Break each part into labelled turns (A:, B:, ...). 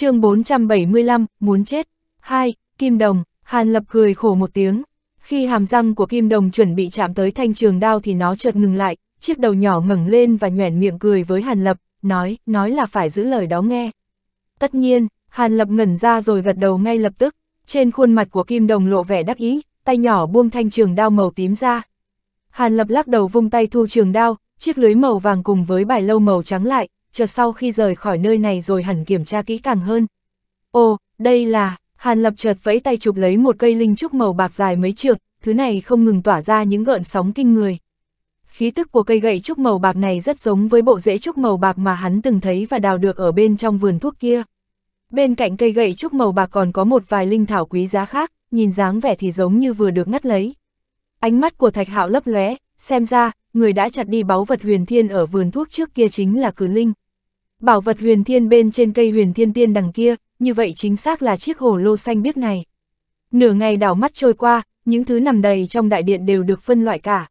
A: chương 475, muốn chết. 2. Kim Đồng, Hàn Lập cười khổ một tiếng. Khi hàm răng của Kim Đồng chuẩn bị chạm tới thanh trường đao thì nó chợt ngừng lại, chiếc đầu nhỏ ngẩng lên và nhoẻn miệng cười với Hàn Lập, nói, nói là phải giữ lời đó nghe. Tất nhiên, Hàn Lập ngẩn ra rồi gật đầu ngay lập tức, trên khuôn mặt của Kim Đồng lộ vẻ đắc ý, tay nhỏ buông thanh trường đao màu tím ra. Hàn Lập lắc đầu vung tay thu trường đao, chiếc lưới màu vàng cùng với bài lâu màu trắng lại, chờ sau khi rời khỏi nơi này rồi hẳn kiểm tra kỹ càng hơn. Ồ, đây là, Hàn Lập chợt vẫy tay chụp lấy một cây linh trúc màu bạc dài mấy trượng, thứ này không ngừng tỏa ra những gợn sóng kinh người. Khí tức của cây gậy trúc màu bạc này rất giống với bộ rễ trúc màu bạc mà hắn từng thấy và đào được ở bên trong vườn thuốc kia. Bên cạnh cây gậy trúc màu bạc còn có một vài linh thảo quý giá khác, nhìn dáng vẻ thì giống như vừa được ngắt lấy. Ánh mắt của Thạch Hạo lấp lóe, xem ra, người đã chặt đi báu vật huyền thiên ở vườn thuốc trước kia chính là Cử Linh bảo vật huyền thiên bên trên cây huyền thiên tiên đằng kia, như vậy chính xác là chiếc hồ lô xanh biếc này. Nửa ngày đảo mắt trôi qua, những thứ nằm đầy trong đại điện đều được phân loại cả.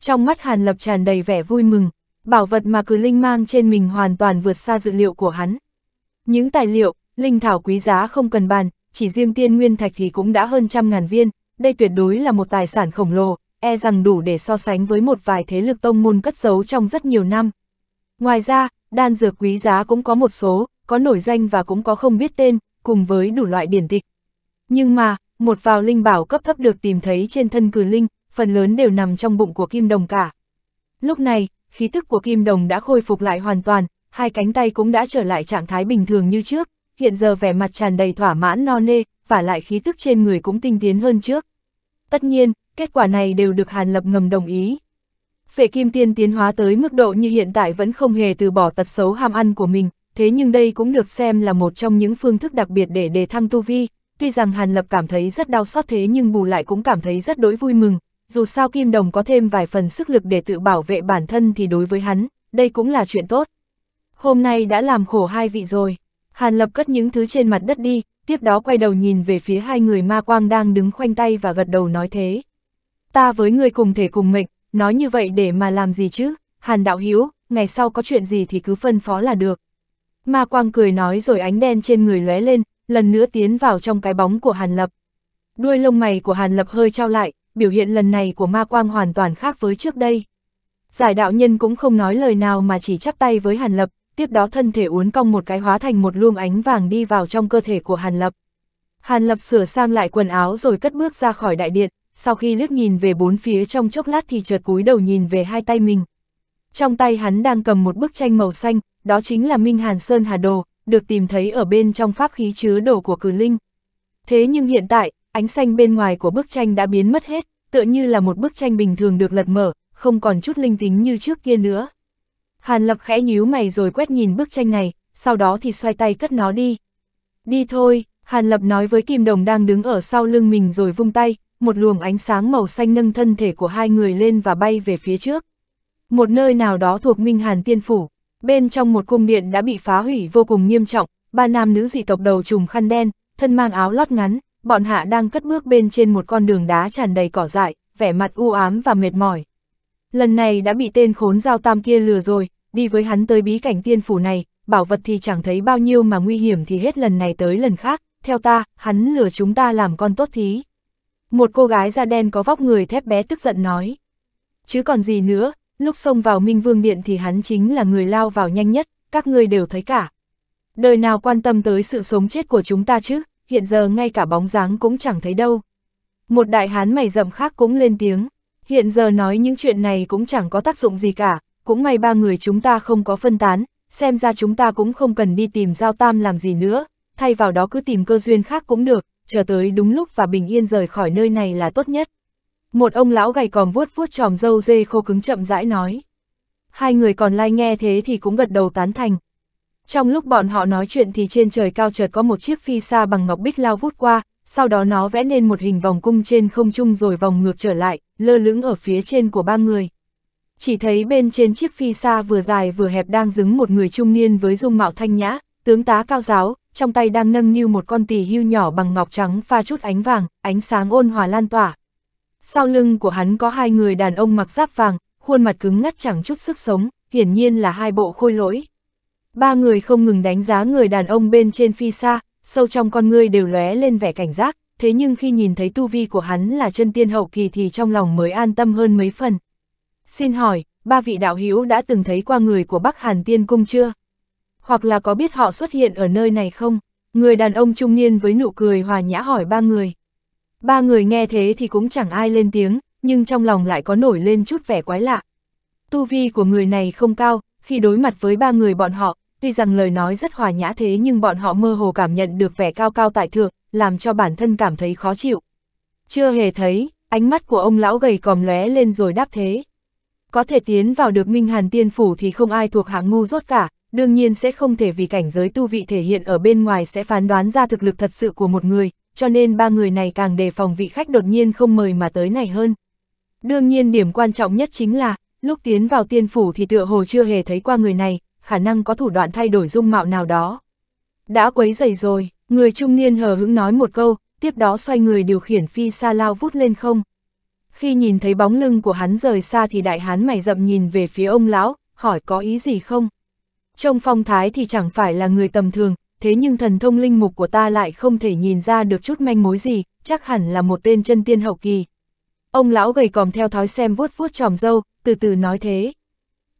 A: Trong mắt Hàn Lập tràn đầy vẻ vui mừng, bảo vật mà cứ linh mang trên mình hoàn toàn vượt xa dự liệu của hắn. Những tài liệu, linh thảo quý giá không cần bàn, chỉ riêng tiên nguyên thạch thì cũng đã hơn trăm ngàn viên, đây tuyệt đối là một tài sản khổng lồ, e rằng đủ để so sánh với một vài thế lực tông môn cất giấu trong rất nhiều năm. Ngoài ra, đan dược quý giá cũng có một số, có nổi danh và cũng có không biết tên, cùng với đủ loại điển tịch. Nhưng mà, một vào linh bảo cấp thấp được tìm thấy trên thân cử linh, phần lớn đều nằm trong bụng của kim đồng cả. Lúc này, khí tức của kim đồng đã khôi phục lại hoàn toàn, hai cánh tay cũng đã trở lại trạng thái bình thường như trước, hiện giờ vẻ mặt tràn đầy thỏa mãn no nê, và lại khí tức trên người cũng tinh tiến hơn trước. Tất nhiên, kết quả này đều được Hàn Lập ngầm đồng ý. Phệ Kim Tiên tiến hóa tới mức độ như hiện tại vẫn không hề từ bỏ tật xấu ham ăn của mình, thế nhưng đây cũng được xem là một trong những phương thức đặc biệt để đề thăng tu vi. Tuy rằng Hàn Lập cảm thấy rất đau xót thế nhưng bù lại cũng cảm thấy rất đối vui mừng, dù sao Kim Đồng có thêm vài phần sức lực để tự bảo vệ bản thân thì đối với hắn, đây cũng là chuyện tốt. Hôm nay đã làm khổ hai vị rồi, Hàn Lập cất những thứ trên mặt đất đi, tiếp đó quay đầu nhìn về phía hai người ma quang đang đứng khoanh tay và gật đầu nói thế. Ta với người cùng thể cùng mệnh, nói như vậy để mà làm gì chứ, Hàn Đạo Hiếu, ngày sau có chuyện gì thì cứ phân phó là được. Ma Quang cười nói rồi ánh đen trên người lóe lên, lần nữa tiến vào trong cái bóng của Hàn Lập. Đuôi lông mày của Hàn Lập hơi trao lại, biểu hiện lần này của Ma Quang hoàn toàn khác với trước đây. Giải đạo nhân cũng không nói lời nào mà chỉ chắp tay với Hàn Lập, tiếp đó thân thể uốn cong một cái hóa thành một luồng ánh vàng đi vào trong cơ thể của Hàn Lập. Hàn Lập sửa sang lại quần áo rồi cất bước ra khỏi đại điện, sau khi liếc nhìn về bốn phía trong chốc lát thì chợt cúi đầu nhìn về hai tay mình. Trong tay hắn đang cầm một bức tranh màu xanh, đó chính là Minh Hàn Sơn Hà Đồ, được tìm thấy ở bên trong pháp khí chứa đồ của cử linh. Thế nhưng hiện tại, ánh xanh bên ngoài của bức tranh đã biến mất hết, tựa như là một bức tranh bình thường được lật mở, không còn chút linh tính như trước kia nữa. Hàn Lập khẽ nhíu mày rồi quét nhìn bức tranh này, sau đó thì xoay tay cất nó đi. Đi thôi, Hàn Lập nói với Kim Đồng đang đứng ở sau lưng mình rồi vung tay, một luồng ánh sáng màu xanh nâng thân thể của hai người lên và bay về phía trước. Một nơi nào đó thuộc Minh Hàn Tiên Phủ, bên trong một cung điện đã bị phá hủy vô cùng nghiêm trọng, ba nam nữ dị tộc đầu trùm khăn đen, thân mang áo lót ngắn, bọn hạ đang cất bước bên trên một con đường đá tràn đầy cỏ dại, vẻ mặt u ám và mệt mỏi. Lần này đã bị tên khốn giao tam kia lừa rồi, đi với hắn tới bí cảnh tiên phủ này, bảo vật thì chẳng thấy bao nhiêu mà nguy hiểm thì hết lần này tới lần khác, theo ta, hắn lừa chúng ta làm con tốt thí. Một cô gái da đen có vóc người thép bé tức giận nói. Chứ còn gì nữa, lúc xông vào Minh Vương Điện thì hắn chính là người lao vào nhanh nhất, các ngươi đều thấy cả. Đời nào quan tâm tới sự sống chết của chúng ta chứ, hiện giờ ngay cả bóng dáng cũng chẳng thấy đâu. Một đại hán mày rậm khác cũng lên tiếng, hiện giờ nói những chuyện này cũng chẳng có tác dụng gì cả, cũng may ba người chúng ta không có phân tán, xem ra chúng ta cũng không cần đi tìm giao tam làm gì nữa, thay vào đó cứ tìm cơ duyên khác cũng được, chờ tới đúng lúc và bình yên rời khỏi nơi này là tốt nhất. Một ông lão gầy còm vuốt vuốt tròm dâu dê khô cứng chậm rãi nói. Hai người còn lai nghe thế thì cũng gật đầu tán thành. Trong lúc bọn họ nói chuyện thì trên trời cao chợt có một chiếc phi xa bằng ngọc bích lao vút qua, sau đó nó vẽ nên một hình vòng cung trên không trung rồi vòng ngược trở lại, lơ lửng ở phía trên của ba người. Chỉ thấy bên trên chiếc phi xa vừa dài vừa hẹp đang dứng một người trung niên với dung mạo thanh nhã, tướng tá cao giáo, trong tay đang nâng như một con tỳ hưu nhỏ bằng ngọc trắng pha chút ánh vàng, ánh sáng ôn hòa lan tỏa. Sau lưng của hắn có hai người đàn ông mặc giáp vàng, khuôn mặt cứng ngắt chẳng chút sức sống, hiển nhiên là hai bộ khôi lỗi. Ba người không ngừng đánh giá người đàn ông bên trên phi xa, sâu trong con ngươi đều lóe lên vẻ cảnh giác, thế nhưng khi nhìn thấy tu vi của hắn là chân tiên hậu kỳ thì trong lòng mới an tâm hơn mấy phần. Xin hỏi, ba vị đạo hữu đã từng thấy qua người của Bắc Hàn Tiên Cung chưa? hoặc là có biết họ xuất hiện ở nơi này không? Người đàn ông trung niên với nụ cười hòa nhã hỏi ba người. Ba người nghe thế thì cũng chẳng ai lên tiếng, nhưng trong lòng lại có nổi lên chút vẻ quái lạ. Tu vi của người này không cao, khi đối mặt với ba người bọn họ, tuy rằng lời nói rất hòa nhã thế nhưng bọn họ mơ hồ cảm nhận được vẻ cao cao tại thượng, làm cho bản thân cảm thấy khó chịu. Chưa hề thấy, ánh mắt của ông lão gầy còm lóe lên rồi đáp thế. Có thể tiến vào được Minh Hàn Tiên Phủ thì không ai thuộc hạng ngu rốt cả, đương nhiên sẽ không thể vì cảnh giới tu vị thể hiện ở bên ngoài sẽ phán đoán ra thực lực thật sự của một người, cho nên ba người này càng đề phòng vị khách đột nhiên không mời mà tới này hơn. Đương nhiên điểm quan trọng nhất chính là, lúc tiến vào tiên phủ thì tựa hồ chưa hề thấy qua người này, khả năng có thủ đoạn thay đổi dung mạo nào đó. Đã quấy dày rồi, người trung niên hờ hững nói một câu, tiếp đó xoay người điều khiển phi xa lao vút lên không. Khi nhìn thấy bóng lưng của hắn rời xa thì đại hán mày rậm nhìn về phía ông lão, hỏi có ý gì không? trông phong thái thì chẳng phải là người tầm thường, thế nhưng thần thông linh mục của ta lại không thể nhìn ra được chút manh mối gì, chắc hẳn là một tên chân tiên hậu kỳ. Ông lão gầy còm theo thói xem vuốt vuốt tròm dâu, từ từ nói thế.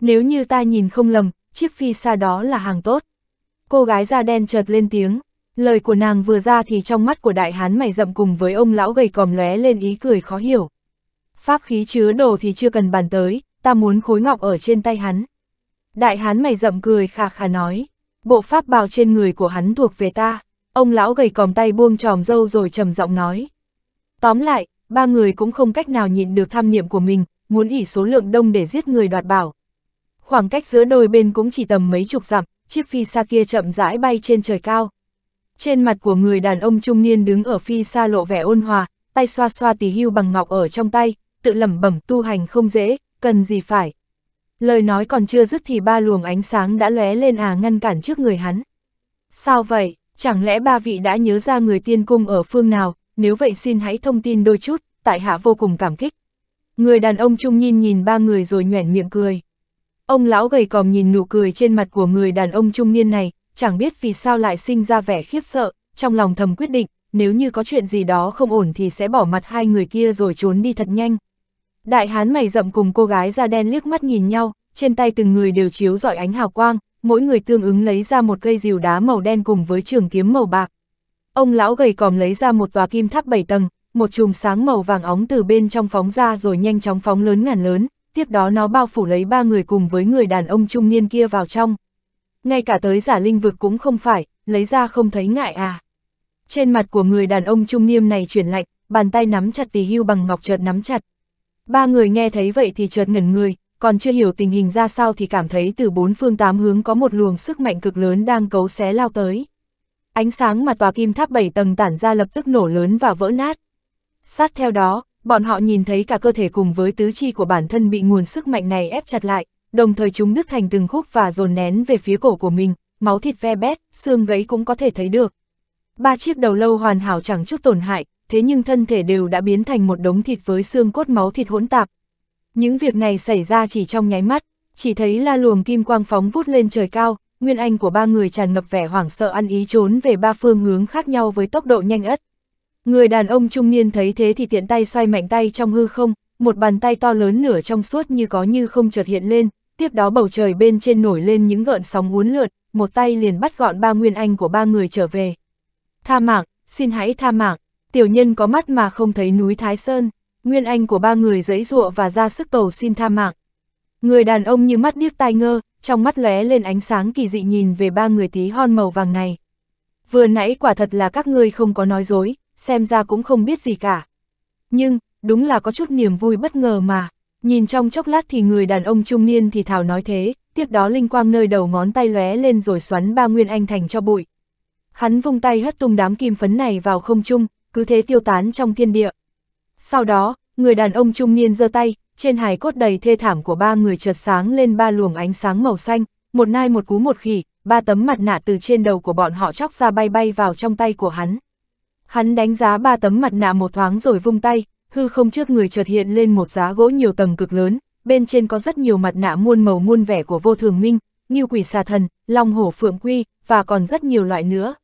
A: Nếu như ta nhìn không lầm, chiếc phi xa đó là hàng tốt. Cô gái da đen chợt lên tiếng, lời của nàng vừa ra thì trong mắt của đại hán mày rậm cùng với ông lão gầy còm lóe lên ý cười khó hiểu. Pháp khí chứa đồ thì chưa cần bàn tới, ta muốn khối ngọc ở trên tay hắn. Đại hán mày rậm cười khà khà nói, bộ pháp bào trên người của hắn thuộc về ta, ông lão gầy còm tay buông tròm dâu rồi trầm giọng nói. Tóm lại, ba người cũng không cách nào nhịn được tham niệm của mình, muốn ỉ số lượng đông để giết người đoạt bảo. Khoảng cách giữa đôi bên cũng chỉ tầm mấy chục dặm, chiếc phi xa kia chậm rãi bay trên trời cao. Trên mặt của người đàn ông trung niên đứng ở phi xa lộ vẻ ôn hòa, tay xoa xoa tì hưu bằng ngọc ở trong tay, tự lẩm bẩm tu hành không dễ, cần gì phải. Lời nói còn chưa dứt thì ba luồng ánh sáng đã lóe lên à ngăn cản trước người hắn. Sao vậy, chẳng lẽ ba vị đã nhớ ra người tiên cung ở phương nào, nếu vậy xin hãy thông tin đôi chút, tại hạ vô cùng cảm kích. Người đàn ông trung nhìn nhìn ba người rồi nhoẻn miệng cười. Ông lão gầy còm nhìn nụ cười trên mặt của người đàn ông trung niên này, chẳng biết vì sao lại sinh ra vẻ khiếp sợ, trong lòng thầm quyết định, nếu như có chuyện gì đó không ổn thì sẽ bỏ mặt hai người kia rồi trốn đi thật nhanh. Đại hán mày rậm cùng cô gái da đen liếc mắt nhìn nhau, trên tay từng người đều chiếu rọi ánh hào quang, mỗi người tương ứng lấy ra một cây rìu đá màu đen cùng với trường kiếm màu bạc. Ông lão gầy còm lấy ra một tòa kim tháp bảy tầng, một chùm sáng màu vàng óng từ bên trong phóng ra rồi nhanh chóng phóng lớn ngàn lớn, tiếp đó nó bao phủ lấy ba người cùng với người đàn ông trung niên kia vào trong. Ngay cả tới giả linh vực cũng không phải, lấy ra không thấy ngại à. Trên mặt của người đàn ông trung niên này chuyển lạnh, bàn tay nắm chặt tì hưu bằng ngọc chợt nắm chặt. Ba người nghe thấy vậy thì chợt ngẩn người, còn chưa hiểu tình hình ra sao thì cảm thấy từ bốn phương tám hướng có một luồng sức mạnh cực lớn đang cấu xé lao tới. Ánh sáng mà tòa kim tháp bảy tầng tản ra lập tức nổ lớn và vỡ nát. Sát theo đó, bọn họ nhìn thấy cả cơ thể cùng với tứ chi của bản thân bị nguồn sức mạnh này ép chặt lại, đồng thời chúng đứt thành từng khúc và dồn nén về phía cổ của mình, máu thịt ve bét, xương gãy cũng có thể thấy được. Ba chiếc đầu lâu hoàn hảo chẳng chút tổn hại, thế nhưng thân thể đều đã biến thành một đống thịt với xương cốt máu thịt hỗn tạp. Những việc này xảy ra chỉ trong nháy mắt, chỉ thấy la luồng kim quang phóng vút lên trời cao, nguyên anh của ba người tràn ngập vẻ hoảng sợ ăn ý trốn về ba phương hướng khác nhau với tốc độ nhanh ất. Người đàn ông trung niên thấy thế thì tiện tay xoay mạnh tay trong hư không, một bàn tay to lớn nửa trong suốt như có như không chợt hiện lên, tiếp đó bầu trời bên trên nổi lên những gợn sóng uốn lượn, một tay liền bắt gọn ba nguyên anh của ba người trở về. Tha mạng, xin hãy tha mạng tiểu nhân có mắt mà không thấy núi Thái Sơn, nguyên anh của ba người giấy ruộng và ra sức cầu xin tha mạng. Người đàn ông như mắt điếc tai ngơ, trong mắt lóe lên ánh sáng kỳ dị nhìn về ba người tí hon màu vàng này. Vừa nãy quả thật là các ngươi không có nói dối, xem ra cũng không biết gì cả. Nhưng, đúng là có chút niềm vui bất ngờ mà. Nhìn trong chốc lát thì người đàn ông trung niên thì thảo nói thế, tiếp đó linh quang nơi đầu ngón tay lóe lên rồi xoắn ba nguyên anh thành cho bụi. Hắn vung tay hất tung đám kim phấn này vào không trung, cứ thế tiêu tán trong thiên địa. Sau đó, người đàn ông trung niên giơ tay, trên hài cốt đầy thê thảm của ba người chợt sáng lên ba luồng ánh sáng màu xanh, một nai một cú một khỉ, ba tấm mặt nạ từ trên đầu của bọn họ chóc ra bay bay vào trong tay của hắn. Hắn đánh giá ba tấm mặt nạ một thoáng rồi vung tay, hư không trước người chợt hiện lên một giá gỗ nhiều tầng cực lớn, bên trên có rất nhiều mặt nạ muôn màu muôn vẻ của vô thường minh, như quỷ xà thần, long hổ phượng quy, và còn rất nhiều loại nữa.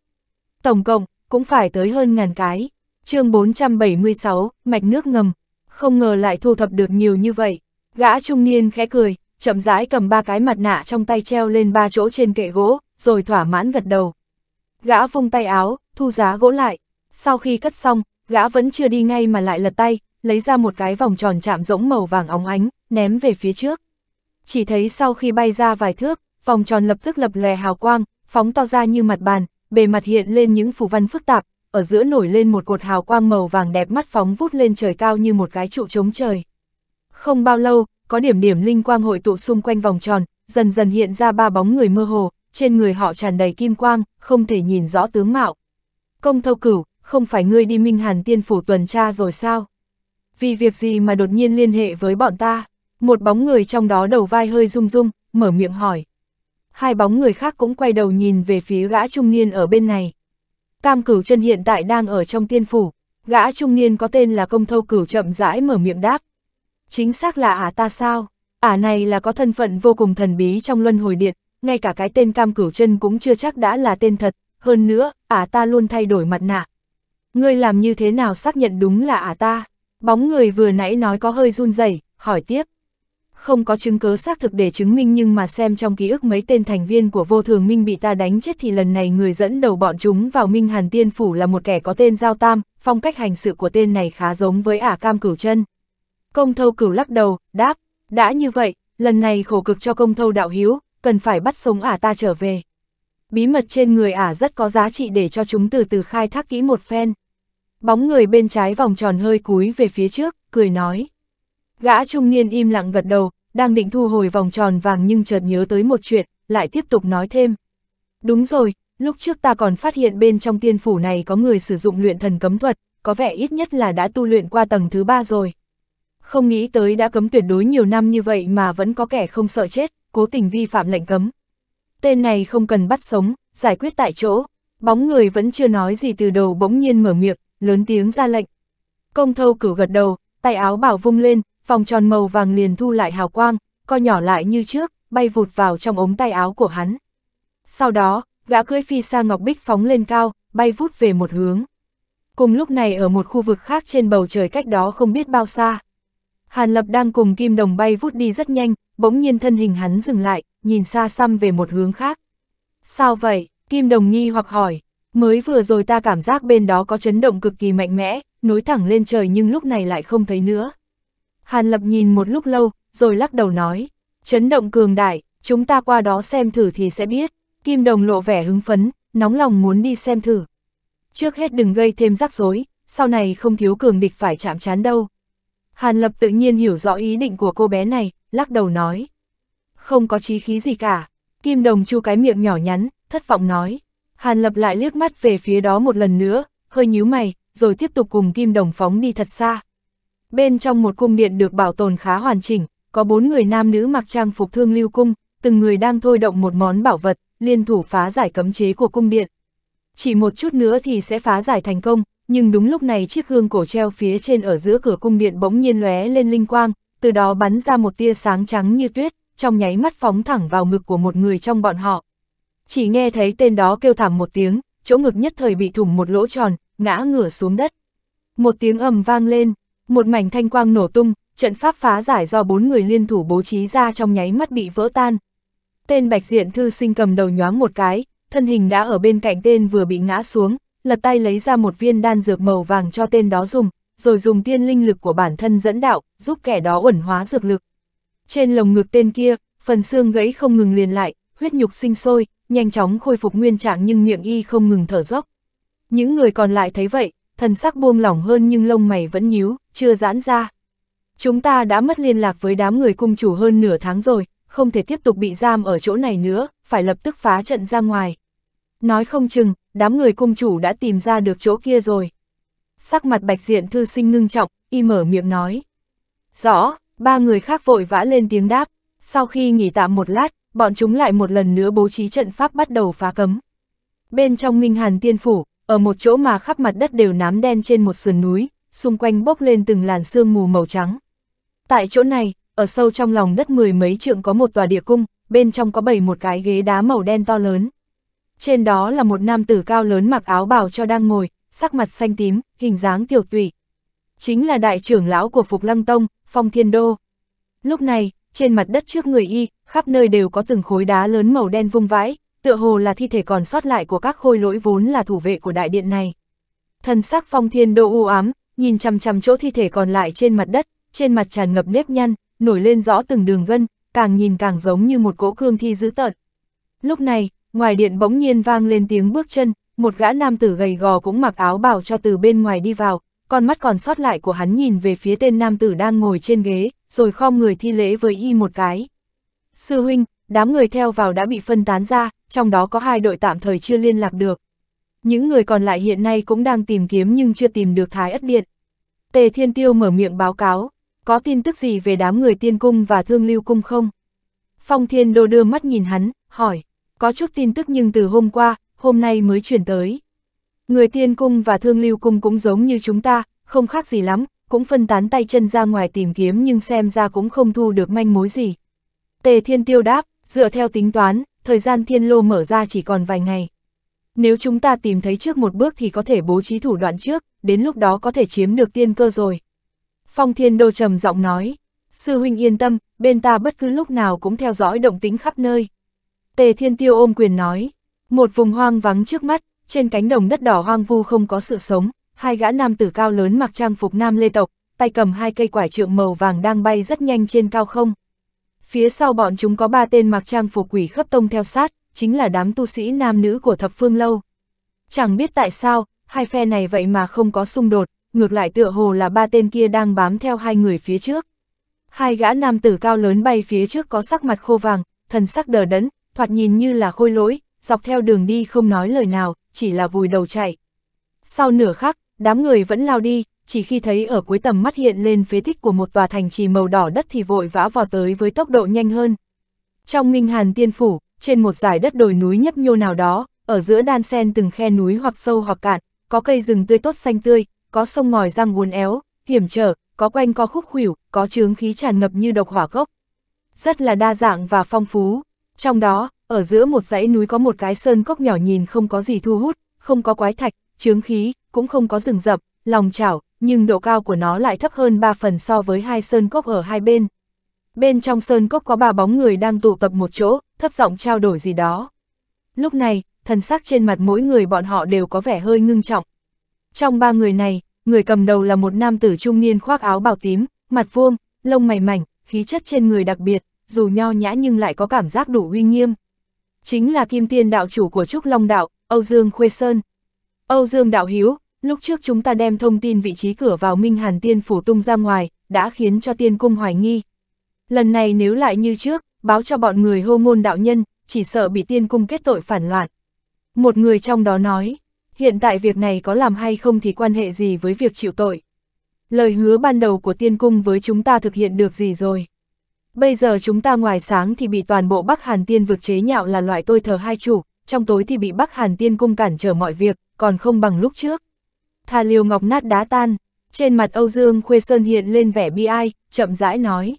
A: Tổng cộng, cũng phải tới hơn ngàn cái chương 476, mạch nước ngầm, không ngờ lại thu thập được nhiều như vậy. Gã trung niên khẽ cười, chậm rãi cầm ba cái mặt nạ trong tay treo lên ba chỗ trên kệ gỗ, rồi thỏa mãn gật đầu. Gã vung tay áo, thu giá gỗ lại. Sau khi cắt xong, gã vẫn chưa đi ngay mà lại lật tay, lấy ra một cái vòng tròn chạm rỗng màu vàng óng ánh, ném về phía trước. Chỉ thấy sau khi bay ra vài thước, vòng tròn lập tức lập lè hào quang, phóng to ra như mặt bàn, bề mặt hiện lên những phù văn phức tạp, ở giữa nổi lên một cột hào quang màu vàng đẹp mắt phóng vút lên trời cao như một cái trụ chống trời. Không bao lâu, có điểm điểm linh quang hội tụ xung quanh vòng tròn, dần dần hiện ra ba bóng người mơ hồ, trên người họ tràn đầy kim quang, không thể nhìn rõ tướng mạo. Công thâu cửu, không phải ngươi đi Minh Hàn Tiên Phủ tuần tra rồi sao? Vì việc gì mà đột nhiên liên hệ với bọn ta? Một bóng người trong đó đầu vai hơi rung rung, mở miệng hỏi. Hai bóng người khác cũng quay đầu nhìn về phía gã trung niên ở bên này. Tam Cửu Chân hiện tại đang ở trong tiên phủ, gã trung niên có tên là Công Thâu Cửu chậm rãi mở miệng đáp. Chính xác là ả à ta sao? Ả à này là có thân phận vô cùng thần bí trong luân hồi điện, ngay cả cái tên Cam Cửu Chân cũng chưa chắc đã là tên thật, hơn nữa, ả à ta luôn thay đổi mặt nạ. Ngươi làm như thế nào xác nhận đúng là ả ta? Bóng người vừa nãy nói có hơi run rẩy, hỏi tiếp không có chứng cứ xác thực để chứng minh nhưng mà xem trong ký ức mấy tên thành viên của vô thường minh bị ta đánh chết thì lần này người dẫn đầu bọn chúng vào Minh Hàn Tiên Phủ là một kẻ có tên Giao Tam, phong cách hành sự của tên này khá giống với ả cam cửu chân. Công thâu cửu lắc đầu, đáp, đã như vậy, lần này khổ cực cho công thâu đạo hiếu, cần phải bắt sống ả ta trở về. Bí mật trên người ả rất có giá trị để cho chúng từ từ khai thác kỹ một phen. Bóng người bên trái vòng tròn hơi cúi về phía trước, cười nói. Gã trung niên im lặng gật đầu, đang định thu hồi vòng tròn vàng nhưng chợt nhớ tới một chuyện, lại tiếp tục nói thêm. Đúng rồi, lúc trước ta còn phát hiện bên trong tiên phủ này có người sử dụng luyện thần cấm thuật, có vẻ ít nhất là đã tu luyện qua tầng thứ ba rồi. Không nghĩ tới đã cấm tuyệt đối nhiều năm như vậy mà vẫn có kẻ không sợ chết, cố tình vi phạm lệnh cấm. Tên này không cần bắt sống, giải quyết tại chỗ. Bóng người vẫn chưa nói gì từ đầu bỗng nhiên mở miệng, lớn tiếng ra lệnh. Công thâu cử gật đầu, tay áo bảo vung lên, vòng tròn màu vàng liền thu lại hào quang, co nhỏ lại như trước, bay vụt vào trong ống tay áo của hắn. Sau đó, gã cưỡi phi sa ngọc bích phóng lên cao, bay vút về một hướng. Cùng lúc này ở một khu vực khác trên bầu trời cách đó không biết bao xa. Hàn Lập đang cùng Kim Đồng bay vút đi rất nhanh, bỗng nhiên thân hình hắn dừng lại, nhìn xa xăm về một hướng khác. Sao vậy? Kim Đồng Nhi hoặc hỏi. Mới vừa rồi ta cảm giác bên đó có chấn động cực kỳ mạnh mẽ, nối thẳng lên trời nhưng lúc này lại không thấy nữa. Hàn Lập nhìn một lúc lâu, rồi lắc đầu nói, chấn động cường đại, chúng ta qua đó xem thử thì sẽ biết. Kim Đồng lộ vẻ hứng phấn, nóng lòng muốn đi xem thử. Trước hết đừng gây thêm rắc rối, sau này không thiếu cường địch phải chạm chán đâu. Hàn Lập tự nhiên hiểu rõ ý định của cô bé này, lắc đầu nói. Không có chí khí gì cả. Kim Đồng chu cái miệng nhỏ nhắn, thất vọng nói. Hàn Lập lại liếc mắt về phía đó một lần nữa, hơi nhíu mày, rồi tiếp tục cùng Kim Đồng phóng đi thật xa bên trong một cung điện được bảo tồn khá hoàn chỉnh, có bốn người nam nữ mặc trang phục thương lưu cung, từng người đang thôi động một món bảo vật, liên thủ phá giải cấm chế của cung điện. Chỉ một chút nữa thì sẽ phá giải thành công, nhưng đúng lúc này chiếc gương cổ treo phía trên ở giữa cửa cung điện bỗng nhiên lóe lên linh quang, từ đó bắn ra một tia sáng trắng như tuyết, trong nháy mắt phóng thẳng vào ngực của một người trong bọn họ. Chỉ nghe thấy tên đó kêu thảm một tiếng, chỗ ngực nhất thời bị thủng một lỗ tròn, ngã ngửa xuống đất. Một tiếng ầm vang lên, một mảnh thanh quang nổ tung, trận pháp phá giải do bốn người liên thủ bố trí ra trong nháy mắt bị vỡ tan. Tên bạch diện thư sinh cầm đầu nhoáng một cái, thân hình đã ở bên cạnh tên vừa bị ngã xuống, lật tay lấy ra một viên đan dược màu vàng cho tên đó dùng, rồi dùng tiên linh lực của bản thân dẫn đạo, giúp kẻ đó ẩn hóa dược lực. Trên lồng ngực tên kia, phần xương gãy không ngừng liền lại, huyết nhục sinh sôi, nhanh chóng khôi phục nguyên trạng nhưng miệng y không ngừng thở dốc. Những người còn lại thấy vậy, thần sắc buông lỏng hơn nhưng lông mày vẫn nhíu, chưa giãn ra. Chúng ta đã mất liên lạc với đám người cung chủ hơn nửa tháng rồi, không thể tiếp tục bị giam ở chỗ này nữa, phải lập tức phá trận ra ngoài. Nói không chừng, đám người cung chủ đã tìm ra được chỗ kia rồi. Sắc mặt bạch diện thư sinh ngưng trọng, y mở miệng nói. Rõ, ba người khác vội vã lên tiếng đáp. Sau khi nghỉ tạm một lát, bọn chúng lại một lần nữa bố trí trận pháp bắt đầu phá cấm. Bên trong Minh Hàn Tiên Phủ, ở một chỗ mà khắp mặt đất đều nám đen trên một sườn núi, xung quanh bốc lên từng làn sương mù màu trắng. Tại chỗ này, ở sâu trong lòng đất mười mấy trượng có một tòa địa cung, bên trong có bảy một cái ghế đá màu đen to lớn. Trên đó là một nam tử cao lớn mặc áo bào cho đang ngồi, sắc mặt xanh tím, hình dáng tiểu tụy. Chính là đại trưởng lão của Phục Lăng Tông, Phong Thiên Đô. Lúc này, trên mặt đất trước người y, khắp nơi đều có từng khối đá lớn màu đen vung vãi, tựa hồ là thi thể còn sót lại của các khôi lỗi vốn là thủ vệ của đại điện này. Thần sắc phong thiên đô u ám, nhìn chằm chằm chỗ thi thể còn lại trên mặt đất, trên mặt tràn ngập nếp nhăn, nổi lên rõ từng đường gân, càng nhìn càng giống như một cỗ cương thi dữ tợn. Lúc này, ngoài điện bỗng nhiên vang lên tiếng bước chân, một gã nam tử gầy gò cũng mặc áo bào cho từ bên ngoài đi vào, con mắt còn sót lại của hắn nhìn về phía tên nam tử đang ngồi trên ghế, rồi khom người thi lễ với y một cái. Sư huynh, đám người theo vào đã bị phân tán ra, trong đó có hai đội tạm thời chưa liên lạc được. Những người còn lại hiện nay cũng đang tìm kiếm nhưng chưa tìm được Thái Ất Điện. Tề Thiên Tiêu mở miệng báo cáo, có tin tức gì về đám người tiên cung và thương lưu cung không? Phong Thiên Đô đưa mắt nhìn hắn, hỏi, có chút tin tức nhưng từ hôm qua, hôm nay mới chuyển tới. Người tiên cung và thương lưu cung cũng giống như chúng ta, không khác gì lắm, cũng phân tán tay chân ra ngoài tìm kiếm nhưng xem ra cũng không thu được manh mối gì. Tề Thiên Tiêu đáp, dựa theo tính toán, thời gian thiên lô mở ra chỉ còn vài ngày. Nếu chúng ta tìm thấy trước một bước thì có thể bố trí thủ đoạn trước, đến lúc đó có thể chiếm được tiên cơ rồi. Phong thiên đô trầm giọng nói, sư huynh yên tâm, bên ta bất cứ lúc nào cũng theo dõi động tính khắp nơi. Tề thiên tiêu ôm quyền nói, một vùng hoang vắng trước mắt, trên cánh đồng đất đỏ hoang vu không có sự sống, hai gã nam tử cao lớn mặc trang phục nam lê tộc, tay cầm hai cây quải trượng màu vàng đang bay rất nhanh trên cao không. Phía sau bọn chúng có ba tên mặc trang phục quỷ khắp tông theo sát, chính là đám tu sĩ nam nữ của thập phương lâu. Chẳng biết tại sao, hai phe này vậy mà không có xung đột, ngược lại tựa hồ là ba tên kia đang bám theo hai người phía trước. Hai gã nam tử cao lớn bay phía trước có sắc mặt khô vàng, thần sắc đờ đẫn, thoạt nhìn như là khôi lỗi, dọc theo đường đi không nói lời nào, chỉ là vùi đầu chạy. Sau nửa khắc, Đám người vẫn lao đi, chỉ khi thấy ở cuối tầm mắt hiện lên phế tích của một tòa thành trì màu đỏ đất thì vội vã vò tới với tốc độ nhanh hơn. Trong Minh Hàn Tiên Phủ, trên một dải đất đồi núi nhấp nhô nào đó, ở giữa đan sen từng khe núi hoặc sâu hoặc cạn, có cây rừng tươi tốt xanh tươi, có sông ngòi răng uốn éo, hiểm trở, có quanh co khúc khuỷu, có chướng khí tràn ngập như độc hỏa gốc. Rất là đa dạng và phong phú. Trong đó, ở giữa một dãy núi có một cái sơn cốc nhỏ nhìn không có gì thu hút, không có quái thạch, chướng khí, cũng không có rừng rậm, lòng chảo, nhưng độ cao của nó lại thấp hơn 3 phần so với hai sơn cốc ở hai bên. Bên trong sơn cốc có ba bóng người đang tụ tập một chỗ, thấp giọng trao đổi gì đó. Lúc này, thần sắc trên mặt mỗi người bọn họ đều có vẻ hơi ngưng trọng. Trong ba người này, người cầm đầu là một nam tử trung niên khoác áo bào tím, mặt vuông, lông mày mảnh, khí chất trên người đặc biệt, dù nho nhã nhưng lại có cảm giác đủ uy nghiêm. Chính là kim tiên đạo chủ của Trúc Long Đạo, Âu Dương Khuê Sơn. Âu Dương Đạo Hiếu, lúc trước chúng ta đem thông tin vị trí cửa vào Minh Hàn Tiên Phủ tung ra ngoài, đã khiến cho Tiên Cung hoài nghi. Lần này nếu lại như trước, báo cho bọn người hô Môn đạo nhân, chỉ sợ bị Tiên Cung kết tội phản loạn. Một người trong đó nói, hiện tại việc này có làm hay không thì quan hệ gì với việc chịu tội. Lời hứa ban đầu của Tiên Cung với chúng ta thực hiện được gì rồi? Bây giờ chúng ta ngoài sáng thì bị toàn bộ Bắc Hàn Tiên vực chế nhạo là loại tôi thờ hai chủ, trong tối thì bị Bắc Hàn Tiên Cung cản trở mọi việc, còn không bằng lúc trước. Thà liều ngọc nát đá tan, trên mặt Âu Dương Khuê Sơn hiện lên vẻ bi ai, chậm rãi nói.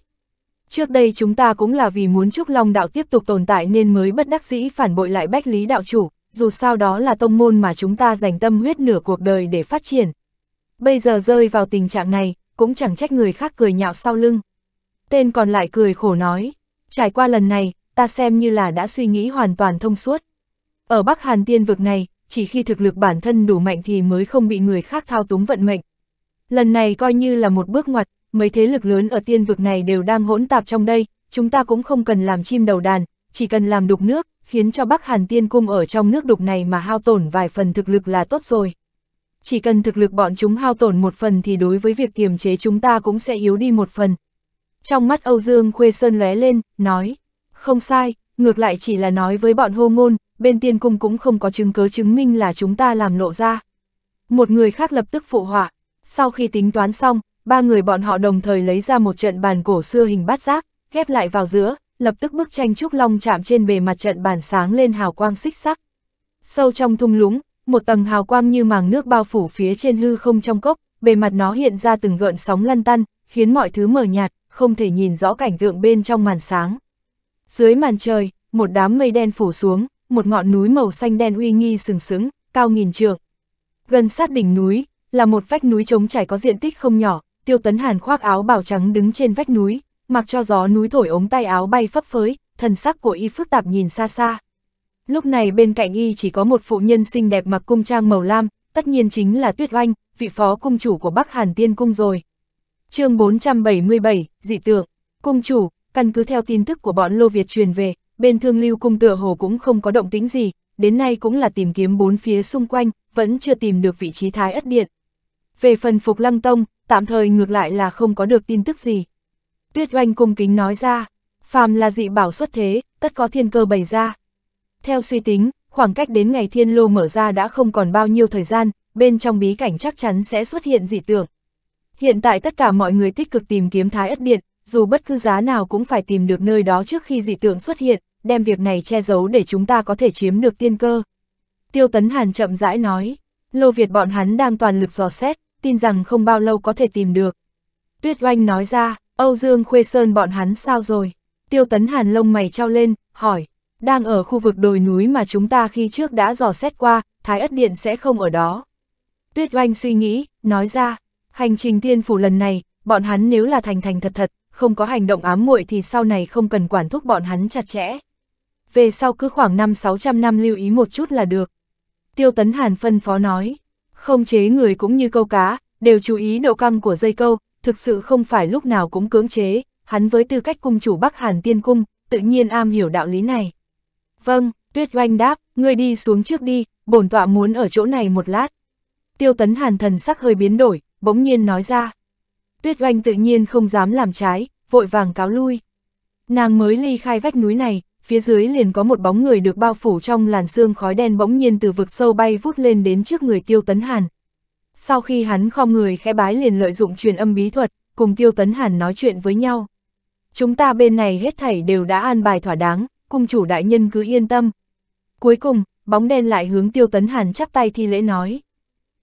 A: Trước đây chúng ta cũng là vì muốn Trúc Long Đạo tiếp tục tồn tại nên mới bất đắc dĩ phản bội lại Bách Lý Đạo Chủ, dù sao đó là tông môn mà chúng ta dành tâm huyết nửa cuộc đời để phát triển. Bây giờ rơi vào tình trạng này, cũng chẳng trách người khác cười nhạo sau lưng. Tên còn lại cười khổ nói, trải qua lần này, ta xem như là đã suy nghĩ hoàn toàn thông suốt. Ở Bắc Hàn tiên vực này, chỉ khi thực lực bản thân đủ mạnh thì mới không bị người khác thao túng vận mệnh. Lần này coi như là một bước ngoặt, mấy thế lực lớn ở tiên vực này đều đang hỗn tạp trong đây, chúng ta cũng không cần làm chim đầu đàn, chỉ cần làm đục nước, khiến cho Bắc Hàn tiên cung ở trong nước đục này mà hao tổn vài phần thực lực là tốt rồi. Chỉ cần thực lực bọn chúng hao tổn một phần thì đối với việc kiềm chế chúng ta cũng sẽ yếu đi một phần. Trong mắt Âu Dương Khuê Sơn lóe lên, nói, không sai, ngược lại chỉ là nói với bọn hô ngôn, bên tiên cung cũng không có chứng cứ chứng minh là chúng ta làm lộ ra. Một người khác lập tức phụ họa, sau khi tính toán xong, ba người bọn họ đồng thời lấy ra một trận bàn cổ xưa hình bát giác, ghép lại vào giữa, lập tức bức tranh trúc long chạm trên bề mặt trận bàn sáng lên hào quang xích sắc. Sâu trong thung lũng, một tầng hào quang như màng nước bao phủ phía trên hư không trong cốc, bề mặt nó hiện ra từng gợn sóng lăn tăn, khiến mọi thứ mờ nhạt, không thể nhìn rõ cảnh tượng bên trong màn sáng. Dưới màn trời, một đám mây đen phủ xuống, một ngọn núi màu xanh đen uy nghi sừng sững, cao nghìn trượng. Gần sát đỉnh núi, là một vách núi trống trải có diện tích không nhỏ, Tiêu Tấn Hàn khoác áo bào trắng đứng trên vách núi, mặc cho gió núi thổi ống tay áo bay phấp phới, thần sắc của y phức tạp nhìn xa xa. Lúc này bên cạnh y chỉ có một phụ nhân xinh đẹp mặc cung trang màu lam, tất nhiên chính là Tuyết Oanh, vị phó cung chủ của Bắc Hàn Tiên Cung rồi. chương 477, dị tượng, cung chủ, Căn cứ theo tin tức của bọn Lô Việt truyền về, bên thương lưu cung tựa hồ cũng không có động tĩnh gì, đến nay cũng là tìm kiếm bốn phía xung quanh, vẫn chưa tìm được vị trí thái ất điện. Về phần Phục Lăng Tông, tạm thời ngược lại là không có được tin tức gì. Tuyết oanh cung kính nói ra, phàm là dị bảo xuất thế, tất có thiên cơ bày ra. Theo suy tính, khoảng cách đến ngày thiên lô mở ra đã không còn bao nhiêu thời gian, bên trong bí cảnh chắc chắn sẽ xuất hiện dị tượng. Hiện tại tất cả mọi người tích cực tìm kiếm thái ất điện, dù bất cứ giá nào cũng phải tìm được nơi đó trước khi dị tượng xuất hiện, đem việc này che giấu để chúng ta có thể chiếm được tiên cơ. Tiêu Tấn Hàn chậm rãi nói, Lô Việt bọn hắn đang toàn lực dò xét, tin rằng không bao lâu có thể tìm được. Tuyết Oanh nói ra, Âu Dương Khuê Sơn bọn hắn sao rồi? Tiêu Tấn Hàn lông mày trao lên, hỏi, đang ở khu vực đồi núi mà chúng ta khi trước đã dò xét qua, Thái Ất Điện sẽ không ở đó. Tuyết Oanh suy nghĩ, nói ra, hành trình tiên phủ lần này, bọn hắn nếu là thành thành thật thật, không có hành động ám muội thì sau này không cần quản thúc bọn hắn chặt chẽ. Về sau cứ khoảng 5-600 năm lưu ý một chút là được. Tiêu Tấn Hàn phân phó nói, không chế người cũng như câu cá, đều chú ý độ căng của dây câu, thực sự không phải lúc nào cũng cưỡng chế, hắn với tư cách cung chủ Bắc Hàn Tiên Cung, tự nhiên am hiểu đạo lý này. Vâng, Tuyết Oanh đáp, ngươi đi xuống trước đi, bổn tọa muốn ở chỗ này một lát. Tiêu Tấn Hàn thần sắc hơi biến đổi, bỗng nhiên nói ra. Tuyết oanh tự nhiên không dám làm trái, vội vàng cáo lui. Nàng mới ly khai vách núi này, phía dưới liền có một bóng người được bao phủ trong làn sương khói đen bỗng nhiên từ vực sâu bay vút lên đến trước người tiêu tấn hàn. Sau khi hắn khom người khẽ bái liền lợi dụng truyền âm bí thuật, cùng tiêu tấn hàn nói chuyện với nhau. Chúng ta bên này hết thảy đều đã an bài thỏa đáng, cung chủ đại nhân cứ yên tâm. Cuối cùng, bóng đen lại hướng tiêu tấn hàn chắp tay thi lễ nói.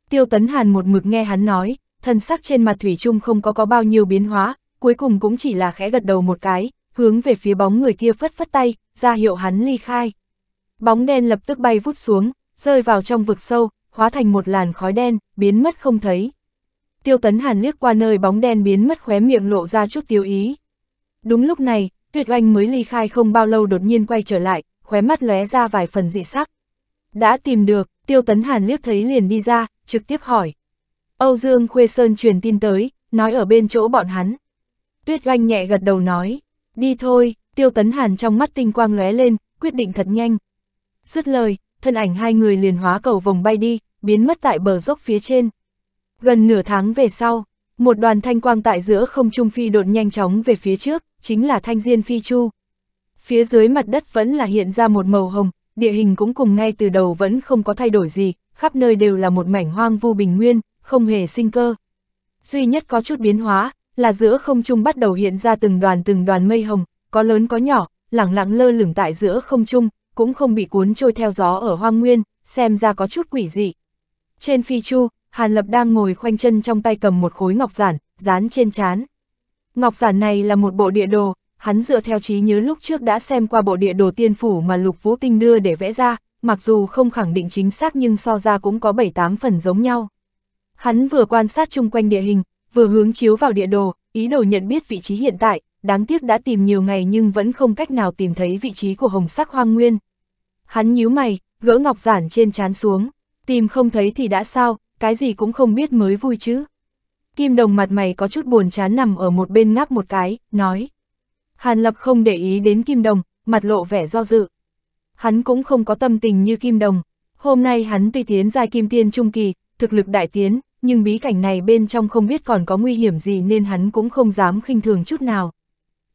A: Tiêu tấn hàn một mực nghe hắn nói, thân sắc trên mặt Thủy Trung không có có bao nhiêu biến hóa, cuối cùng cũng chỉ là khẽ gật đầu một cái, hướng về phía bóng người kia phất phất tay, ra hiệu hắn ly khai. Bóng đen lập tức bay vút xuống, rơi vào trong vực sâu, hóa thành một làn khói đen, biến mất không thấy. Tiêu tấn hàn liếc qua nơi bóng đen biến mất khóe miệng lộ ra chút tiêu ý. Đúng lúc này, tuyệt oanh mới ly khai không bao lâu đột nhiên quay trở lại, khóe mắt lóe ra vài phần dị sắc. Đã tìm được, tiêu tấn hàn liếc thấy liền đi ra, trực tiếp hỏi. Âu Dương Khuê Sơn truyền tin tới, nói ở bên chỗ bọn hắn. Tuyết oanh nhẹ gật đầu nói, đi thôi, tiêu tấn hàn trong mắt tinh quang lóe lên, quyết định thật nhanh. Dứt lời, thân ảnh hai người liền hóa cầu vòng bay đi, biến mất tại bờ dốc phía trên. Gần nửa tháng về sau, một đoàn thanh quang tại giữa không trung phi độn nhanh chóng về phía trước, chính là thanh diên phi chu. Phía dưới mặt đất vẫn là hiện ra một màu hồng, địa hình cũng cùng ngay từ đầu vẫn không có thay đổi gì, khắp nơi đều là một mảnh hoang vu bình nguyên, không hề sinh cơ. Duy nhất có chút biến hóa, là giữa không trung bắt đầu hiện ra từng đoàn từng đoàn mây hồng, có lớn có nhỏ, lẳng lặng lơ lửng tại giữa không trung, cũng không bị cuốn trôi theo gió ở hoang nguyên, xem ra có chút quỷ dị. Trên phi chu, Hàn Lập đang ngồi khoanh chân trong tay cầm một khối ngọc giản, dán trên chán. Ngọc giản này là một bộ địa đồ, hắn dựa theo trí nhớ lúc trước đã xem qua bộ địa đồ tiên phủ mà Lục Vũ Tinh đưa để vẽ ra, mặc dù không khẳng định chính xác nhưng so ra cũng có 7-8 phần giống nhau. Hắn vừa quan sát chung quanh địa hình, vừa hướng chiếu vào địa đồ, ý đồ nhận biết vị trí hiện tại, đáng tiếc đã tìm nhiều ngày nhưng vẫn không cách nào tìm thấy vị trí của hồng sắc hoang nguyên. Hắn nhíu mày, gỡ ngọc giản trên trán xuống, tìm không thấy thì đã sao, cái gì cũng không biết mới vui chứ. Kim đồng mặt mày có chút buồn chán nằm ở một bên ngáp một cái, nói. Hàn lập không để ý đến kim đồng, mặt lộ vẻ do dự. Hắn cũng không có tâm tình như kim đồng. Hôm nay hắn tuy tiến giai kim tiên trung kỳ, thực lực đại tiến, nhưng bí cảnh này bên trong không biết còn có nguy hiểm gì nên hắn cũng không dám khinh thường chút nào.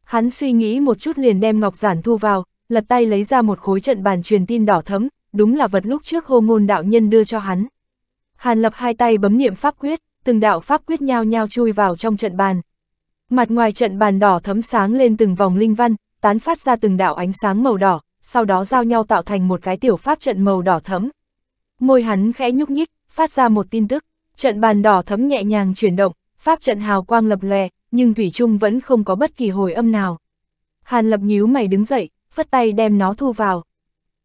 A: Hắn suy nghĩ một chút liền đem ngọc giản thu vào, lật tay lấy ra một khối trận bàn truyền tin đỏ thấm, đúng là vật lúc trước hô ngôn đạo nhân đưa cho hắn. Hàn lập hai tay bấm niệm pháp quyết, từng đạo pháp quyết nhao nhao chui vào trong trận bàn. Mặt ngoài trận bàn đỏ thấm sáng lên từng vòng linh văn, tán phát ra từng đạo ánh sáng màu đỏ, sau đó giao nhau tạo thành một cái tiểu pháp trận màu đỏ thấm. Môi hắn khẽ nhúc nhích, phát ra một tin tức trận bàn đỏ thấm nhẹ nhàng chuyển động, pháp trận hào quang lập lè, nhưng Thủy Trung vẫn không có bất kỳ hồi âm nào. Hàn lập nhíu mày đứng dậy, phất tay đem nó thu vào.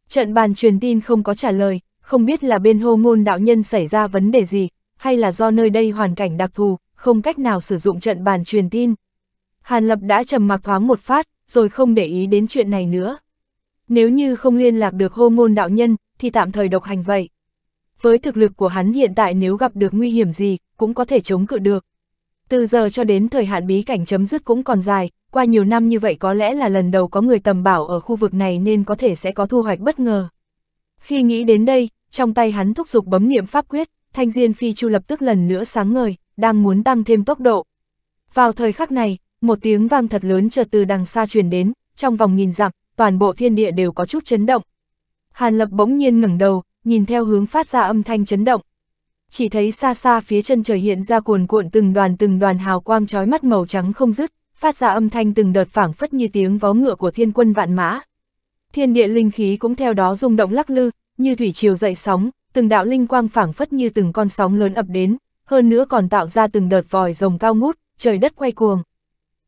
A: Trận bàn truyền tin không có trả lời, không biết là bên hô ngôn đạo nhân xảy ra vấn đề gì, hay là do nơi đây hoàn cảnh đặc thù, không cách nào sử dụng trận bàn truyền tin. Hàn Lập đã trầm mặc thoáng một phát, rồi không để ý đến chuyện này nữa. Nếu như không liên lạc được hô ngôn đạo nhân, thì tạm thời độc hành vậy với thực lực của hắn hiện tại nếu gặp được nguy hiểm gì, cũng có thể chống cự được. Từ giờ cho đến thời hạn bí cảnh chấm dứt cũng còn dài, qua nhiều năm như vậy có lẽ là lần đầu có người tầm bảo ở khu vực này nên có thể sẽ có thu hoạch bất ngờ. Khi nghĩ đến đây, trong tay hắn thúc giục bấm niệm pháp quyết, thanh diên phi chu lập tức lần nữa sáng ngời, đang muốn tăng thêm tốc độ. Vào thời khắc này, một tiếng vang thật lớn chợt từ đằng xa truyền đến, trong vòng nghìn dặm, toàn bộ thiên địa đều có chút chấn động. Hàn Lập bỗng nhiên ngẩng đầu, nhìn theo hướng phát ra âm thanh chấn động. Chỉ thấy xa xa phía chân trời hiện ra cuồn cuộn từng đoàn từng đoàn hào quang trói mắt màu trắng không dứt, phát ra âm thanh từng đợt phảng phất như tiếng vó ngựa của thiên quân vạn mã. Thiên địa linh khí cũng theo đó rung động lắc lư, như thủy triều dậy sóng, từng đạo linh quang phảng phất như từng con sóng lớn ập đến, hơn nữa còn tạo ra từng đợt vòi rồng cao ngút, trời đất quay cuồng.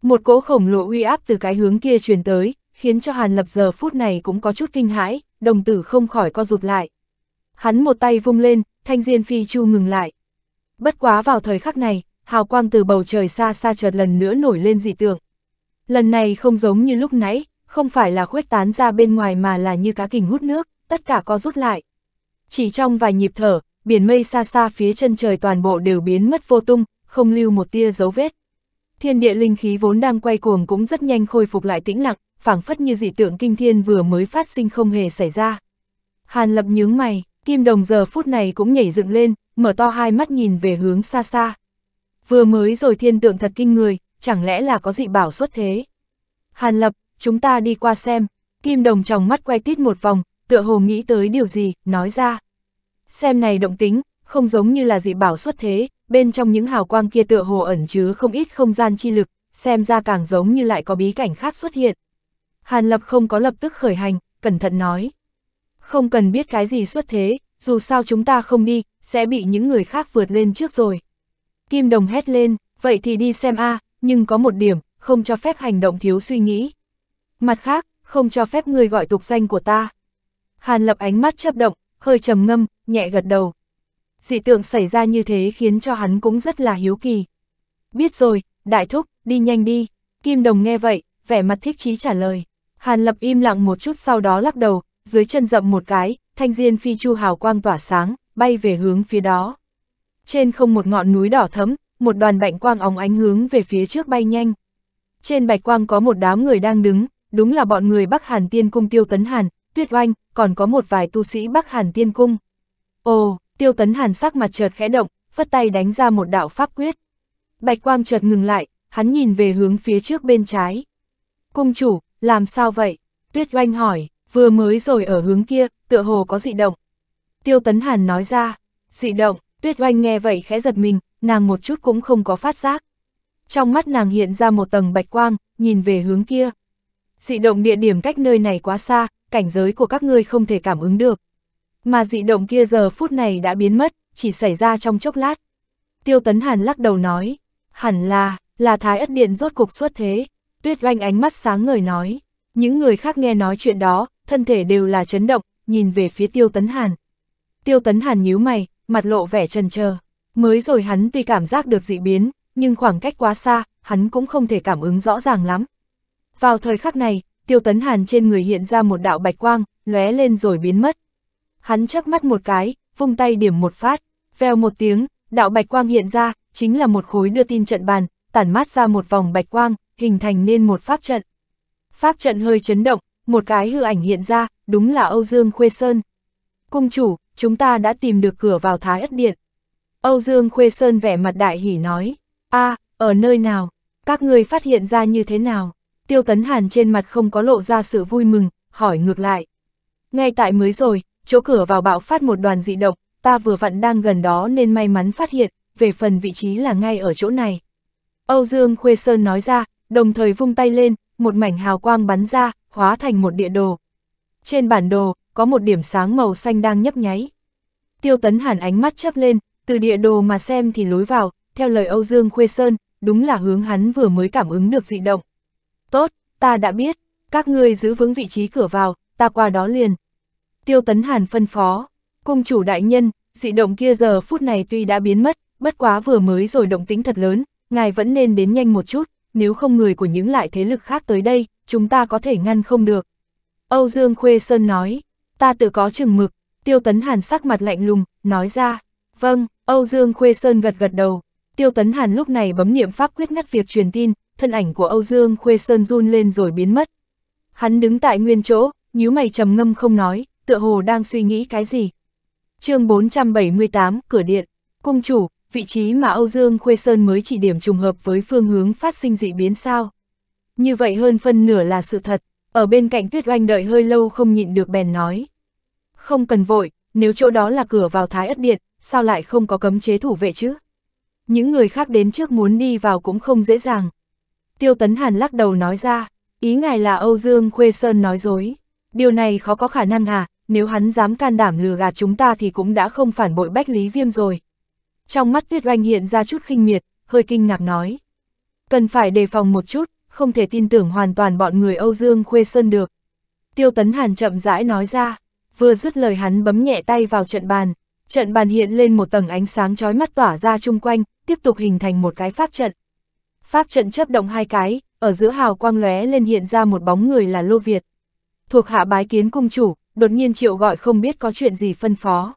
A: Một cỗ khổng lồ uy áp từ cái hướng kia truyền tới, khiến cho Hàn Lập giờ phút này cũng có chút kinh hãi, đồng tử không khỏi co rụt lại hắn một tay vung lên, thanh diên phi chu ngừng lại. Bất quá vào thời khắc này, hào quang từ bầu trời xa xa chợt lần nữa nổi lên dị tượng. Lần này không giống như lúc nãy, không phải là khuếch tán ra bên ngoài mà là như cá kình hút nước, tất cả co rút lại. Chỉ trong vài nhịp thở, biển mây xa xa phía chân trời toàn bộ đều biến mất vô tung, không lưu một tia dấu vết. Thiên địa linh khí vốn đang quay cuồng cũng rất nhanh khôi phục lại tĩnh lặng, phảng phất như dị tượng kinh thiên vừa mới phát sinh không hề xảy ra. Hàn lập nhướng mày, Kim đồng giờ phút này cũng nhảy dựng lên, mở to hai mắt nhìn về hướng xa xa. Vừa mới rồi thiên tượng thật kinh người, chẳng lẽ là có dị bảo xuất thế. Hàn lập, chúng ta đi qua xem. Kim đồng trong mắt quay tít một vòng, tựa hồ nghĩ tới điều gì, nói ra. Xem này động tính, không giống như là dị bảo xuất thế, bên trong những hào quang kia tựa hồ ẩn chứa không ít không gian chi lực, xem ra càng giống như lại có bí cảnh khác xuất hiện. Hàn Lập không có lập tức khởi hành, cẩn thận nói. Không cần biết cái gì xuất thế, dù sao chúng ta không đi, sẽ bị những người khác vượt lên trước rồi. Kim Đồng hét lên, vậy thì đi xem a, nhưng có một điểm, không cho phép hành động thiếu suy nghĩ. Mặt khác, không cho phép người gọi tục danh của ta. Hàn Lập ánh mắt chấp động, hơi trầm ngâm, nhẹ gật đầu. Dị tượng xảy ra như thế khiến cho hắn cũng rất là hiếu kỳ. Biết rồi, đại thúc, đi nhanh đi. Kim Đồng nghe vậy, vẻ mặt thích chí trả lời. Hàn Lập im lặng một chút sau đó lắc đầu, dưới chân rậm một cái, thanh diên phi chu hào quang tỏa sáng, bay về hướng phía đó. Trên không một ngọn núi đỏ thấm, một đoàn bạch quang óng ánh hướng về phía trước bay nhanh. Trên bạch quang có một đám người đang đứng, đúng là bọn người Bắc Hàn Tiên Cung Tiêu Tấn Hàn, Tuyết Oanh, còn có một vài tu sĩ Bắc Hàn Tiên Cung. Ồ, Tiêu Tấn Hàn sắc mặt chợt khẽ động, phất tay đánh ra một đạo pháp quyết. Bạch quang chợt ngừng lại, hắn nhìn về hướng phía trước bên trái. Cung chủ, làm sao vậy? Tuyết Oanh hỏi vừa mới rồi ở hướng kia, tựa hồ có dị động. Tiêu Tấn Hàn nói ra, dị động, Tuyết Oanh nghe vậy khẽ giật mình, nàng một chút cũng không có phát giác. Trong mắt nàng hiện ra một tầng bạch quang, nhìn về hướng kia. Dị động địa điểm cách nơi này quá xa, cảnh giới của các ngươi không thể cảm ứng được. Mà dị động kia giờ phút này đã biến mất, chỉ xảy ra trong chốc lát. Tiêu Tấn Hàn lắc đầu nói, hẳn là, là Thái Ất Điện rốt cục xuất thế. Tuyết Oanh ánh mắt sáng ngời nói, những người khác nghe nói chuyện đó, thân thể đều là chấn động, nhìn về phía tiêu tấn hàn. Tiêu tấn hàn nhíu mày, mặt lộ vẻ trần chờ Mới rồi hắn tuy cảm giác được dị biến, nhưng khoảng cách quá xa, hắn cũng không thể cảm ứng rõ ràng lắm. Vào thời khắc này, tiêu tấn hàn trên người hiện ra một đạo bạch quang, lóe lên rồi biến mất. Hắn chớp mắt một cái, vung tay điểm một phát, veo một tiếng, đạo bạch quang hiện ra, chính là một khối đưa tin trận bàn, tản mát ra một vòng bạch quang, hình thành nên một pháp trận. Pháp trận hơi chấn động, một cái hư ảnh hiện ra, đúng là Âu Dương Khuê Sơn. Cung chủ, chúng ta đã tìm được cửa vào Thái Ất Điện. Âu Dương Khuê Sơn vẻ mặt đại hỉ nói, a à, ở nơi nào, các người phát hiện ra như thế nào? Tiêu Tấn Hàn trên mặt không có lộ ra sự vui mừng, hỏi ngược lại. Ngay tại mới rồi, chỗ cửa vào bạo phát một đoàn dị động, ta vừa vặn đang gần đó nên may mắn phát hiện, về phần vị trí là ngay ở chỗ này. Âu Dương Khuê Sơn nói ra, đồng thời vung tay lên, một mảnh hào quang bắn ra, hóa thành một địa đồ. Trên bản đồ, có một điểm sáng màu xanh đang nhấp nháy. Tiêu Tấn Hàn ánh mắt chớp lên, từ địa đồ mà xem thì lối vào, theo lời Âu Dương Khuê Sơn, đúng là hướng hắn vừa mới cảm ứng được dị động. Tốt, ta đã biết, các ngươi giữ vững vị trí cửa vào, ta qua đó liền. Tiêu Tấn Hàn phân phó, cung chủ đại nhân, dị động kia giờ phút này tuy đã biến mất, bất quá vừa mới rồi động tính thật lớn, ngài vẫn nên đến nhanh một chút, nếu không người của những lại thế lực khác tới đây, chúng ta có thể ngăn không được. Âu Dương Khuê Sơn nói, ta tự có chừng mực, Tiêu Tấn Hàn sắc mặt lạnh lùng, nói ra, vâng, Âu Dương Khuê Sơn gật gật đầu. Tiêu Tấn Hàn lúc này bấm niệm pháp quyết ngắt việc truyền tin, thân ảnh của Âu Dương Khuê Sơn run lên rồi biến mất. Hắn đứng tại nguyên chỗ, nhíu mày trầm ngâm không nói, tựa hồ đang suy nghĩ cái gì. chương 478, cửa điện, cung chủ, vị trí mà Âu Dương Khuê Sơn mới chỉ điểm trùng hợp với phương hướng phát sinh dị biến sao. Như vậy hơn phân nửa là sự thật, ở bên cạnh Tuyết Oanh đợi hơi lâu không nhịn được bèn nói. Không cần vội, nếu chỗ đó là cửa vào Thái Ất Điện, sao lại không có cấm chế thủ vệ chứ? Những người khác đến trước muốn đi vào cũng không dễ dàng. Tiêu Tấn Hàn lắc đầu nói ra, ý ngài là Âu Dương Khuê Sơn nói dối. Điều này khó có khả năng à, nếu hắn dám can đảm lừa gạt chúng ta thì cũng đã không phản bội Bách Lý Viêm rồi. Trong mắt Tuyết Oanh hiện ra chút khinh miệt, hơi kinh ngạc nói. Cần phải đề phòng một chút, không thể tin tưởng hoàn toàn bọn người Âu Dương Khuê Sơn được. Tiêu Tấn Hàn chậm rãi nói ra, vừa dứt lời hắn bấm nhẹ tay vào trận bàn. Trận bàn hiện lên một tầng ánh sáng chói mắt tỏa ra chung quanh, tiếp tục hình thành một cái pháp trận. Pháp trận chấp động hai cái, ở giữa hào quang lóe lên hiện ra một bóng người là Lô Việt. Thuộc hạ bái kiến cung chủ, đột nhiên triệu gọi không biết có chuyện gì phân phó.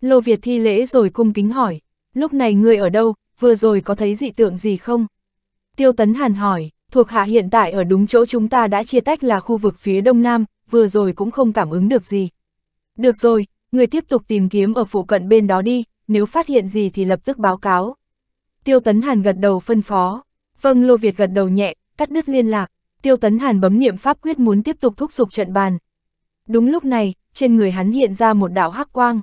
A: Lô Việt thi lễ rồi cung kính hỏi, lúc này ngươi ở đâu, vừa rồi có thấy dị tượng gì không? Tiêu Tấn Hàn hỏi, thuộc hạ hiện tại ở đúng chỗ chúng ta đã chia tách là khu vực phía đông nam, vừa rồi cũng không cảm ứng được gì. Được rồi, người tiếp tục tìm kiếm ở phụ cận bên đó đi, nếu phát hiện gì thì lập tức báo cáo. Tiêu Tấn Hàn gật đầu phân phó. Vâng Lô Việt gật đầu nhẹ, cắt đứt liên lạc. Tiêu Tấn Hàn bấm niệm pháp quyết muốn tiếp tục thúc giục trận bàn. Đúng lúc này, trên người hắn hiện ra một đạo hắc quang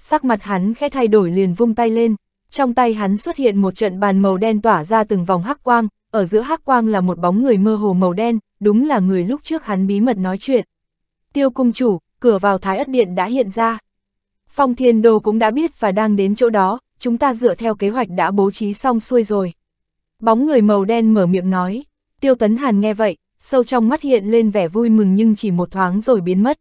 A: sắc mặt hắn khẽ thay đổi liền vung tay lên, trong tay hắn xuất hiện một trận bàn màu đen tỏa ra từng vòng hắc quang, ở giữa hắc quang là một bóng người mơ hồ màu đen, đúng là người lúc trước hắn bí mật nói chuyện. Tiêu cung chủ, cửa vào Thái Ất Điện đã hiện ra. Phong Thiên đồ cũng đã biết và đang đến chỗ đó, chúng ta dựa theo kế hoạch đã bố trí xong xuôi rồi. Bóng người màu đen mở miệng nói, Tiêu Tấn Hàn nghe vậy, sâu trong mắt hiện lên vẻ vui mừng nhưng chỉ một thoáng rồi biến mất.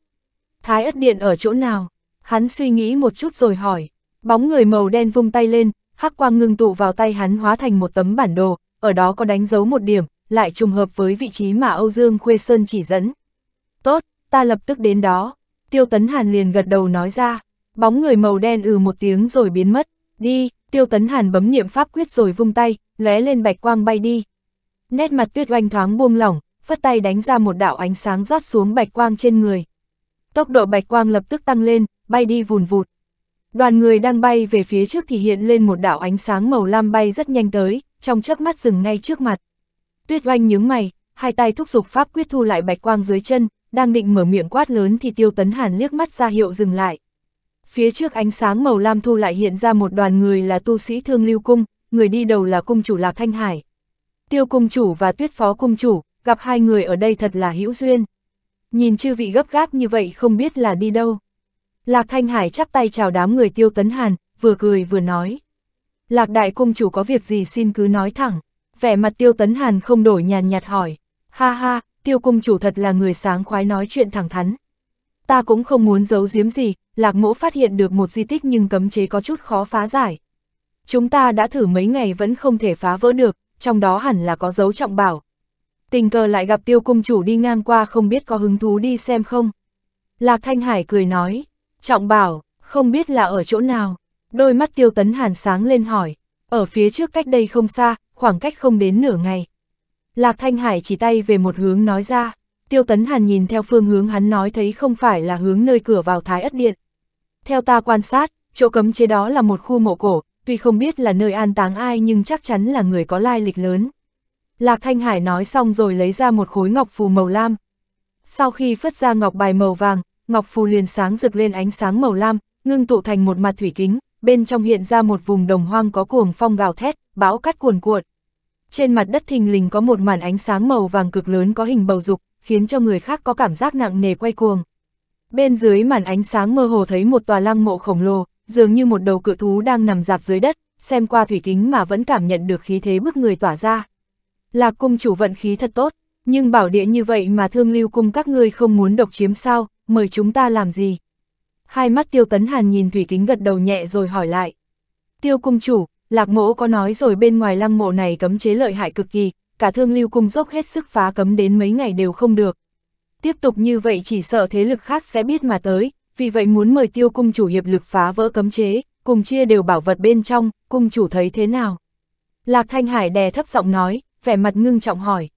A: Thái Ất Điện ở chỗ nào? Hắn suy nghĩ một chút rồi hỏi, bóng người màu đen vung tay lên, hắc quang ngưng tụ vào tay hắn hóa thành một tấm bản đồ, ở đó có đánh dấu một điểm, lại trùng hợp với vị trí mà Âu Dương Khuê Sơn chỉ dẫn. Tốt, ta lập tức đến đó. Tiêu Tấn Hàn liền gật đầu nói ra, bóng người màu đen ừ một tiếng rồi biến mất, đi, Tiêu Tấn Hàn bấm niệm pháp quyết rồi vung tay, lóe lên bạch quang bay đi. Nét mặt tuyết oanh thoáng buông lỏng, phất tay đánh ra một đạo ánh sáng rót xuống bạch quang trên người tốc độ bạch quang lập tức tăng lên, bay đi vùn vụt. Đoàn người đang bay về phía trước thì hiện lên một đảo ánh sáng màu lam bay rất nhanh tới, trong chớp mắt dừng ngay trước mặt. Tuyết oanh nhướng mày, hai tay thúc giục pháp quyết thu lại bạch quang dưới chân, đang định mở miệng quát lớn thì tiêu tấn hàn liếc mắt ra hiệu dừng lại. Phía trước ánh sáng màu lam thu lại hiện ra một đoàn người là tu sĩ thương lưu cung, người đi đầu là cung chủ Lạc Thanh Hải. Tiêu cung chủ và tuyết phó cung chủ, gặp hai người ở đây thật là hữu duyên nhìn chư vị gấp gáp như vậy không biết là đi đâu. Lạc Thanh Hải chắp tay chào đám người tiêu tấn hàn, vừa cười vừa nói. Lạc đại cung chủ có việc gì xin cứ nói thẳng, vẻ mặt tiêu tấn hàn không đổi nhàn nhạt hỏi. Ha ha, tiêu cung chủ thật là người sáng khoái nói chuyện thẳng thắn. Ta cũng không muốn giấu giếm gì, lạc mỗ phát hiện được một di tích nhưng cấm chế có chút khó phá giải. Chúng ta đã thử mấy ngày vẫn không thể phá vỡ được, trong đó hẳn là có dấu trọng bảo, tình cờ lại gặp tiêu cung chủ đi ngang qua không biết có hứng thú đi xem không. Lạc Thanh Hải cười nói, trọng bảo, không biết là ở chỗ nào, đôi mắt tiêu tấn hàn sáng lên hỏi, ở phía trước cách đây không xa, khoảng cách không đến nửa ngày. Lạc Thanh Hải chỉ tay về một hướng nói ra, tiêu tấn hàn nhìn theo phương hướng hắn nói thấy không phải là hướng nơi cửa vào thái ất điện. Theo ta quan sát, chỗ cấm chế đó là một khu mộ cổ, tuy không biết là nơi an táng ai nhưng chắc chắn là người có lai lịch lớn. Lạc Thanh Hải nói xong rồi lấy ra một khối ngọc phù màu lam. Sau khi phất ra ngọc bài màu vàng, ngọc phù liền sáng rực lên ánh sáng màu lam, ngưng tụ thành một mặt thủy kính, bên trong hiện ra một vùng đồng hoang có cuồng phong gào thét, bão cát cuồn cuộn. Trên mặt đất thình lình có một màn ánh sáng màu vàng cực lớn có hình bầu dục, khiến cho người khác có cảm giác nặng nề quay cuồng. Bên dưới màn ánh sáng mơ hồ thấy một tòa lăng mộ khổng lồ, dường như một đầu cự thú đang nằm dạp dưới đất, xem qua thủy kính mà vẫn cảm nhận được khí thế bức người tỏa ra là cung chủ vận khí thật tốt, nhưng bảo địa như vậy mà thương lưu cung các ngươi không muốn độc chiếm sao, mời chúng ta làm gì? Hai mắt tiêu tấn hàn nhìn thủy kính gật đầu nhẹ rồi hỏi lại. Tiêu cung chủ, lạc mỗ có nói rồi bên ngoài lăng mộ này cấm chế lợi hại cực kỳ, cả thương lưu cung dốc hết sức phá cấm đến mấy ngày đều không được. Tiếp tục như vậy chỉ sợ thế lực khác sẽ biết mà tới, vì vậy muốn mời tiêu cung chủ hiệp lực phá vỡ cấm chế, cùng chia đều bảo vật bên trong, cung chủ thấy thế nào? Lạc Thanh Hải đè thấp giọng nói, vẻ mặt ngưng trọng hỏi.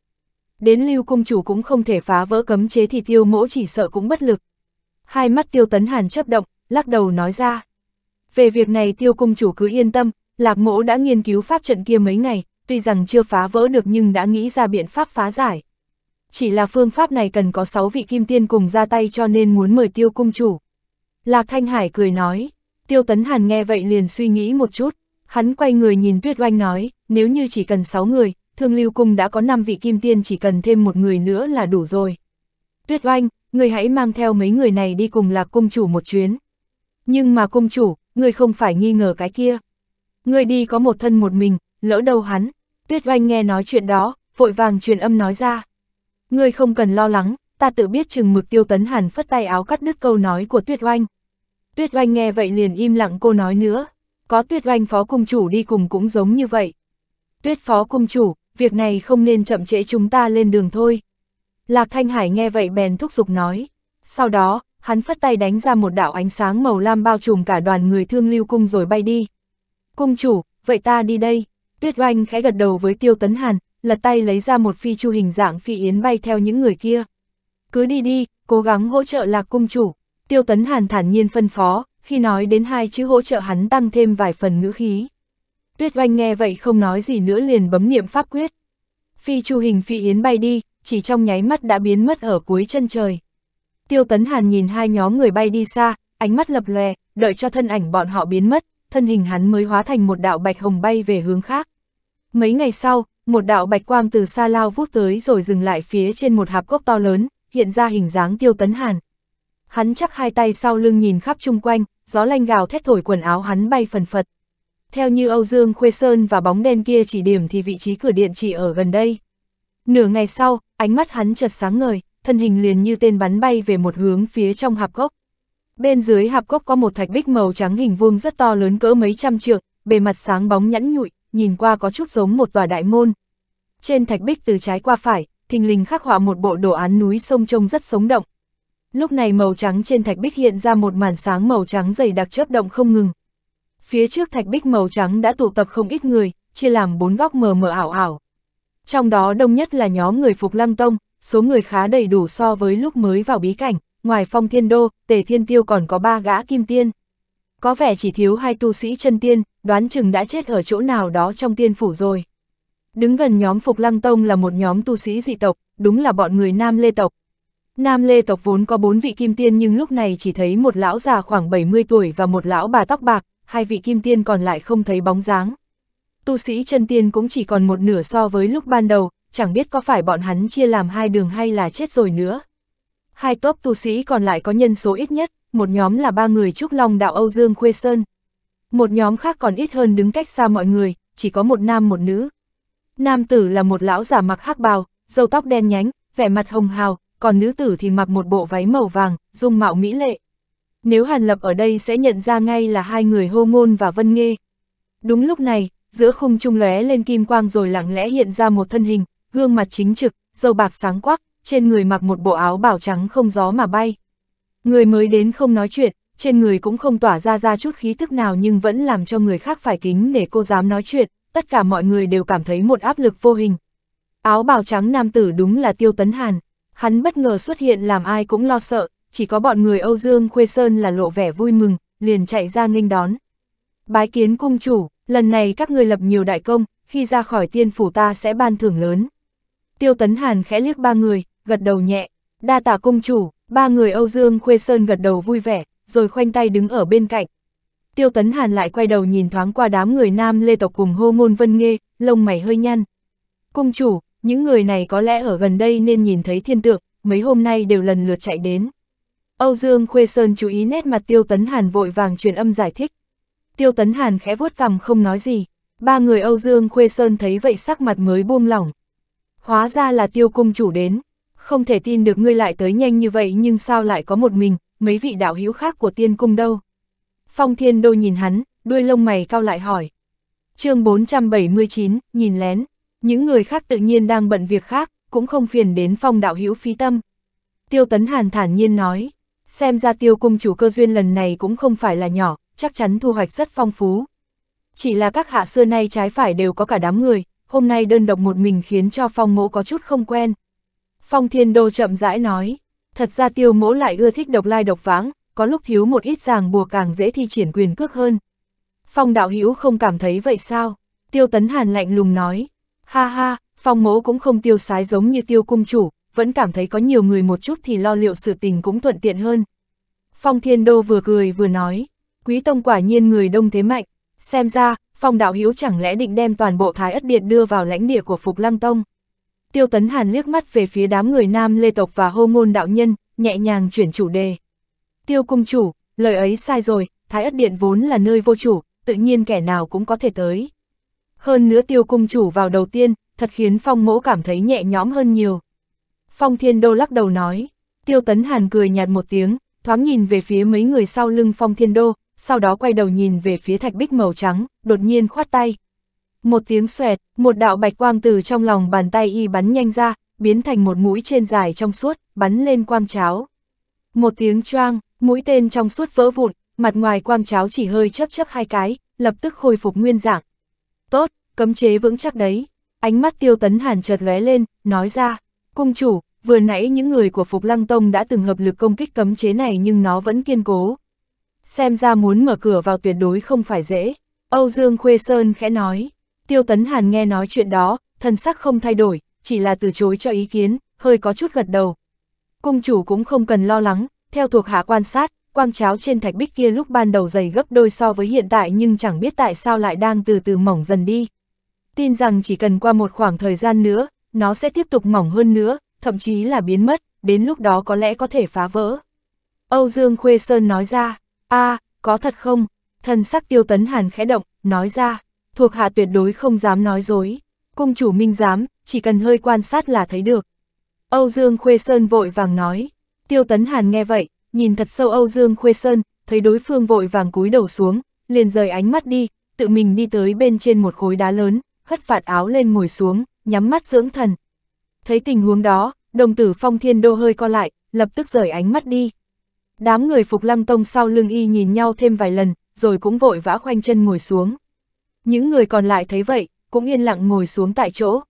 A: Đến lưu cung chủ cũng không thể phá vỡ cấm chế thì tiêu mỗ chỉ sợ cũng bất lực. Hai mắt tiêu tấn hàn chấp động, lắc đầu nói ra. Về việc này tiêu cung chủ cứ yên tâm, lạc mỗ đã nghiên cứu pháp trận kia mấy ngày, tuy rằng chưa phá vỡ được nhưng đã nghĩ ra biện pháp phá giải. Chỉ là phương pháp này cần có 6 vị kim tiên cùng ra tay cho nên muốn mời tiêu cung chủ. Lạc Thanh Hải cười nói, tiêu tấn hàn nghe vậy liền suy nghĩ một chút, hắn quay người nhìn tuyết oanh nói, nếu như chỉ cần 6 người, thương lưu cung đã có 5 vị kim tiên chỉ cần thêm một người nữa là đủ rồi. Tuyết oanh, người hãy mang theo mấy người này đi cùng lạc cung chủ một chuyến. Nhưng mà cung chủ, người không phải nghi ngờ cái kia. Người đi có một thân một mình, lỡ đâu hắn. Tuyết oanh nghe nói chuyện đó, vội vàng truyền âm nói ra. Người không cần lo lắng, ta tự biết chừng mực tiêu tấn hàn phất tay áo cắt đứt câu nói của tuyết oanh. Tuyết oanh nghe vậy liền im lặng cô nói nữa. Có tuyết oanh phó cung chủ đi cùng cũng giống như vậy. Tuyết phó cung chủ, việc này không nên chậm trễ chúng ta lên đường thôi. Lạc Thanh Hải nghe vậy bèn thúc giục nói. Sau đó, hắn phất tay đánh ra một đạo ánh sáng màu lam bao trùm cả đoàn người thương lưu cung rồi bay đi. Cung chủ, vậy ta đi đây. Tuyết oanh khẽ gật đầu với tiêu tấn hàn, lật tay lấy ra một phi chu hình dạng phi yến bay theo những người kia. Cứ đi đi, cố gắng hỗ trợ lạc cung chủ. Tiêu tấn hàn thản nhiên phân phó, khi nói đến hai chữ hỗ trợ hắn tăng thêm vài phần ngữ khí. Tuyết oanh nghe vậy không nói gì nữa liền bấm niệm pháp quyết. Phi chu hình phi yến bay đi, chỉ trong nháy mắt đã biến mất ở cuối chân trời. Tiêu Tấn Hàn nhìn hai nhóm người bay đi xa, ánh mắt lập lè, đợi cho thân ảnh bọn họ biến mất, thân hình hắn mới hóa thành một đạo bạch hồng bay về hướng khác. Mấy ngày sau, một đạo bạch quang từ xa lao vút tới rồi dừng lại phía trên một hạp cốc to lớn, hiện ra hình dáng Tiêu Tấn Hàn. Hắn chắp hai tay sau lưng nhìn khắp chung quanh, gió lanh gào thét thổi quần áo hắn bay phần phật theo như Âu Dương Khuê Sơn và bóng đen kia chỉ điểm thì vị trí cửa điện chỉ ở gần đây. Nửa ngày sau, ánh mắt hắn chợt sáng ngời, thân hình liền như tên bắn bay về một hướng phía trong hạp cốc. Bên dưới hạp cốc có một thạch bích màu trắng hình vuông rất to lớn cỡ mấy trăm trượng, bề mặt sáng bóng nhẵn nhụi, nhìn qua có chút giống một tòa đại môn. Trên thạch bích từ trái qua phải, thình lình khắc họa một bộ đồ án núi sông trông rất sống động. Lúc này màu trắng trên thạch bích hiện ra một màn sáng màu trắng dày đặc chớp động không ngừng, phía trước thạch bích màu trắng đã tụ tập không ít người, chia làm bốn góc mờ mờ ảo ảo. Trong đó đông nhất là nhóm người Phục Lăng Tông, số người khá đầy đủ so với lúc mới vào bí cảnh, ngoài phong thiên đô, tề thiên tiêu còn có ba gã kim tiên. Có vẻ chỉ thiếu hai tu sĩ chân tiên, đoán chừng đã chết ở chỗ nào đó trong tiên phủ rồi. Đứng gần nhóm Phục Lăng Tông là một nhóm tu sĩ dị tộc, đúng là bọn người Nam Lê Tộc. Nam Lê Tộc vốn có bốn vị kim tiên nhưng lúc này chỉ thấy một lão già khoảng 70 tuổi và một lão bà tóc bạc, hai vị kim tiên còn lại không thấy bóng dáng. Tu sĩ chân tiên cũng chỉ còn một nửa so với lúc ban đầu, chẳng biết có phải bọn hắn chia làm hai đường hay là chết rồi nữa. Hai top tu sĩ còn lại có nhân số ít nhất, một nhóm là ba người Trúc Long đạo Âu Dương Khuê Sơn. Một nhóm khác còn ít hơn đứng cách xa mọi người, chỉ có một nam một nữ. Nam tử là một lão giả mặc hắc bào, râu tóc đen nhánh, vẻ mặt hồng hào, còn nữ tử thì mặc một bộ váy màu vàng, dung mạo mỹ lệ. Nếu Hàn Lập ở đây sẽ nhận ra ngay là hai người hô ngôn và vân nghe. Đúng lúc này, giữa khung trung lóe lên kim quang rồi lặng lẽ hiện ra một thân hình, gương mặt chính trực, dâu bạc sáng quắc, trên người mặc một bộ áo bảo trắng không gió mà bay. Người mới đến không nói chuyện, trên người cũng không tỏa ra ra chút khí thức nào nhưng vẫn làm cho người khác phải kính để cô dám nói chuyện, tất cả mọi người đều cảm thấy một áp lực vô hình. Áo bào trắng nam tử đúng là tiêu tấn hàn, hắn bất ngờ xuất hiện làm ai cũng lo sợ, chỉ có bọn người Âu Dương Khuê Sơn là lộ vẻ vui mừng, liền chạy ra nghênh đón. Bái kiến cung chủ, lần này các người lập nhiều đại công, khi ra khỏi tiên phủ ta sẽ ban thưởng lớn. Tiêu Tấn Hàn khẽ liếc ba người, gật đầu nhẹ, đa tạ cung chủ, ba người Âu Dương Khuê Sơn gật đầu vui vẻ, rồi khoanh tay đứng ở bên cạnh. Tiêu Tấn Hàn lại quay đầu nhìn thoáng qua đám người nam lê tộc cùng hô ngôn vân nghê, lông mày hơi nhăn. Cung chủ, những người này có lẽ ở gần đây nên nhìn thấy thiên tượng, mấy hôm nay đều lần lượt chạy đến. Âu Dương Khuê Sơn chú ý nét mặt Tiêu Tấn Hàn vội vàng truyền âm giải thích. Tiêu Tấn Hàn khẽ vuốt cằm không nói gì, ba người Âu Dương Khuê Sơn thấy vậy sắc mặt mới buông lỏng. Hóa ra là Tiêu Cung chủ đến, không thể tin được ngươi lại tới nhanh như vậy nhưng sao lại có một mình, mấy vị đạo hữu khác của Tiên Cung đâu. Phong Thiên Đô nhìn hắn, đuôi lông mày cao lại hỏi. chương 479, nhìn lén, những người khác tự nhiên đang bận việc khác, cũng không phiền đến Phong đạo hữu Phi tâm. Tiêu Tấn Hàn thản nhiên nói, Xem ra tiêu cung chủ cơ duyên lần này cũng không phải là nhỏ, chắc chắn thu hoạch rất phong phú. Chỉ là các hạ xưa nay trái phải đều có cả đám người, hôm nay đơn độc một mình khiến cho phong mỗ có chút không quen. Phong thiên đô chậm rãi nói, thật ra tiêu mỗ lại ưa thích độc lai độc vãng, có lúc thiếu một ít ràng buộc càng dễ thi triển quyền cước hơn. Phong đạo hữu không cảm thấy vậy sao? Tiêu tấn hàn lạnh lùng nói, ha ha, phong mỗ cũng không tiêu sái giống như tiêu cung chủ, vẫn cảm thấy có nhiều người một chút thì lo liệu sự tình cũng thuận tiện hơn. Phong Thiên Đô vừa cười vừa nói, Quý Tông quả nhiên người đông thế mạnh, xem ra, Phong Đạo Hiếu chẳng lẽ định đem toàn bộ Thái Ất Điện đưa vào lãnh địa của Phục Lăng Tông. Tiêu Tấn Hàn liếc mắt về phía đám người nam lê tộc và hô ngôn đạo nhân, nhẹ nhàng chuyển chủ đề. Tiêu Cung Chủ, lời ấy sai rồi, Thái Ất Điện vốn là nơi vô chủ, tự nhiên kẻ nào cũng có thể tới. Hơn nữa Tiêu Cung Chủ vào đầu tiên, thật khiến Phong Mỗ cảm thấy nhẹ nhõm hơn nhiều. Phong Thiên Đô lắc đầu nói, Tiêu Tấn Hàn cười nhạt một tiếng, thoáng nhìn về phía mấy người sau lưng Phong Thiên Đô, sau đó quay đầu nhìn về phía thạch bích màu trắng, đột nhiên khoát tay. Một tiếng xoẹt, một đạo bạch quang từ trong lòng bàn tay y bắn nhanh ra, biến thành một mũi trên dài trong suốt, bắn lên quang cháo. Một tiếng choang, mũi tên trong suốt vỡ vụn, mặt ngoài quang cháo chỉ hơi chấp chấp hai cái, lập tức khôi phục nguyên dạng. Tốt, cấm chế vững chắc đấy. Ánh mắt tiêu tấn hàn chợt lóe lên, nói ra. Cung chủ, vừa nãy những người của Phục Lăng Tông đã từng hợp lực công kích cấm chế này nhưng nó vẫn kiên cố. Xem ra muốn mở cửa vào tuyệt đối không phải dễ. Âu Dương Khuê Sơn khẽ nói. Tiêu Tấn Hàn nghe nói chuyện đó, thần sắc không thay đổi, chỉ là từ chối cho ý kiến, hơi có chút gật đầu. Cung chủ cũng không cần lo lắng, theo thuộc hạ quan sát, quang cháo trên thạch bích kia lúc ban đầu dày gấp đôi so với hiện tại nhưng chẳng biết tại sao lại đang từ từ mỏng dần đi. Tin rằng chỉ cần qua một khoảng thời gian nữa, nó sẽ tiếp tục mỏng hơn nữa, thậm chí là biến mất, đến lúc đó có lẽ có thể phá vỡ. Âu Dương Khuê Sơn nói ra, a có thật không? Thần sắc tiêu tấn hàn khẽ động, nói ra, thuộc hạ tuyệt đối không dám nói dối. Cung chủ minh dám, chỉ cần hơi quan sát là thấy được. Âu Dương Khuê Sơn vội vàng nói, tiêu tấn hàn nghe vậy, nhìn thật sâu Âu Dương Khuê Sơn, thấy đối phương vội vàng cúi đầu xuống, liền rời ánh mắt đi, tự mình đi tới bên trên một khối đá lớn, hất phạt áo lên ngồi xuống, nhắm mắt dưỡng thần. Thấy tình huống đó, đồng tử phong thiên đô hơi co lại, lập tức rời ánh mắt đi. Đám người phục lăng tông sau lưng y nhìn nhau thêm vài lần, rồi cũng vội vã khoanh chân ngồi xuống. Những người còn lại thấy vậy, cũng yên lặng ngồi xuống tại chỗ.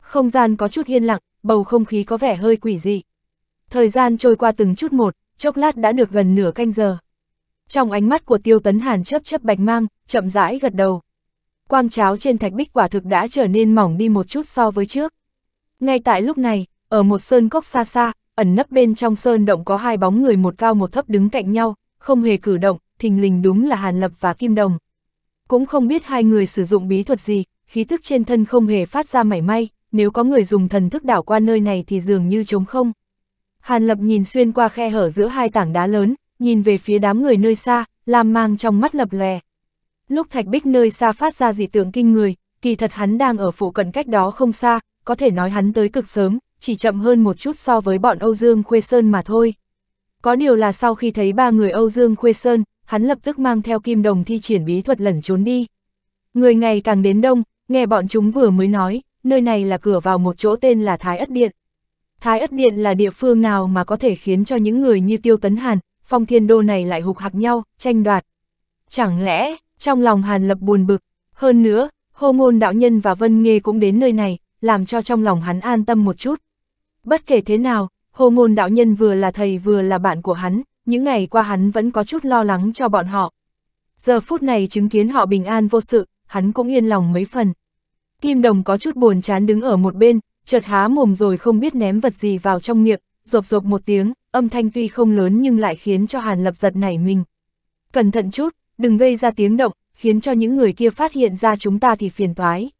A: Không gian có chút yên lặng, bầu không khí có vẻ hơi quỷ dị. Thời gian trôi qua từng chút một, chốc lát đã được gần nửa canh giờ. Trong ánh mắt của tiêu tấn hàn chớp chớp bạch mang, chậm rãi gật đầu quang cháo trên thạch bích quả thực đã trở nên mỏng đi một chút so với trước. Ngay tại lúc này, ở một sơn cốc xa xa, ẩn nấp bên trong sơn động có hai bóng người một cao một thấp đứng cạnh nhau, không hề cử động, thình lình đúng là Hàn Lập và Kim Đồng. Cũng không biết hai người sử dụng bí thuật gì, khí thức trên thân không hề phát ra mảy may, nếu có người dùng thần thức đảo qua nơi này thì dường như trống không. Hàn Lập nhìn xuyên qua khe hở giữa hai tảng đá lớn, nhìn về phía đám người nơi xa, làm mang trong mắt lập lè. Lúc Thạch Bích nơi xa phát ra dị tượng kinh người, kỳ thật hắn đang ở phụ cận cách đó không xa, có thể nói hắn tới cực sớm, chỉ chậm hơn một chút so với bọn Âu Dương Khuê Sơn mà thôi. Có điều là sau khi thấy ba người Âu Dương Khuê Sơn, hắn lập tức mang theo kim đồng thi triển bí thuật lẩn trốn đi. Người ngày càng đến đông, nghe bọn chúng vừa mới nói, nơi này là cửa vào một chỗ tên là Thái Ất Điện. Thái Ất Điện là địa phương nào mà có thể khiến cho những người như Tiêu Tấn Hàn, Phong Thiên Đô này lại hục hạc nhau, tranh đoạt. Chẳng lẽ, trong lòng Hàn Lập buồn bực. Hơn nữa, hô ngôn đạo nhân và Vân Nghê cũng đến nơi này, làm cho trong lòng hắn an tâm một chút. Bất kể thế nào, hô ngôn đạo nhân vừa là thầy vừa là bạn của hắn, những ngày qua hắn vẫn có chút lo lắng cho bọn họ. Giờ phút này chứng kiến họ bình an vô sự, hắn cũng yên lòng mấy phần. Kim Đồng có chút buồn chán đứng ở một bên, chợt há mồm rồi không biết ném vật gì vào trong miệng, rộp rộp một tiếng, âm thanh tuy không lớn nhưng lại khiến cho Hàn Lập giật nảy mình. Cẩn thận chút, đừng gây ra tiếng động, khiến cho những người kia phát hiện ra chúng ta thì phiền toái.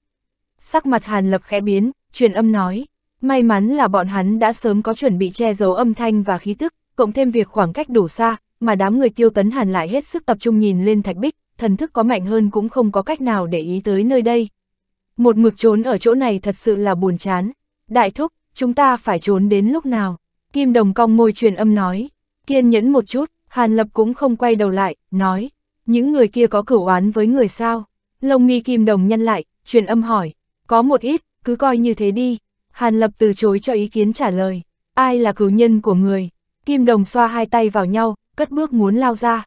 A: Sắc mặt Hàn Lập khẽ biến, truyền âm nói, may mắn là bọn hắn đã sớm có chuẩn bị che giấu âm thanh và khí tức, cộng thêm việc khoảng cách đủ xa, mà đám người tiêu tấn Hàn lại hết sức tập trung nhìn lên thạch bích, thần thức có mạnh hơn cũng không có cách nào để ý tới nơi đây. Một mực trốn ở chỗ này thật sự là buồn chán. Đại thúc, chúng ta phải trốn đến lúc nào? Kim Đồng cong môi truyền âm nói, kiên nhẫn một chút, Hàn Lập cũng không quay đầu lại, nói, những người kia có cửu oán với người sao? Lông mi kim đồng nhân lại, truyền âm hỏi. Có một ít, cứ coi như thế đi. Hàn Lập từ chối cho ý kiến trả lời. Ai là cửu nhân của người? Kim đồng xoa hai tay vào nhau, cất bước muốn lao ra.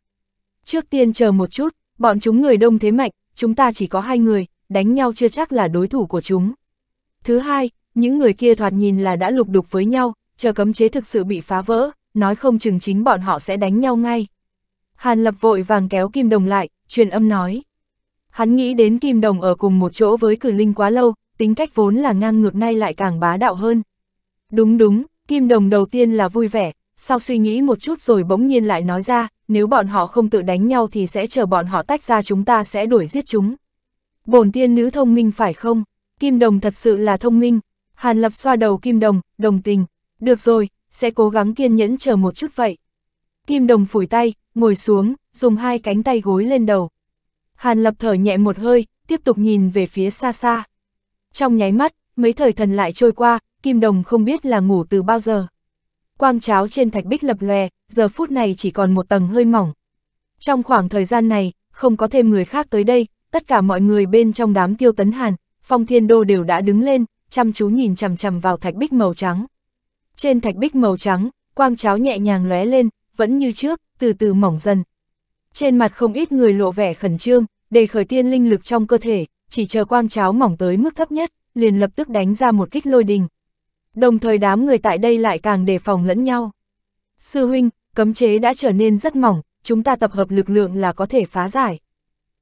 A: Trước tiên chờ một chút, bọn chúng người đông thế mạnh, chúng ta chỉ có hai người, đánh nhau chưa chắc là đối thủ của chúng. Thứ hai, những người kia thoạt nhìn là đã lục đục với nhau, chờ cấm chế thực sự bị phá vỡ, nói không chừng chính bọn họ sẽ đánh nhau ngay. Hàn Lập vội vàng kéo Kim Đồng lại, truyền âm nói. Hắn nghĩ đến Kim Đồng ở cùng một chỗ với cử linh quá lâu, tính cách vốn là ngang ngược nay lại càng bá đạo hơn. Đúng đúng, Kim Đồng đầu tiên là vui vẻ, sau suy nghĩ một chút rồi bỗng nhiên lại nói ra, nếu bọn họ không tự đánh nhau thì sẽ chờ bọn họ tách ra chúng ta sẽ đuổi giết chúng. Bổn tiên nữ thông minh phải không? Kim Đồng thật sự là thông minh. Hàn Lập xoa đầu Kim Đồng, đồng tình. Được rồi, sẽ cố gắng kiên nhẫn chờ một chút vậy. Kim Đồng phủi tay, ngồi xuống, dùng hai cánh tay gối lên đầu. Hàn Lập thở nhẹ một hơi, tiếp tục nhìn về phía xa xa. Trong nháy mắt, mấy thời thần lại trôi qua, Kim Đồng không biết là ngủ từ bao giờ. Quang cháo trên thạch bích lập lòe, giờ phút này chỉ còn một tầng hơi mỏng. Trong khoảng thời gian này, không có thêm người khác tới đây, tất cả mọi người bên trong đám tiêu tấn hàn, phong thiên đô đều đã đứng lên, chăm chú nhìn chằm chằm vào thạch bích màu trắng. Trên thạch bích màu trắng, quang cháo nhẹ nhàng lóe lên, vẫn như trước, từ từ mỏng dần. Trên mặt không ít người lộ vẻ khẩn trương, để khởi tiên linh lực trong cơ thể, chỉ chờ quang cháo mỏng tới mức thấp nhất, liền lập tức đánh ra một kích lôi đình. Đồng thời đám người tại đây lại càng đề phòng lẫn nhau. Sư huynh, cấm chế đã trở nên rất mỏng, chúng ta tập hợp lực lượng là có thể phá giải.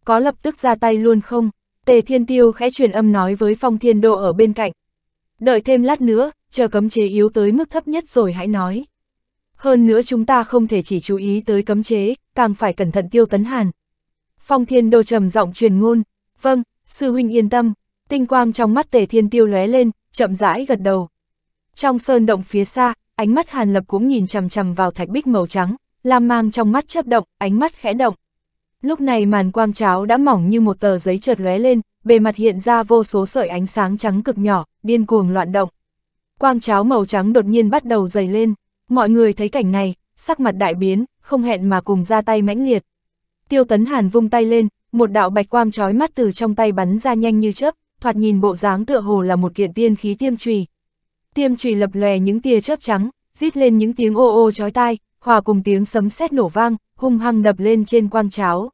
A: Có lập tức ra tay luôn không? Tề Thiên Tiêu khẽ truyền âm nói với Phong Thiên độ ở bên cạnh. Đợi thêm lát nữa, chờ cấm chế yếu tới mức thấp nhất rồi hãy nói. Hơn nữa chúng ta không thể chỉ chú ý tới cấm chế, càng phải cẩn thận tiêu tấn hàn. Phong thiên đô trầm giọng truyền ngôn, vâng, sư huynh yên tâm, tinh quang trong mắt tề thiên tiêu lóe lên, chậm rãi gật đầu. Trong sơn động phía xa, ánh mắt hàn lập cũng nhìn chằm chằm vào thạch bích màu trắng, lam mang trong mắt chớp động, ánh mắt khẽ động. Lúc này màn quang cháo đã mỏng như một tờ giấy chợt lóe lên, bề mặt hiện ra vô số sợi ánh sáng trắng cực nhỏ, điên cuồng loạn động. Quang cháo màu trắng đột nhiên bắt đầu dày lên. Mọi người thấy cảnh này, sắc mặt đại biến, không hẹn mà cùng ra tay mãnh liệt. Tiêu Tấn Hàn vung tay lên, một đạo bạch quang trói mắt từ trong tay bắn ra nhanh như chớp, thoạt nhìn bộ dáng tựa hồ là một kiện tiên khí tiêm chùy. Tiêm chùy lập lòe những tia chớp trắng, rít lên những tiếng ô ô chói tai, hòa cùng tiếng sấm sét nổ vang, hung hăng đập lên trên quang cháo.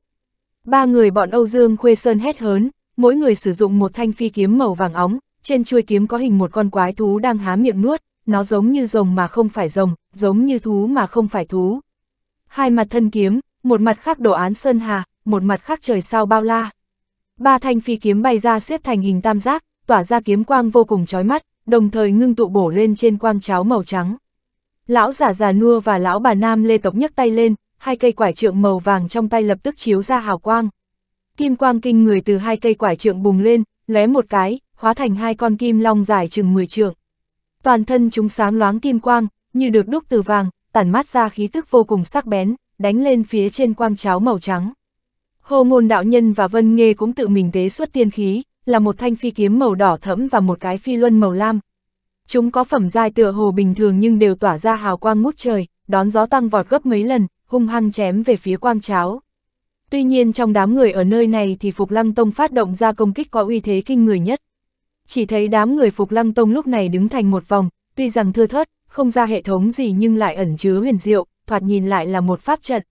A: Ba người bọn Âu Dương Khuê Sơn hét hớn, mỗi người sử dụng một thanh phi kiếm màu vàng óng, trên chuôi kiếm có hình một con quái thú đang há miệng nuốt, nó giống như rồng mà không phải rồng, giống như thú mà không phải thú. Hai mặt thân kiếm, một mặt khác đồ án sơn hà, một mặt khác trời sao bao la. Ba thanh phi kiếm bay ra xếp thành hình tam giác, tỏa ra kiếm quang vô cùng chói mắt, đồng thời ngưng tụ bổ lên trên quang cháo màu trắng. Lão giả già nua và lão bà nam lê tộc nhấc tay lên, hai cây quải trượng màu vàng trong tay lập tức chiếu ra hào quang. Kim quang kinh người từ hai cây quải trượng bùng lên, lóe một cái, hóa thành hai con kim long dài chừng 10 trượng toàn thân chúng sáng loáng kim quang, như được đúc từ vàng, tản mát ra khí tức vô cùng sắc bén, đánh lên phía trên quang cháo màu trắng. Hồ ngôn đạo nhân và Vân Nghê cũng tự mình tế xuất tiên khí, là một thanh phi kiếm màu đỏ thẫm và một cái phi luân màu lam. Chúng có phẩm giai tựa hồ bình thường nhưng đều tỏa ra hào quang ngút trời, đón gió tăng vọt gấp mấy lần, hung hăng chém về phía quang cháo. Tuy nhiên trong đám người ở nơi này thì Phục Lăng Tông phát động ra công kích có uy thế kinh người nhất chỉ thấy đám người Phục Lăng Tông lúc này đứng thành một vòng, tuy rằng thưa thớt, không ra hệ thống gì nhưng lại ẩn chứa huyền diệu, thoạt nhìn lại là một pháp trận.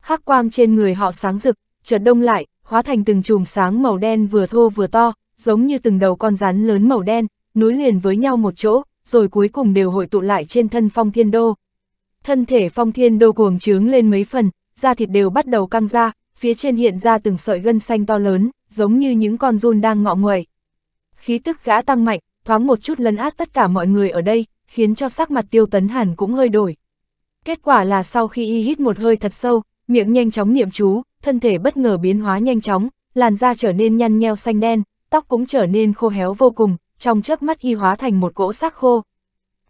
A: Hắc quang trên người họ sáng rực, chợt đông lại, hóa thành từng chùm sáng màu đen vừa thô vừa to, giống như từng đầu con rắn lớn màu đen, nối liền với nhau một chỗ, rồi cuối cùng đều hội tụ lại trên thân phong thiên đô. Thân thể phong thiên đô cuồng trướng lên mấy phần, da thịt đều bắt đầu căng ra, phía trên hiện ra từng sợi gân xanh to lớn, giống như những con run đang ngọ nguậy khí tức gã tăng mạnh, thoáng một chút lấn át tất cả mọi người ở đây, khiến cho sắc mặt tiêu tấn hàn cũng hơi đổi. Kết quả là sau khi y hít một hơi thật sâu, miệng nhanh chóng niệm chú, thân thể bất ngờ biến hóa nhanh chóng, làn da trở nên nhăn nheo xanh đen, tóc cũng trở nên khô héo vô cùng, trong chớp mắt y hóa thành một cỗ xác khô.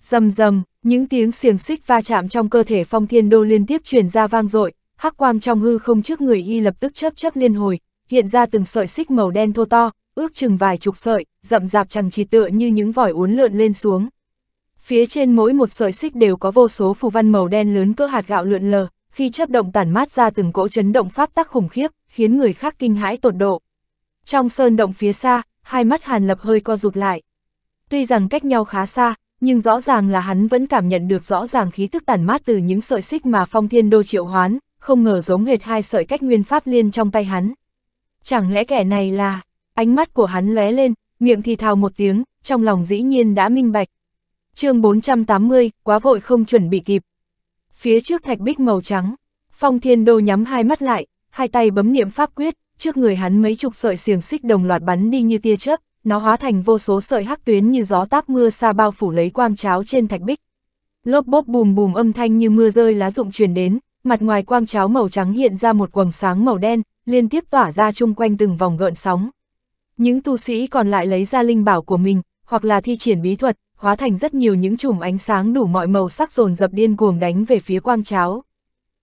A: Rầm rầm, những tiếng xiềng xích va chạm trong cơ thể Phong Thiên Đô liên tiếp truyền ra vang dội, hắc quang trong hư không trước người y lập tức chớp chớp liên hồi, hiện ra từng sợi xích màu đen thô to, ước chừng vài chục sợi, rậm rạp chẳng chỉ tựa như những vòi uốn lượn lên xuống. Phía trên mỗi một sợi xích đều có vô số phù văn màu đen lớn cỡ hạt gạo lượn lờ, khi chấp động tản mát ra từng cỗ chấn động pháp tắc khủng khiếp, khiến người khác kinh hãi tột độ. Trong sơn động phía xa, hai mắt Hàn Lập hơi co rụt lại. Tuy rằng cách nhau khá xa, nhưng rõ ràng là hắn vẫn cảm nhận được rõ ràng khí tức tản mát từ những sợi xích mà phong thiên đô triệu hoán, không ngờ giống hệt hai sợi cách nguyên pháp liên trong tay hắn. Chẳng lẽ kẻ này là... Ánh mắt của hắn lóe lên, miệng thì thào một tiếng, trong lòng dĩ nhiên đã minh bạch. chương 480, quá vội không chuẩn bị kịp. Phía trước thạch bích màu trắng, phong thiên đô nhắm hai mắt lại, hai tay bấm niệm pháp quyết, trước người hắn mấy chục sợi xiềng xích đồng loạt bắn đi như tia chớp, nó hóa thành vô số sợi hắc tuyến như gió táp mưa xa bao phủ lấy quang cháo trên thạch bích. Lốp bốp bùm bùm âm thanh như mưa rơi lá rụng truyền đến, mặt ngoài quang cháo màu trắng hiện ra một quầng sáng màu đen, liên tiếp tỏa ra chung quanh từng vòng gợn sóng, những tu sĩ còn lại lấy ra linh bảo của mình, hoặc là thi triển bí thuật, hóa thành rất nhiều những chùm ánh sáng đủ mọi màu sắc dồn dập điên cuồng đánh về phía quang cháo.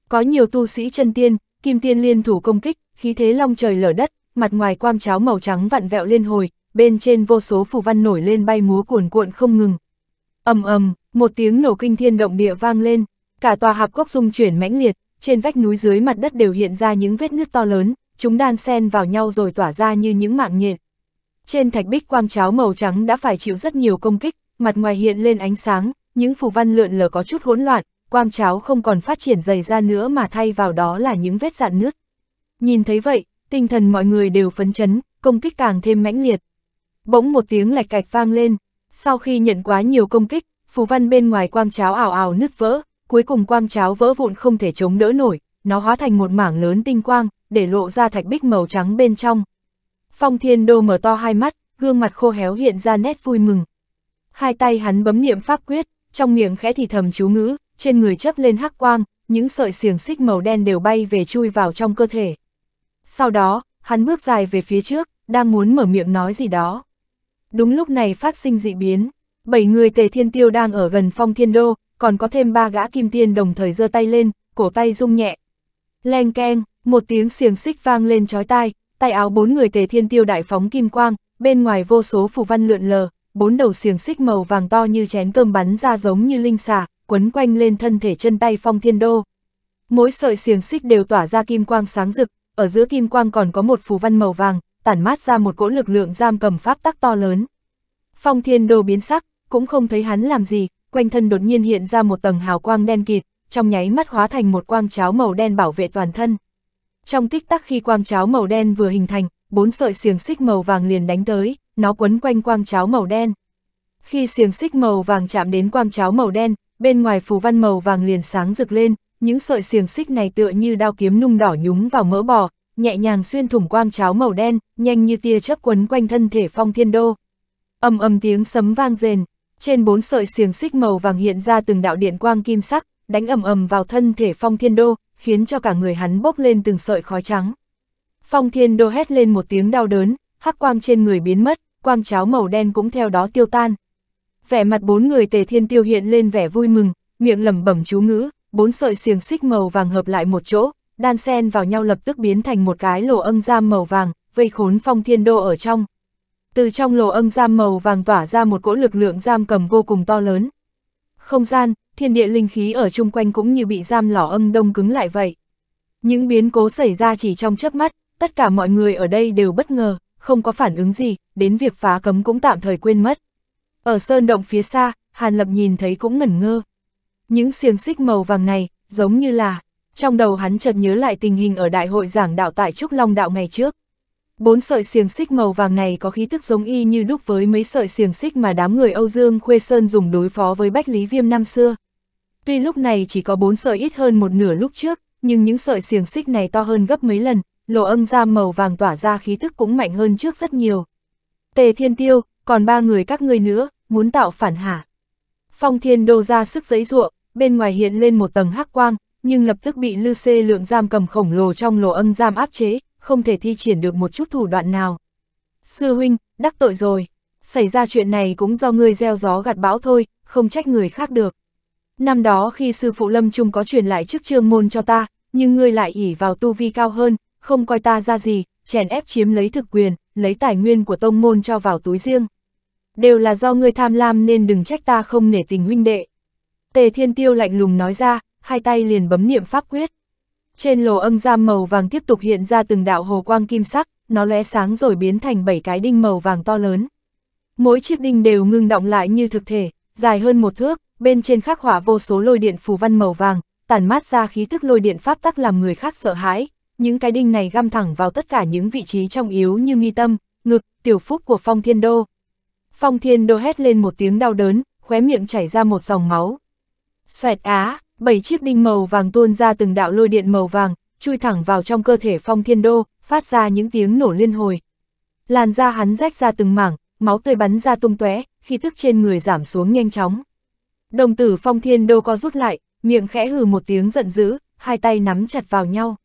A: Có nhiều tu sĩ chân tiên, kim tiên liên thủ công kích, khí thế long trời lở đất, mặt ngoài quang cháo màu trắng vặn vẹo lên hồi, bên trên vô số phù văn nổi lên bay múa cuồn cuộn không ngừng. Ầm ầm, một tiếng nổ kinh thiên động địa vang lên, cả tòa hạp cốc rung chuyển mãnh liệt, trên vách núi dưới mặt đất đều hiện ra những vết nứt to lớn, chúng đan xen vào nhau rồi tỏa ra như những mạng nhện. Trên thạch bích quang cháo màu trắng đã phải chịu rất nhiều công kích, mặt ngoài hiện lên ánh sáng, những phù văn lượn lờ có chút hỗn loạn, quang cháo không còn phát triển dày ra nữa mà thay vào đó là những vết dạn nứt. Nhìn thấy vậy, tinh thần mọi người đều phấn chấn, công kích càng thêm mãnh liệt. Bỗng một tiếng lạch cạch vang lên, sau khi nhận quá nhiều công kích, phù văn bên ngoài quang cháo ảo ảo nứt vỡ, cuối cùng quang cháo vỡ vụn không thể chống đỡ nổi, nó hóa thành một mảng lớn tinh quang, để lộ ra thạch bích màu trắng bên trong. Phong Thiên Đô mở to hai mắt, gương mặt khô héo hiện ra nét vui mừng. Hai tay hắn bấm niệm pháp quyết, trong miệng khẽ thì thầm chú ngữ, trên người chấp lên hắc quang, những sợi xiềng xích màu đen đều bay về chui vào trong cơ thể. Sau đó, hắn bước dài về phía trước, đang muốn mở miệng nói gì đó. Đúng lúc này phát sinh dị biến, bảy người tề thiên tiêu đang ở gần phong thiên đô, còn có thêm ba gã kim tiên đồng thời giơ tay lên, cổ tay rung nhẹ, Leng keng, một tiếng xiềng xích vang lên chói tai, tay áo bốn người tề thiên tiêu đại phóng kim quang, bên ngoài vô số phù văn lượn lờ, bốn đầu xiềng xích màu vàng to như chén cơm bắn ra giống như linh xà, quấn quanh lên thân thể chân tay phong thiên đô. Mỗi sợi xiềng xích đều tỏa ra kim quang sáng rực, ở giữa kim quang còn có một phù văn màu vàng, tản mát ra một cỗ lực lượng giam cầm pháp tắc to lớn. Phong thiên đô biến sắc, cũng không thấy hắn làm gì, quanh thân đột nhiên hiện ra một tầng hào quang đen kịt, trong nháy mắt hóa thành một quang cháo màu đen bảo vệ toàn thân. Trong tích tắc khi quang cháo màu đen vừa hình thành, bốn sợi xiềng xích màu vàng liền đánh tới, nó quấn quanh quang cháo màu đen. Khi xiềng xích màu vàng chạm đến quang cháo màu đen, bên ngoài phù văn màu vàng liền sáng rực lên, những sợi xiềng xích này tựa như đao kiếm nung đỏ nhúng vào mỡ bò, nhẹ nhàng xuyên thủng quang cháo màu đen, nhanh như tia chớp quấn quanh thân thể Phong Thiên Đô. Ầm ầm tiếng sấm vang rền, trên bốn sợi xiềng xích màu vàng hiện ra từng đạo điện quang kim sắc, đánh ầm ầm vào thân thể Phong Thiên Đô, khiến cho cả người hắn bốc lên từng sợi khói trắng. Phong Thiên Đô hét lên một tiếng đau đớn, hắc quang trên người biến mất, quang cháo màu đen cũng theo đó tiêu tan. Vẻ mặt bốn người Tề Thiên Tiêu hiện lên vẻ vui mừng, miệng lẩm bẩm chú ngữ, bốn sợi xiềng xích màu vàng hợp lại một chỗ, đan xen vào nhau lập tức biến thành một cái lỗ âng giam màu vàng, vây khốn Phong Thiên Đô ở trong. Từ trong lỗ âng giam màu vàng tỏa ra một cỗ lực lượng giam cầm vô cùng to lớn. Không gian, thiên địa linh khí ở chung quanh cũng như bị giam lỏ âm đông cứng lại vậy. Những biến cố xảy ra chỉ trong chớp mắt, tất cả mọi người ở đây đều bất ngờ, không có phản ứng gì, đến việc phá cấm cũng tạm thời quên mất. Ở sơn động phía xa, Hàn Lập nhìn thấy cũng ngẩn ngơ. Những xiềng xích màu vàng này, giống như là, trong đầu hắn chợt nhớ lại tình hình ở đại hội giảng đạo tại Trúc Long Đạo ngày trước. Bốn sợi xiềng xích màu vàng này có khí tức giống y như đúc với mấy sợi xiềng xích mà đám người Âu Dương Khuê Sơn dùng đối phó với Bách Lý Viêm năm xưa. Tuy lúc này chỉ có bốn sợi ít hơn một nửa lúc trước, nhưng những sợi xiềng xích này to hơn gấp mấy lần, lộ âm ra màu vàng tỏa ra khí tức cũng mạnh hơn trước rất nhiều. Tề Thiên Tiêu, còn ba người các ngươi nữa, muốn tạo phản hả? Phong Thiên Đô ra sức giấy ruộng, bên ngoài hiện lên một tầng hắc quang, nhưng lập tức bị Lư Xê lượng giam cầm khổng lồ trong lỗ âm giam áp chế, không thể thi triển được một chút thủ đoạn nào. Sư huynh, đắc tội rồi, xảy ra chuyện này cũng do ngươi gieo gió gặt bão thôi, không trách người khác được. Năm đó khi sư phụ Lâm Trung có truyền lại chức trương môn cho ta, nhưng ngươi lại ỉ vào tu vi cao hơn, không coi ta ra gì, chèn ép chiếm lấy thực quyền, lấy tài nguyên của tông môn cho vào túi riêng. Đều là do ngươi tham lam nên đừng trách ta không nể tình huynh đệ. Tề Thiên Tiêu lạnh lùng nói ra, hai tay liền bấm niệm pháp quyết. Trên lồ âng giam màu vàng tiếp tục hiện ra từng đạo hồ quang kim sắc, nó lóe sáng rồi biến thành bảy cái đinh màu vàng to lớn. Mỗi chiếc đinh đều ngưng động lại như thực thể, dài hơn một thước, bên trên khắc họa vô số lôi điện phù văn màu vàng, tản mát ra khí thức lôi điện pháp tắc làm người khác sợ hãi. Những cái đinh này găm thẳng vào tất cả những vị trí trong yếu như mi tâm, ngực, tiểu phúc của Phong Thiên Đô. Phong Thiên Đô hét lên một tiếng đau đớn, khóe miệng chảy ra một dòng máu. Xoẹt á, bảy chiếc đinh màu vàng tuôn ra từng đạo lôi điện màu vàng, chui thẳng vào trong cơ thể phong thiên đô, phát ra những tiếng nổ liên hồi. Làn da hắn rách ra từng mảng, máu tươi bắn ra tung tóe, khi thức trên người giảm xuống nhanh chóng. Đồng tử phong thiên đô co rút lại, miệng khẽ hừ một tiếng giận dữ, hai tay nắm chặt vào nhau.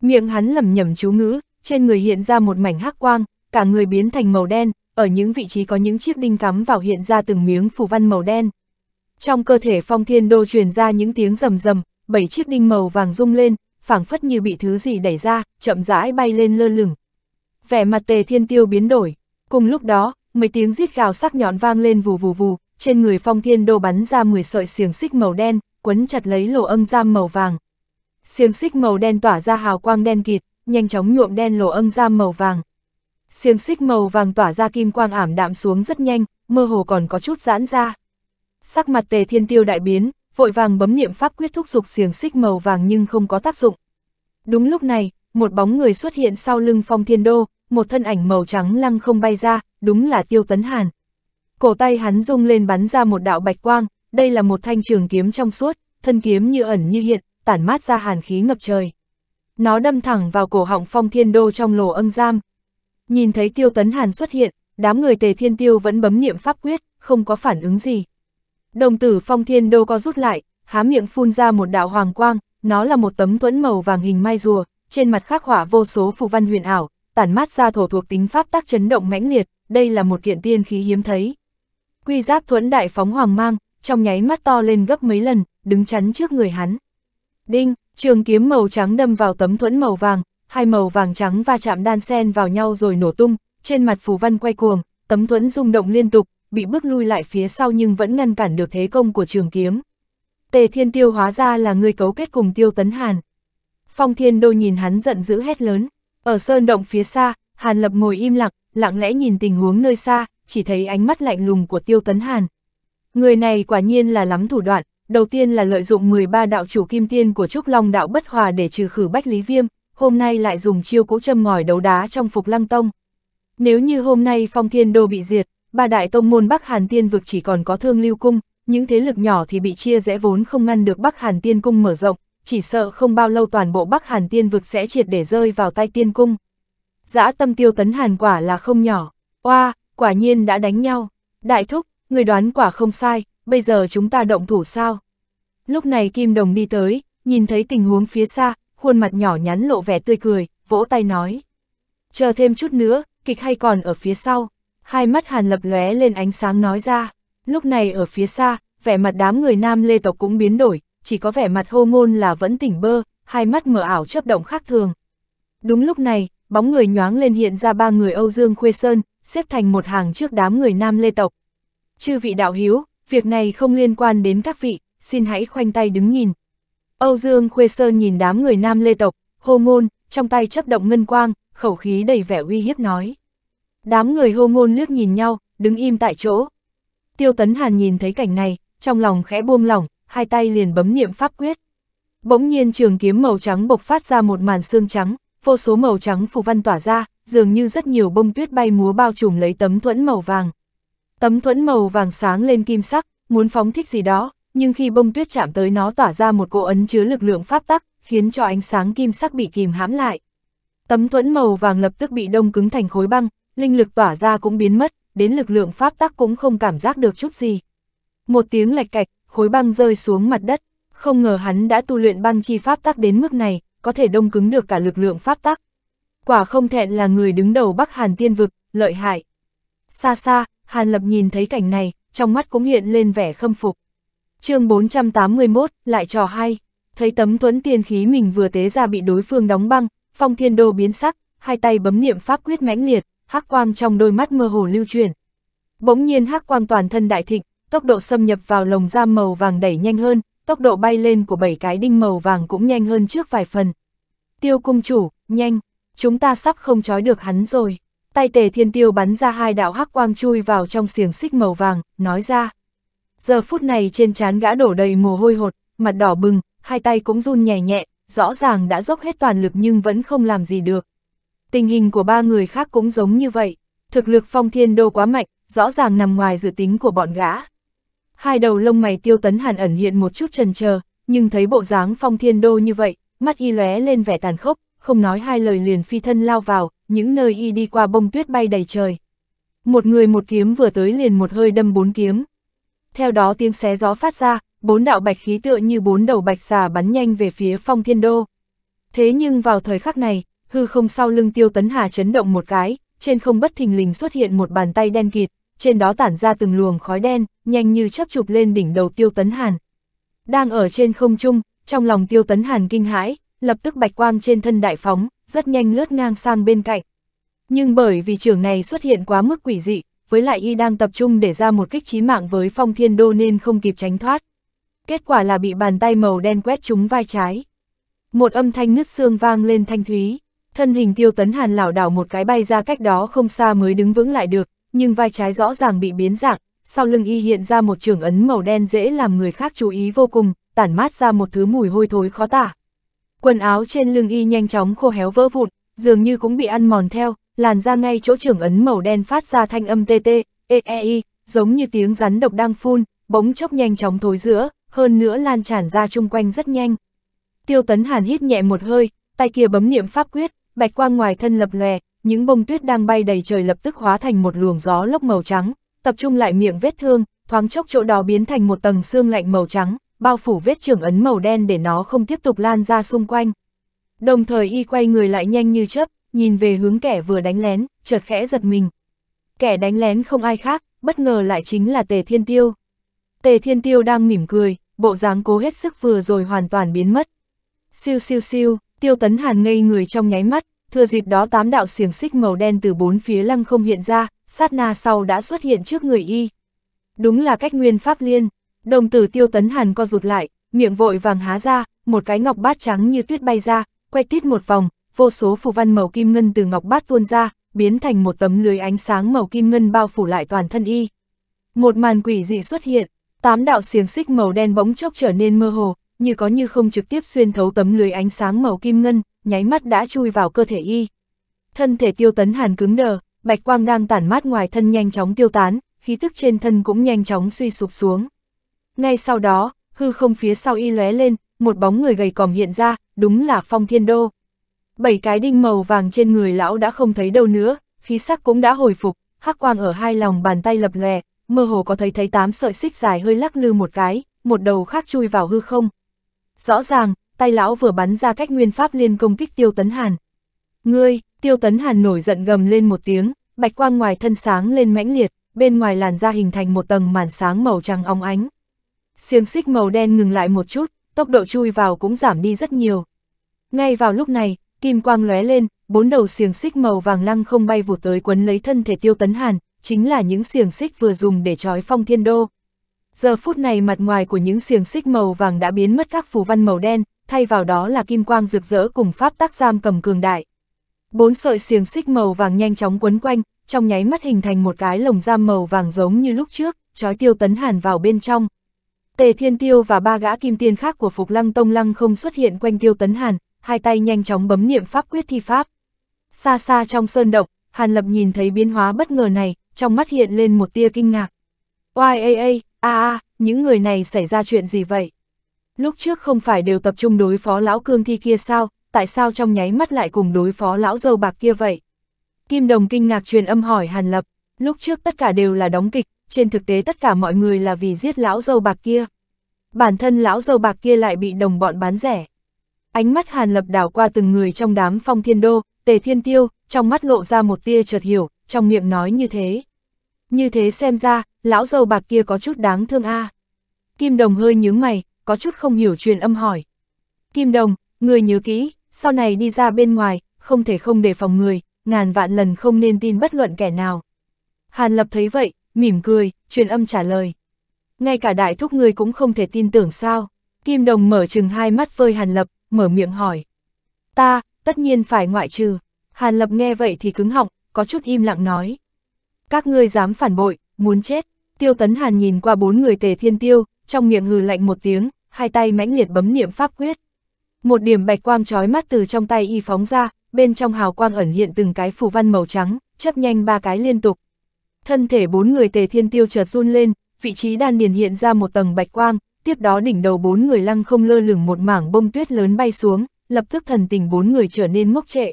A: Miệng hắn lẩm nhẩm chú ngữ, trên người hiện ra một mảnh hắc quang, cả người biến thành màu đen, ở những vị trí có những chiếc đinh cắm vào hiện ra từng miếng phù văn màu đen. Trong cơ thể phong thiên đô truyền ra những tiếng rầm rầm, bảy chiếc đinh màu vàng rung lên, phảng phất như bị thứ gì đẩy ra, chậm rãi bay lên lơ lửng. Vẻ mặt tề thiên tiêu biến đổi, cùng lúc đó, mấy tiếng rít gào sắc nhọn vang lên vù vù vù, trên người phong thiên đô bắn ra 10 sợi xiềng xích màu đen, quấn chặt lấy lồ âng giam màu vàng. Xiềng xích màu đen tỏa ra hào quang đen kịt, nhanh chóng nhuộm đen lồ âng giam màu vàng. Xiềng xích màu vàng tỏa ra kim quang ảm đạm xuống rất nhanh, mơ hồ còn có chút giãn ra. Sắc mặt tề thiên tiêu đại biến, vội vàng bấm niệm pháp quyết thúc dục xiềng xích màu vàng nhưng không có tác dụng. Đúng lúc này, một bóng người xuất hiện sau lưng phong thiên đô, một thân ảnh màu trắng lăng không bay ra, đúng là tiêu tấn hàn. Cổ tay hắn rung lên bắn ra một đạo bạch quang, đây là một thanh trường kiếm trong suốt, thân kiếm như ẩn như hiện, tản mát ra hàn khí ngập trời. Nó đâm thẳng vào cổ họng phong thiên đô trong lồ âng giam. Nhìn thấy tiêu tấn hàn xuất hiện, đám người tề thiên tiêu vẫn bấm niệm pháp quyết, không có phản ứng gì. Đồng tử phong thiên đô có rút lại, há miệng phun ra một đạo hoàng quang, nó là một tấm thuẫn màu vàng hình mai rùa, trên mặt khắc họa vô số phù văn huyền ảo, tản mát ra thổ thuộc tính pháp tác chấn động mãnh liệt, đây là một kiện tiên khí hiếm thấy. Quy giáp thuẫn đại phóng hoàng mang, trong nháy mắt to lên gấp mấy lần, đứng chắn trước người hắn. Đinh, trường kiếm màu trắng đâm vào tấm thuẫn màu vàng, hai màu vàng trắng va chạm đan xen vào nhau rồi nổ tung, trên mặt phù văn quay cuồng, tấm thuẫn rung động liên tục, bị bước lui lại phía sau nhưng vẫn ngăn cản được thế công của trường kiếm. Tề Thiên Tiêu hóa ra là người cấu kết cùng Tiêu Tấn Hàn. Phong Thiên Đô nhìn hắn giận dữ hét lớn. Ở sơn động phía xa, Hàn Lập ngồi im lặng, lặng lẽ nhìn tình huống nơi xa, chỉ thấy ánh mắt lạnh lùng của Tiêu Tấn Hàn. Người này quả nhiên là lắm thủ đoạn, đầu tiên là lợi dụng 13 đạo chủ kim tiên của Trúc Long đạo bất hòa để trừ khử Bách Lý Viêm, hôm nay lại dùng chiêu cũ châm ngòi đấu đá trong phục lăng tông. Nếu như hôm nay Phong Thiên Đô bị diệt, ba đại tông môn Bắc Hàn Tiên vực chỉ còn có thương lưu cung, những thế lực nhỏ thì bị chia rẽ vốn không ngăn được Bắc Hàn Tiên cung mở rộng, chỉ sợ không bao lâu toàn bộ Bắc Hàn Tiên vực sẽ triệt để rơi vào tay Tiên cung. Dã tâm tiêu tấn Hàn quả là không nhỏ, oa, quả nhiên đã đánh nhau. Đại thúc, người đoán quả không sai, bây giờ chúng ta động thủ sao? Lúc này Kim Đồng đi tới, nhìn thấy tình huống phía xa, khuôn mặt nhỏ nhắn lộ vẻ tươi cười, vỗ tay nói. Chờ thêm chút nữa, kịch hay còn ở phía sau hai mắt hàn lập lóe lên ánh sáng nói ra. Lúc này ở phía xa, vẻ mặt đám người nam lê tộc cũng biến đổi, chỉ có vẻ mặt hô ngôn là vẫn tỉnh bơ, hai mắt mở ảo chấp động khác thường. Đúng lúc này, bóng người nhoáng lên hiện ra ba người Âu Dương Khuê Sơn, xếp thành một hàng trước đám người nam lê tộc. Chư vị đạo hiếu, việc này không liên quan đến các vị, xin hãy khoanh tay đứng nhìn. Âu Dương Khuê Sơn nhìn đám người nam lê tộc, hô ngôn, trong tay chấp động ngân quang, khẩu khí đầy vẻ uy hiếp nói. Đám người hô ngôn liếc nhìn nhau, đứng im tại chỗ. Tiêu Tấn Hàn nhìn thấy cảnh này, trong lòng khẽ buông lỏng, hai tay liền bấm niệm pháp quyết. Bỗng nhiên trường kiếm màu trắng bộc phát ra một màn xương trắng, vô số màu trắng phù văn tỏa ra, dường như rất nhiều bông tuyết bay múa bao trùm lấy tấm thuẫn màu vàng. Tấm thuẫn màu vàng sáng lên kim sắc, muốn phóng thích gì đó, nhưng khi bông tuyết chạm tới nó tỏa ra một cỗ ấn chứa lực lượng pháp tắc, khiến cho ánh sáng kim sắc bị kìm hãm lại. Tấm thuẫn màu vàng lập tức bị đông cứng thành khối băng, linh lực tỏa ra cũng biến mất, đến lực lượng pháp tắc cũng không cảm giác được chút gì. Một tiếng lạch cạch, khối băng rơi xuống mặt đất, không ngờ hắn đã tu luyện băng chi pháp tắc đến mức này, có thể đông cứng được cả lực lượng pháp tắc. Quả không thẹn là người đứng đầu Bắc Hàn tiên vực, lợi hại. Xa xa, Hàn Lập nhìn thấy cảnh này, trong mắt cũng hiện lên vẻ khâm phục. chương 481, lại trò hay. Thấy tấm tuấn tiên khí mình vừa tế ra bị đối phương đóng băng, phong thiên đô biến sắc, hai tay bấm niệm pháp quyết mãnh liệt, hắc quang trong đôi mắt mơ hồ lưu chuyển. Bỗng nhiên hắc quang toàn thân đại thịnh, tốc độ xâm nhập vào lồng giam màu vàng đẩy nhanh hơn, tốc độ bay lên của bảy cái đinh màu vàng cũng nhanh hơn trước vài phần. Tiêu cung chủ, nhanh, chúng ta sắp không trói được hắn rồi. Tay tề thiên tiêu bắn ra hai đạo hắc quang chui vào trong xiềng xích màu vàng, nói ra. Giờ phút này trên trán gã đổ đầy mồ hôi hột, mặt đỏ bừng, hai tay cũng run nhẹ nhẹ, rõ ràng đã dốc hết toàn lực nhưng vẫn không làm gì được tình hình của ba người khác cũng giống như vậy, thực lực phong thiên đô quá mạnh, rõ ràng nằm ngoài dự tính của bọn gã. Hai đầu lông mày tiêu tấn hàn ẩn hiện một chút trần chờ nhưng thấy bộ dáng phong thiên đô như vậy, mắt y lóe lên vẻ tàn khốc, không nói hai lời liền phi thân lao vào, những nơi y đi qua bông tuyết bay đầy trời. Một người một kiếm vừa tới liền một hơi đâm bốn kiếm. Theo đó tiếng xé gió phát ra, bốn đạo bạch khí tựa như bốn đầu bạch xà bắn nhanh về phía phong thiên đô. Thế nhưng vào thời khắc này, hư không sau lưng tiêu tấn hà chấn động một cái, trên không bất thình lình xuất hiện một bàn tay đen kịt, trên đó tản ra từng luồng khói đen, nhanh như chớp chụp lên đỉnh đầu tiêu tấn hàn. Đang ở trên không trung, trong lòng tiêu tấn hàn kinh hãi, lập tức bạch quang trên thân đại phóng, rất nhanh lướt ngang sang bên cạnh. Nhưng bởi vì trường này xuất hiện quá mức quỷ dị, với lại y đang tập trung để ra một kích trí mạng với phong thiên đô nên không kịp tránh thoát. Kết quả là bị bàn tay màu đen quét trúng vai trái. Một âm thanh nứt xương vang lên thanh thúy. Thân hình tiêu tấn hàn lảo đảo một cái bay ra cách đó không xa mới đứng vững lại được, nhưng vai trái rõ ràng bị biến dạng, sau lưng y hiện ra một trường ấn màu đen dễ làm người khác chú ý vô cùng, tản mát ra một thứ mùi hôi thối khó tả. Quần áo trên lưng y nhanh chóng khô héo vỡ vụn, dường như cũng bị ăn mòn theo, làn ra ngay chỗ trưởng ấn màu đen phát ra thanh âm tê tê, e e y, giống như tiếng rắn độc đang phun, bỗng chốc nhanh chóng thối giữa, hơn nữa lan tràn ra chung quanh rất nhanh. Tiêu tấn hàn hít nhẹ một hơi, tay kia bấm niệm pháp quyết, bạch quang ngoài thân lập lòe, những bông tuyết đang bay đầy trời lập tức hóa thành một luồng gió lốc màu trắng, tập trung lại miệng vết thương, thoáng chốc chỗ đó biến thành một tầng xương lạnh màu trắng, bao phủ vết trưởng ấn màu đen để nó không tiếp tục lan ra xung quanh. Đồng thời y quay người lại nhanh như chớp, nhìn về hướng kẻ vừa đánh lén, chợt khẽ giật mình. Kẻ đánh lén không ai khác, bất ngờ lại chính là Tề Thiên Tiêu. Tề Thiên Tiêu đang mỉm cười, bộ dáng cố hết sức vừa rồi hoàn toàn biến mất. Siêu siêu siêu, Tiêu Tấn Hàn ngây người trong nháy mắt, thừa dịp đó tám đạo xiềng xích màu đen từ bốn phía lăng không hiện ra, sát na sau đã xuất hiện trước người y. Đúng là cách nguyên pháp liên, đồng tử Tiêu Tấn Hàn co rụt lại, miệng vội vàng há ra, một cái ngọc bát trắng như tuyết bay ra, quay tít một vòng, vô số phù văn màu kim ngân từ ngọc bát tuôn ra, biến thành một tấm lưới ánh sáng màu kim ngân bao phủ lại toàn thân y. Một màn quỷ dị xuất hiện, tám đạo xiềng xích màu đen bỗng chốc trở nên mơ hồ, như có như không trực tiếp xuyên thấu tấm lưới ánh sáng màu kim ngân, nháy mắt đã chui vào cơ thể y. Thân thể tiêu tấn hàn cứng đờ, bạch quang đang tản mát ngoài thân nhanh chóng tiêu tán, khí thức trên thân cũng nhanh chóng suy sụp xuống. Ngay sau đó, hư không phía sau y lóe lên, một bóng người gầy còm hiện ra, đúng là phong thiên đô. Bảy cái đinh màu vàng trên người lão đã không thấy đâu nữa, khí sắc cũng đã hồi phục, hắc quang ở hai lòng bàn tay lập lòe, mơ hồ có thấy thấy tám sợi xích dài hơi lắc lư một cái, một đầu khác chui vào hư không, Rõ ràng, tay lão vừa bắn ra cách nguyên pháp liên công kích Tiêu Tấn Hàn. Ngươi, Tiêu Tấn Hàn nổi giận gầm lên một tiếng, bạch quang ngoài thân sáng lên mãnh liệt, bên ngoài làn da hình thành một tầng màn sáng màu trắng óng ánh. Xiềng xích màu đen ngừng lại một chút, tốc độ chui vào cũng giảm đi rất nhiều. Ngay vào lúc này, kim quang lóe lên, bốn đầu xiềng xích màu vàng lăng không bay vụt tới quấn lấy thân thể Tiêu Tấn Hàn, chính là những xiềng xích vừa dùng để trói Phong Thiên Đô. Giờ phút này mặt ngoài của những xiềng xích màu vàng đã biến mất các phù văn màu đen, thay vào đó là kim quang rực rỡ cùng pháp tác giam cầm cường đại. Bốn sợi xiềng xích màu vàng nhanh chóng quấn quanh, trong nháy mắt hình thành một cái lồng giam màu vàng giống như lúc trước, trói tiêu tấn hàn vào bên trong. Tề Thiên Tiêu và ba gã kim tiên khác của Phục Lăng Tông Lăng không xuất hiện quanh tiêu tấn hàn, hai tay nhanh chóng bấm niệm pháp quyết thi pháp. Xa xa trong sơn động, Hàn Lập nhìn thấy biến hóa bất ngờ này, trong mắt hiện lên một tia kinh ngạc. Oai a a, a à, những người này xảy ra chuyện gì vậy? Lúc trước không phải đều tập trung đối phó lão cương thi kia sao, tại sao trong nháy mắt lại cùng đối phó lão dâu bạc kia vậy? Kim Đồng kinh ngạc truyền âm hỏi Hàn Lập, lúc trước tất cả đều là đóng kịch, trên thực tế tất cả mọi người là vì giết lão dâu bạc kia. Bản thân lão dâu bạc kia lại bị đồng bọn bán rẻ. Ánh mắt Hàn Lập đảo qua từng người trong đám phong thiên đô, tề thiên tiêu, trong mắt lộ ra một tia chợt hiểu, trong miệng nói như thế. Như thế xem ra, lão dâu bạc kia có chút đáng thương a. À. Kim Đồng hơi nhướng mày, có chút không hiểu truyền âm hỏi. Kim Đồng, người nhớ kỹ, sau này đi ra bên ngoài, không thể không đề phòng người, ngàn vạn lần không nên tin bất luận kẻ nào. Hàn Lập thấy vậy, mỉm cười, truyền âm trả lời. Ngay cả đại thúc người cũng không thể tin tưởng sao. Kim Đồng mở chừng hai mắt vơi Hàn Lập, mở miệng hỏi. Ta, tất nhiên phải ngoại trừ. Hàn Lập nghe vậy thì cứng họng, có chút im lặng nói các ngươi dám phản bội, muốn chết. Tiêu Tấn Hàn nhìn qua bốn người tề thiên tiêu, trong miệng hừ lạnh một tiếng, hai tay mãnh liệt bấm niệm pháp quyết. Một điểm bạch quang trói mắt từ trong tay y phóng ra, bên trong hào quang ẩn hiện từng cái phù văn màu trắng, chấp nhanh ba cái liên tục. Thân thể bốn người tề thiên tiêu chợt run lên, vị trí đan điền hiện ra một tầng bạch quang, tiếp đó đỉnh đầu bốn người lăng không lơ lửng một mảng bông tuyết lớn bay xuống, lập tức thần tình bốn người trở nên ngốc trệ.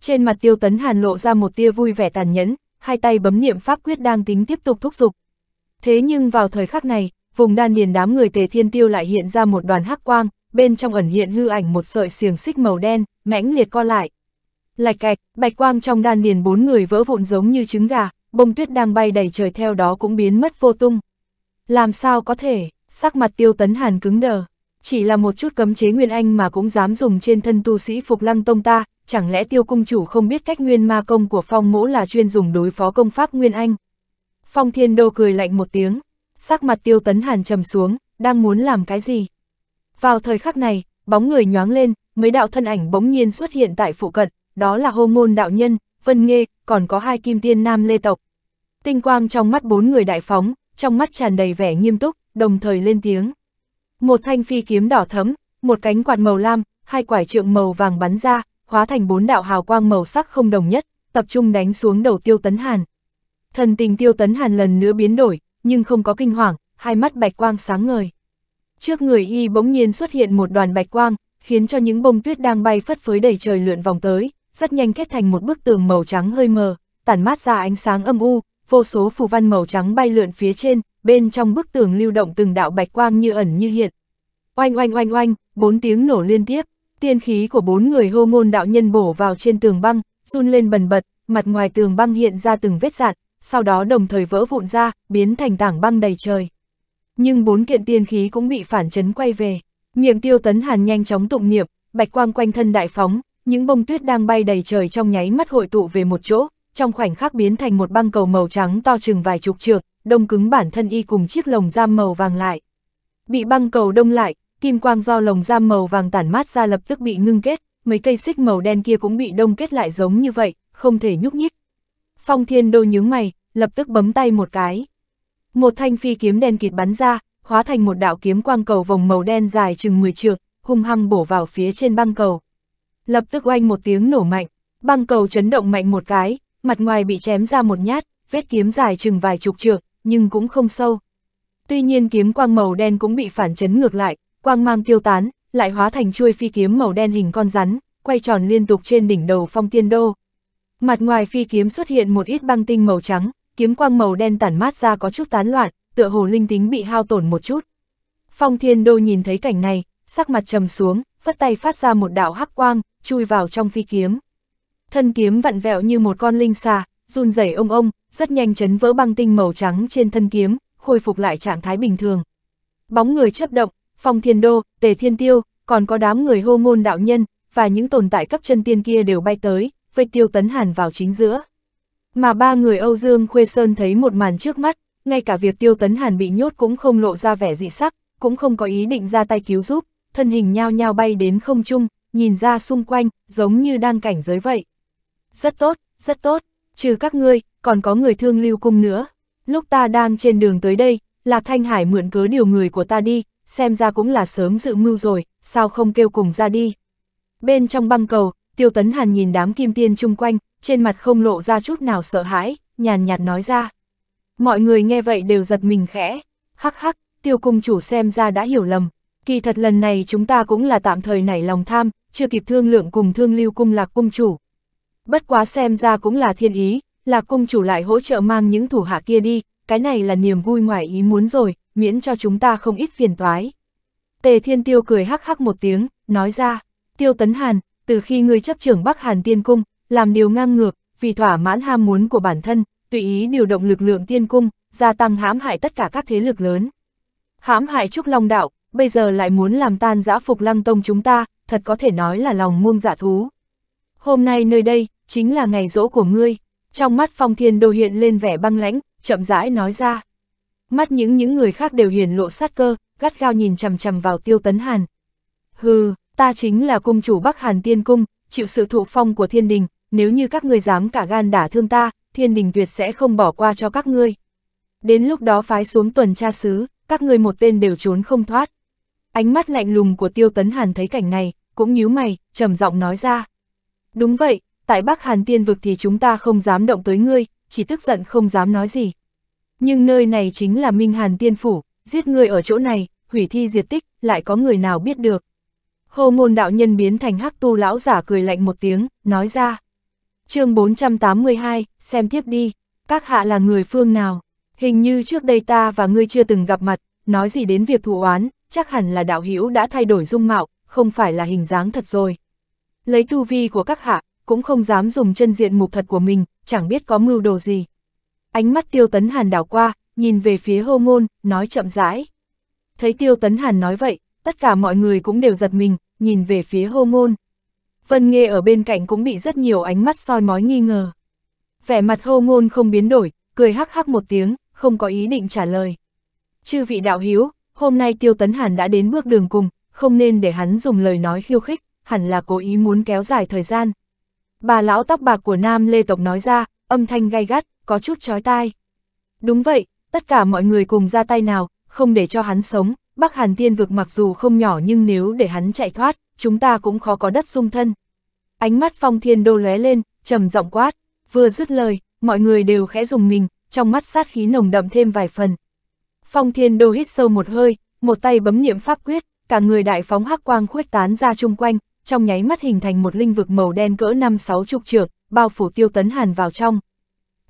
A: Trên mặt tiêu tấn hàn lộ ra một tia vui vẻ tàn nhẫn, hai tay bấm niệm pháp quyết đang tính tiếp tục thúc giục. Thế nhưng vào thời khắc này, vùng đan điền đám người tề thiên tiêu lại hiện ra một đoàn hắc quang, bên trong ẩn hiện hư ảnh một sợi xiềng xích màu đen, mãnh liệt co lại. Lạch cạch, bạch quang trong đan điền bốn người vỡ vụn giống như trứng gà, bông tuyết đang bay đầy trời theo đó cũng biến mất vô tung. Làm sao có thể, sắc mặt tiêu tấn hàn cứng đờ. Chỉ là một chút cấm chế Nguyên Anh mà cũng dám dùng trên thân tu sĩ Phục Lăng Tông ta, chẳng lẽ tiêu cung chủ không biết cách nguyên ma công của phong mỗ là chuyên dùng đối phó công pháp nguyên anh. Phong thiên đô cười lạnh một tiếng, sắc mặt tiêu tấn hàn trầm xuống, đang muốn làm cái gì. Vào thời khắc này, bóng người nhoáng lên, mấy đạo thân ảnh bỗng nhiên xuất hiện tại phụ cận, đó là hô môn đạo nhân, vân nghê, còn có hai kim tiên nam lê tộc. Tinh quang trong mắt bốn người đại phóng, trong mắt tràn đầy vẻ nghiêm túc, đồng thời lên tiếng. Một thanh phi kiếm đỏ thấm, một cánh quạt màu lam, hai quải trượng màu vàng bắn ra, hóa thành bốn đạo hào quang màu sắc không đồng nhất, tập trung đánh xuống đầu tiêu tấn hàn. Thần tình tiêu tấn hàn lần nữa biến đổi, nhưng không có kinh hoàng, hai mắt bạch quang sáng ngời. Trước người y bỗng nhiên xuất hiện một đoàn bạch quang, khiến cho những bông tuyết đang bay phất phới đầy trời lượn vòng tới, rất nhanh kết thành một bức tường màu trắng hơi mờ, tản mát ra ánh sáng âm u, vô số phù văn màu trắng bay lượn phía trên, bên trong bức tường lưu động từng đạo bạch quang như ẩn như hiện. Oanh oanh oanh oanh, bốn tiếng nổ liên tiếp, tiên khí của bốn người hô môn đạo nhân bổ vào trên tường băng, run lên bần bật, mặt ngoài tường băng hiện ra từng vết dạn, sau đó đồng thời vỡ vụn ra, biến thành tảng băng đầy trời. Nhưng bốn kiện tiên khí cũng bị phản chấn quay về, miệng tiêu tấn hàn nhanh chóng tụng niệm, bạch quang quanh thân đại phóng, những bông tuyết đang bay đầy trời trong nháy mắt hội tụ về một chỗ, trong khoảnh khắc biến thành một băng cầu màu trắng to chừng vài chục trượng, đông cứng bản thân y cùng chiếc lồng giam màu vàng lại. Bị băng cầu đông lại, kim quang do lồng giam màu vàng tản mát ra lập tức bị ngưng kết, mấy cây xích màu đen kia cũng bị đông kết lại giống như vậy, không thể nhúc nhích. Phong thiên đô nhướng mày, lập tức bấm tay một cái. Một thanh phi kiếm đen kịt bắn ra, hóa thành một đạo kiếm quang cầu vòng màu đen dài chừng 10 trượng, hung hăng bổ vào phía trên băng cầu. Lập tức oanh một tiếng nổ mạnh, băng cầu chấn động mạnh một cái, mặt ngoài bị chém ra một nhát, vết kiếm dài chừng vài chục trượng, nhưng cũng không sâu. Tuy nhiên kiếm quang màu đen cũng bị phản chấn ngược lại, Quang mang tiêu tán, lại hóa thành chuôi phi kiếm màu đen hình con rắn, quay tròn liên tục trên đỉnh đầu phong tiên đô. Mặt ngoài phi kiếm xuất hiện một ít băng tinh màu trắng, kiếm quang màu đen tản mát ra có chút tán loạn, tựa hồ linh tính bị hao tổn một chút. Phong thiên đô nhìn thấy cảnh này, sắc mặt trầm xuống, phất tay phát ra một đạo hắc quang, chui vào trong phi kiếm. Thân kiếm vặn vẹo như một con linh xà, run rẩy ông ông, rất nhanh chấn vỡ băng tinh màu trắng trên thân kiếm, khôi phục lại trạng thái bình thường. Bóng người chấp động, Phong Thiên Đô, Tề Thiên Tiêu, còn có đám người hô ngôn đạo nhân, và những tồn tại cấp chân tiên kia đều bay tới, vây Tiêu Tấn Hàn vào chính giữa. Mà ba người Âu Dương Khuê Sơn thấy một màn trước mắt, ngay cả việc Tiêu Tấn Hàn bị nhốt cũng không lộ ra vẻ dị sắc, cũng không có ý định ra tay cứu giúp, thân hình nhao nhao bay đến không trung, nhìn ra xung quanh, giống như đang cảnh giới vậy. Rất tốt, rất tốt, trừ các ngươi, còn có người thương lưu cung nữa. Lúc ta đang trên đường tới đây, là Thanh Hải mượn cớ điều người của ta đi, xem ra cũng là sớm dự mưu rồi, sao không kêu cùng ra đi. Bên trong băng cầu, tiêu tấn hàn nhìn đám kim tiên chung quanh, trên mặt không lộ ra chút nào sợ hãi, nhàn nhạt nói ra. Mọi người nghe vậy đều giật mình khẽ, hắc hắc, tiêu cung chủ xem ra đã hiểu lầm. Kỳ thật lần này chúng ta cũng là tạm thời nảy lòng tham, chưa kịp thương lượng cùng thương lưu cung lạc cung chủ. Bất quá xem ra cũng là thiên ý, lạc cung chủ lại hỗ trợ mang những thủ hạ kia đi, cái này là niềm vui ngoài ý muốn rồi, miễn cho chúng ta không ít phiền toái. Tề Thiên Tiêu cười hắc hắc một tiếng, nói ra, Tiêu Tấn Hàn, từ khi ngươi chấp trưởng Bắc Hàn Tiên Cung, làm điều ngang ngược, vì thỏa mãn ham muốn của bản thân, tùy ý điều động lực lượng Tiên Cung, gia tăng hãm hại tất cả các thế lực lớn. Hãm hại Trúc Long Đạo, bây giờ lại muốn làm tan giã phục lăng tông chúng ta, thật có thể nói là lòng muông giả dạ thú. Hôm nay nơi đây, chính là ngày rỗ của ngươi, trong mắt Phong Thiên Đô hiện lên vẻ băng lãnh, chậm rãi nói ra. Mắt những những người khác đều hiển lộ sát cơ, gắt gao nhìn chầm chầm vào tiêu tấn hàn. Hừ, ta chính là cung chủ Bắc Hàn Tiên Cung, chịu sự thụ phong của thiên đình, nếu như các ngươi dám cả gan đả thương ta, thiên đình tuyệt sẽ không bỏ qua cho các ngươi. Đến lúc đó phái xuống tuần tra sứ, các ngươi một tên đều trốn không thoát. Ánh mắt lạnh lùng của tiêu tấn hàn thấy cảnh này, cũng nhíu mày, trầm giọng nói ra. Đúng vậy, tại Bắc Hàn Tiên vực thì chúng ta không dám động tới ngươi, chỉ tức giận không dám nói gì. Nhưng nơi này chính là Minh Hàn Tiên Phủ, giết người ở chỗ này, hủy thi diệt tích, lại có người nào biết được. Hồ ngôn đạo nhân biến thành hắc tu lão giả cười lạnh một tiếng, nói ra. chương 482, xem tiếp đi, các hạ là người phương nào, hình như trước đây ta và ngươi chưa từng gặp mặt, nói gì đến việc thụ oán, chắc hẳn là đạo hữu đã thay đổi dung mạo, không phải là hình dáng thật rồi. Lấy tu vi của các hạ, cũng không dám dùng chân diện mục thật của mình, chẳng biết có mưu đồ gì, Ánh mắt tiêu tấn hàn đảo qua, nhìn về phía hô ngôn, nói chậm rãi. Thấy tiêu tấn hàn nói vậy, tất cả mọi người cũng đều giật mình, nhìn về phía hô ngôn. Vân Nghê ở bên cạnh cũng bị rất nhiều ánh mắt soi mói nghi ngờ. Vẻ mặt hô ngôn không biến đổi, cười hắc hắc một tiếng, không có ý định trả lời. Chư vị đạo hiếu, hôm nay Tiêu Tấn Hàn đã đến bước đường cùng, không nên để hắn dùng lời nói khiêu khích, hẳn là cố ý muốn kéo dài thời gian. Bà lão tóc bạc của Nam Lê Tộc nói ra, âm thanh gay gắt, có chút chói tai. Đúng vậy, tất cả mọi người cùng ra tay nào, không để cho hắn sống, Bắc Hàn Tiên vực mặc dù không nhỏ nhưng nếu để hắn chạy thoát, chúng ta cũng khó có đất dung thân. Ánh mắt Phong Thiên Đô lóe lên, trầm giọng quát, vừa dứt lời, mọi người đều khẽ dùng mình, trong mắt sát khí nồng đậm thêm vài phần. Phong Thiên Đô hít sâu một hơi, một tay bấm niệm pháp quyết, cả người đại phóng hắc quang khuếch tán ra chung quanh, trong nháy mắt hình thành một linh vực màu đen cỡ năm sáu chục trượng, bao phủ Tiêu Tấn Hàn vào trong.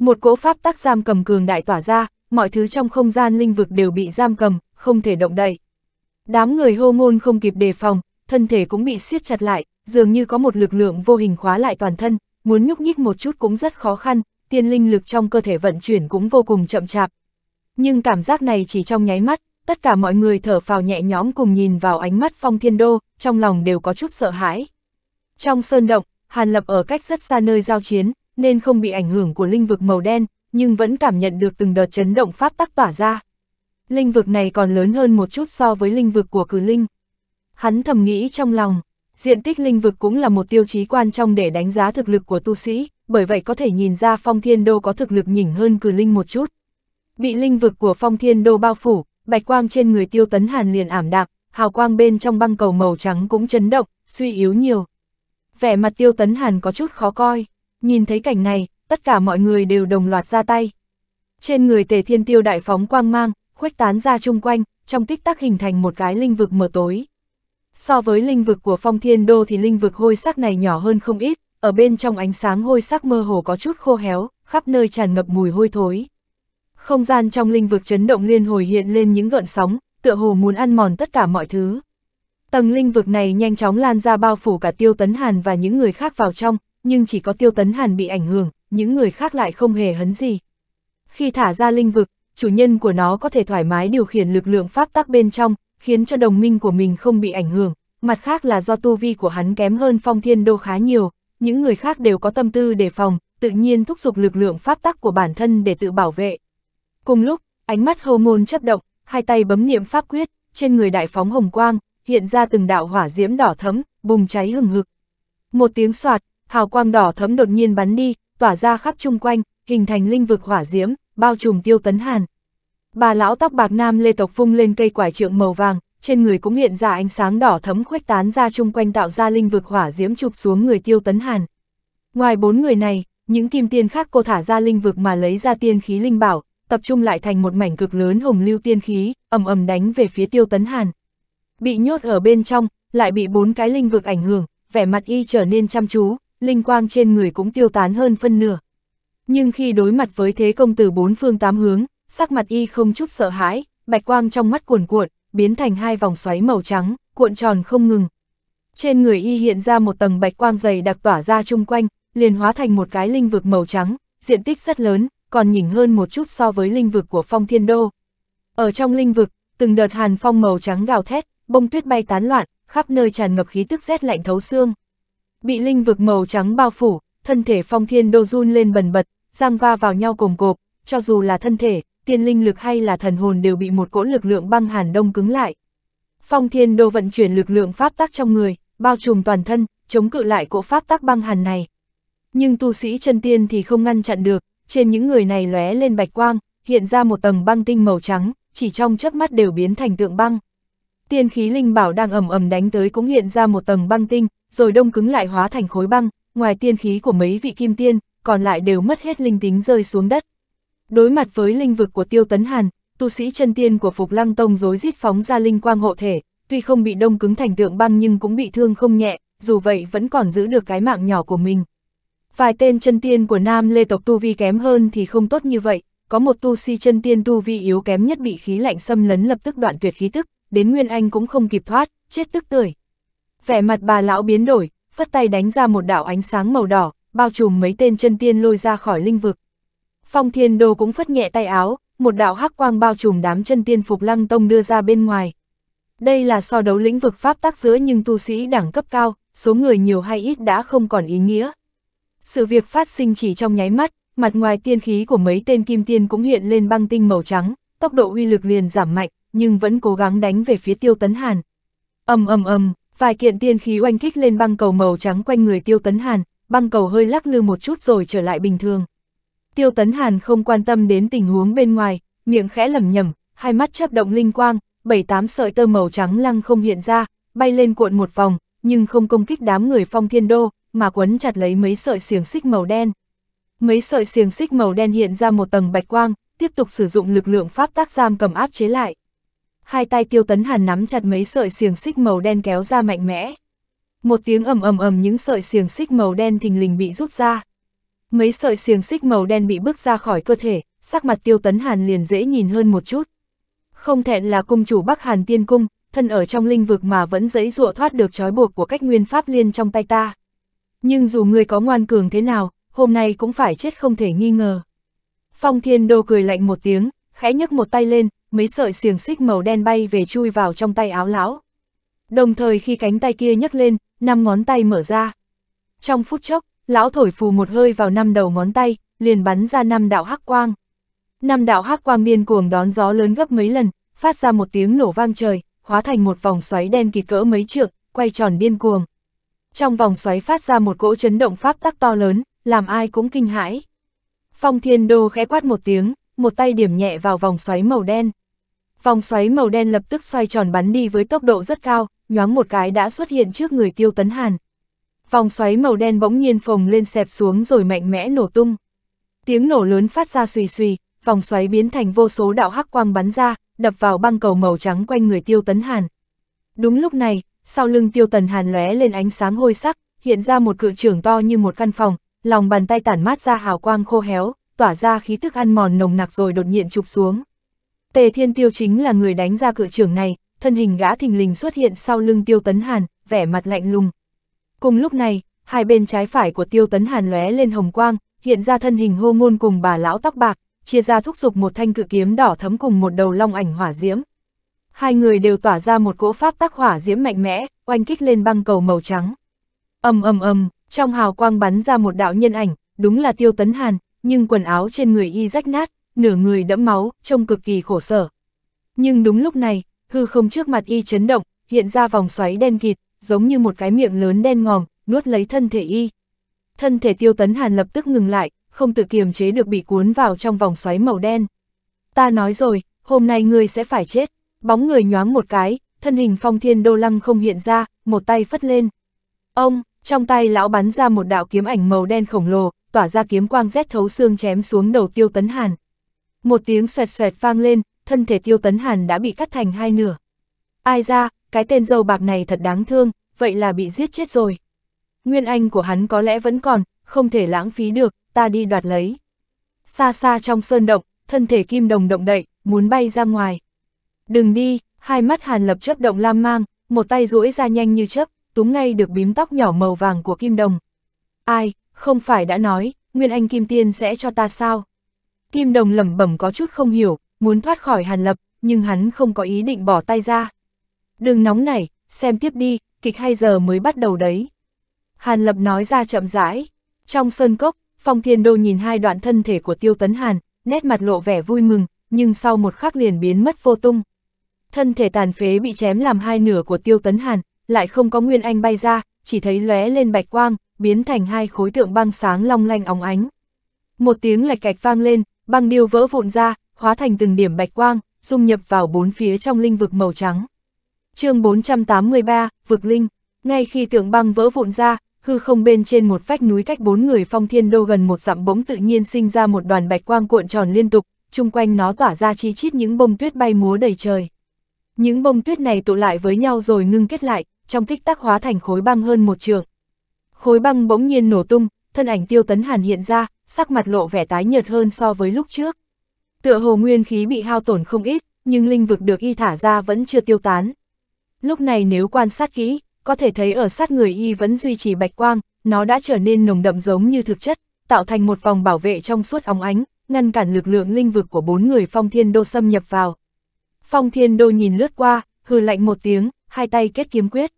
A: Một cỗ pháp tắc giam cầm cường đại tỏa ra, mọi thứ trong không gian linh vực đều bị giam cầm, không thể động đậy. Đám người hô ngôn không kịp đề phòng, thân thể cũng bị siết chặt lại, dường như có một lực lượng vô hình khóa lại toàn thân, muốn nhúc nhích một chút cũng rất khó khăn, tiên linh lực trong cơ thể vận chuyển cũng vô cùng chậm chạp. Nhưng cảm giác này chỉ trong nháy mắt, tất cả mọi người thở phào nhẹ nhõm cùng nhìn vào ánh mắt phong thiên đô, trong lòng đều có chút sợ hãi. Trong sơn động, Hàn Lập ở cách rất xa nơi giao chiến, nên không bị ảnh hưởng của linh vực màu đen, nhưng vẫn cảm nhận được từng đợt chấn động pháp tắc tỏa ra. Linh vực này còn lớn hơn một chút so với linh vực của cử linh. Hắn thầm nghĩ trong lòng, diện tích linh vực cũng là một tiêu chí quan trọng để đánh giá thực lực của tu sĩ, bởi vậy có thể nhìn ra phong thiên đô có thực lực nhỉnh hơn cử linh một chút. Bị linh vực của phong thiên đô bao phủ, bạch quang trên người tiêu tấn hàn liền ảm đạm, hào quang bên trong băng cầu màu trắng cũng chấn động, suy yếu nhiều. Vẻ mặt tiêu tấn hàn có chút khó coi. Nhìn thấy cảnh này, tất cả mọi người đều đồng loạt ra tay. Trên người tề thiên tiêu đại phóng quang mang, khuếch tán ra chung quanh, trong tích tắc hình thành một cái linh vực mờ tối. So với linh vực của phong thiên đô thì linh vực hôi sắc này nhỏ hơn không ít, ở bên trong ánh sáng hôi sắc mơ hồ có chút khô héo, khắp nơi tràn ngập mùi hôi thối. Không gian trong linh vực chấn động liên hồi hiện lên những gợn sóng, tựa hồ muốn ăn mòn tất cả mọi thứ. Tầng linh vực này nhanh chóng lan ra bao phủ cả tiêu tấn hàn và những người khác vào trong, nhưng chỉ có tiêu tấn hàn bị ảnh hưởng, những người khác lại không hề hấn gì. Khi thả ra linh vực, chủ nhân của nó có thể thoải mái điều khiển lực lượng pháp tắc bên trong, khiến cho đồng minh của mình không bị ảnh hưởng, mặt khác là do tu vi của hắn kém hơn phong thiên đô khá nhiều, những người khác đều có tâm tư đề phòng, tự nhiên thúc giục lực lượng pháp tắc của bản thân để tự bảo vệ. Cùng lúc, ánh mắt hô ngôn chấp động, hai tay bấm niệm pháp quyết, trên người đại phóng hồng quang, hiện ra từng đạo hỏa diễm đỏ thấm, bùng cháy hừng hực. Một tiếng soạt, hào quang đỏ thấm đột nhiên bắn đi, tỏa ra khắp chung quanh, hình thành linh vực hỏa diễm, bao trùm tiêu tấn hàn. Bà lão tóc bạc nam lê tộc phung lên cây quải trượng màu vàng, trên người cũng hiện ra ánh sáng đỏ thấm khuếch tán ra chung quanh tạo ra linh vực hỏa diễm chụp xuống người tiêu tấn hàn. Ngoài bốn người này, những kim tiên khác cô thả ra linh vực mà lấy ra tiên khí linh bảo, tập trung lại thành một mảnh cực lớn hồng lưu tiên khí, ầm ầm đánh về phía tiêu tấn hàn. Bị nhốt ở bên trong, lại bị bốn cái linh vực ảnh hưởng, vẻ mặt y trở nên chăm chú, linh quang trên người cũng tiêu tán hơn phân nửa. Nhưng khi đối mặt với thế công từ bốn phương tám hướng, sắc mặt y không chút sợ hãi, bạch quang trong mắt cuồn cuộn, biến thành hai vòng xoáy màu trắng, cuộn tròn không ngừng. Trên người y hiện ra một tầng bạch quang dày đặc tỏa ra chung quanh, liền hóa thành một cái linh vực màu trắng, diện tích rất lớn, còn nhỉnh hơn một chút so với linh vực của phong thiên đô. Ở trong linh vực, từng đợt hàn phong màu trắng gào thét, bông tuyết bay tán loạn, khắp nơi tràn ngập khí tức rét lạnh thấu xương bị linh vực màu trắng bao phủ, thân thể phong thiên đô run lên bần bật, giang va vào nhau cồm cộp, cho dù là thân thể, tiên linh lực hay là thần hồn đều bị một cỗ lực lượng băng hàn đông cứng lại. Phong thiên đô vận chuyển lực lượng pháp tắc trong người, bao trùm toàn thân, chống cự lại cỗ pháp tắc băng hàn này. Nhưng tu sĩ chân tiên thì không ngăn chặn được, trên những người này lóe lên bạch quang, hiện ra một tầng băng tinh màu trắng, chỉ trong chớp mắt đều biến thành tượng băng. Tiên khí linh bảo đang ầm ầm đánh tới cũng hiện ra một tầng băng tinh, rồi đông cứng lại hóa thành khối băng, ngoài tiên khí của mấy vị kim tiên, còn lại đều mất hết linh tính rơi xuống đất. Đối mặt với linh vực của Tiêu Tấn Hàn, tu sĩ chân tiên của Phục Lăng Tông rối rít phóng ra linh quang hộ thể, tuy không bị đông cứng thành tượng băng nhưng cũng bị thương không nhẹ, dù vậy vẫn còn giữ được cái mạng nhỏ của mình. Vài tên chân tiên của Nam Lê tộc tu vi kém hơn thì không tốt như vậy, có một tu sĩ chân tiên tu vi yếu kém nhất bị khí lạnh xâm lấn lập tức đoạn tuyệt khí tức, đến Nguyên Anh cũng không kịp thoát, chết tức tưởi vẻ mặt bà lão biến đổi, phất tay đánh ra một đảo ánh sáng màu đỏ, bao trùm mấy tên chân tiên lôi ra khỏi linh vực. Phong Thiên Đồ cũng phất nhẹ tay áo, một đạo hắc quang bao trùm đám chân tiên phục lăng tông đưa ra bên ngoài. Đây là so đấu lĩnh vực pháp tác giữa nhưng tu sĩ đẳng cấp cao, số người nhiều hay ít đã không còn ý nghĩa. Sự việc phát sinh chỉ trong nháy mắt, mặt ngoài tiên khí của mấy tên kim tiên cũng hiện lên băng tinh màu trắng, tốc độ uy lực liền giảm mạnh, nhưng vẫn cố gắng đánh về phía tiêu tấn hàn. ầm ầm ầm Vài kiện tiên khí oanh kích lên băng cầu màu trắng quanh người Tiêu Tấn Hàn, băng cầu hơi lắc lư một chút rồi trở lại bình thường. Tiêu Tấn Hàn không quan tâm đến tình huống bên ngoài, miệng khẽ lẩm nhẩm, hai mắt chớp động linh quang, bảy tám sợi tơ màu trắng lăng không hiện ra, bay lên cuộn một vòng, nhưng không công kích đám người Phong Thiên Đô, mà quấn chặt lấy mấy sợi xiềng xích màu đen. Mấy sợi xiềng xích màu đen hiện ra một tầng bạch quang, tiếp tục sử dụng lực lượng pháp tác giam cầm áp chế lại hai tay tiêu tấn hàn nắm chặt mấy sợi xiềng xích màu đen kéo ra mạnh mẽ. Một tiếng ầm ầm ầm những sợi xiềng xích màu đen thình lình bị rút ra. Mấy sợi xiềng xích màu đen bị bước ra khỏi cơ thể, sắc mặt tiêu tấn hàn liền dễ nhìn hơn một chút. Không thẹn là cung chủ Bắc Hàn Tiên Cung, thân ở trong linh vực mà vẫn dễ dụa thoát được trói buộc của cách nguyên pháp liên trong tay ta. Nhưng dù người có ngoan cường thế nào, hôm nay cũng phải chết không thể nghi ngờ. Phong Thiên Đô cười lạnh một tiếng, khẽ nhấc một tay lên, mấy sợi xiềng xích màu đen bay về chui vào trong tay áo lão. Đồng thời khi cánh tay kia nhấc lên, năm ngón tay mở ra. Trong phút chốc, lão thổi phù một hơi vào năm đầu ngón tay, liền bắn ra năm đạo hắc quang. Năm đạo hắc quang điên cuồng đón gió lớn gấp mấy lần, phát ra một tiếng nổ vang trời, hóa thành một vòng xoáy đen kỳ cỡ mấy trượng, quay tròn điên cuồng. Trong vòng xoáy phát ra một cỗ chấn động pháp tắc to lớn, làm ai cũng kinh hãi. Phong Thiên Đô khẽ quát một tiếng, một tay điểm nhẹ vào vòng xoáy màu đen. Vòng xoáy màu đen lập tức xoay tròn bắn đi với tốc độ rất cao, nhoáng một cái đã xuất hiện trước người Tiêu Tấn Hàn. Vòng xoáy màu đen bỗng nhiên phồng lên xẹp xuống rồi mạnh mẽ nổ tung. Tiếng nổ lớn phát ra xùy xùy, vòng xoáy biến thành vô số đạo hắc quang bắn ra, đập vào băng cầu màu trắng quanh người Tiêu Tấn Hàn. Đúng lúc này, sau lưng Tiêu Tần Hàn lóe lên ánh sáng hôi sắc, hiện ra một cự trưởng to như một căn phòng, lòng bàn tay tản mát ra hào quang khô héo, tỏa ra khí thức ăn mòn nồng nặc rồi đột nhiên chụp xuống. Tề Thiên Tiêu chính là người đánh ra cự trưởng này, thân hình gã thình lình xuất hiện sau lưng Tiêu Tấn Hàn, vẻ mặt lạnh lùng. Cùng lúc này, hai bên trái phải của Tiêu Tấn Hàn lóe lên hồng quang, hiện ra thân hình hô ngôn cùng bà lão tóc bạc, chia ra thúc giục một thanh cự kiếm đỏ thấm cùng một đầu long ảnh hỏa diễm. Hai người đều tỏa ra một cỗ pháp tác hỏa diễm mạnh mẽ, oanh kích lên băng cầu màu trắng. Ầm ầm ầm, trong hào quang bắn ra một đạo nhân ảnh, đúng là Tiêu Tấn Hàn, nhưng quần áo trên người y rách nát, nửa người đẫm máu, trông cực kỳ khổ sở. Nhưng đúng lúc này, hư không trước mặt y chấn động, hiện ra vòng xoáy đen kịt, giống như một cái miệng lớn đen ngòm, nuốt lấy thân thể y. Thân thể tiêu tấn hàn lập tức ngừng lại, không tự kiềm chế được bị cuốn vào trong vòng xoáy màu đen. Ta nói rồi, hôm nay ngươi sẽ phải chết, bóng người nhoáng một cái, thân hình phong thiên đô lăng không hiện ra, một tay phất lên. Ông, trong tay lão bắn ra một đạo kiếm ảnh màu đen khổng lồ, tỏa ra kiếm quang rét thấu xương chém xuống đầu tiêu tấn hàn. Một tiếng xoẹt xoẹt vang lên, thân thể tiêu tấn hàn đã bị cắt thành hai nửa. Ai ra, cái tên dâu bạc này thật đáng thương, vậy là bị giết chết rồi. Nguyên anh của hắn có lẽ vẫn còn, không thể lãng phí được, ta đi đoạt lấy. Xa xa trong sơn động, thân thể kim đồng động đậy, muốn bay ra ngoài. Đừng đi, hai mắt hàn lập chấp động lam mang, một tay duỗi ra nhanh như chấp, túm ngay được bím tóc nhỏ màu vàng của kim đồng. Ai, không phải đã nói, Nguyên Anh Kim Tiên sẽ cho ta sao? Kim Đồng lẩm bẩm có chút không hiểu, muốn thoát khỏi Hàn Lập, nhưng hắn không có ý định bỏ tay ra. Đừng nóng này, xem tiếp đi, kịch hay giờ mới bắt đầu đấy. Hàn Lập nói ra chậm rãi. Trong sơn cốc, Phong Thiên Đô nhìn hai đoạn thân thể của Tiêu Tấn Hàn, nét mặt lộ vẻ vui mừng, nhưng sau một khắc liền biến mất vô tung. Thân thể tàn phế bị chém làm hai nửa của Tiêu Tấn Hàn, lại không có nguyên anh bay ra, chỉ thấy lóe lên bạch quang, biến thành hai khối tượng băng sáng long lanh óng ánh. Một tiếng lạch cạch vang lên, băng điêu vỡ vụn ra, hóa thành từng điểm bạch quang, dung nhập vào bốn phía trong linh vực màu trắng. chương 483, Vực Linh, ngay khi tượng băng vỡ vụn ra, hư không bên trên một vách núi cách bốn người phong thiên đô gần một dặm bỗng tự nhiên sinh ra một đoàn bạch quang cuộn tròn liên tục, chung quanh nó tỏa ra chi chít những bông tuyết bay múa đầy trời. Những bông tuyết này tụ lại với nhau rồi ngưng kết lại, trong tích tắc hóa thành khối băng hơn một trường. Khối băng bỗng nhiên nổ tung, thân ảnh tiêu tấn hàn hiện ra, sắc mặt lộ vẻ tái nhợt hơn so với lúc trước. Tựa hồ nguyên khí bị hao tổn không ít, nhưng linh vực được y thả ra vẫn chưa tiêu tán. Lúc này nếu quan sát kỹ, có thể thấy ở sát người y vẫn duy trì bạch quang, nó đã trở nên nồng đậm giống như thực chất, tạo thành một vòng bảo vệ trong suốt óng ánh, ngăn cản lực lượng linh vực của bốn người Phong Thiên Đô xâm nhập vào. Phong Thiên Đô nhìn lướt qua, hừ lạnh một tiếng, hai tay kết kiếm quyết.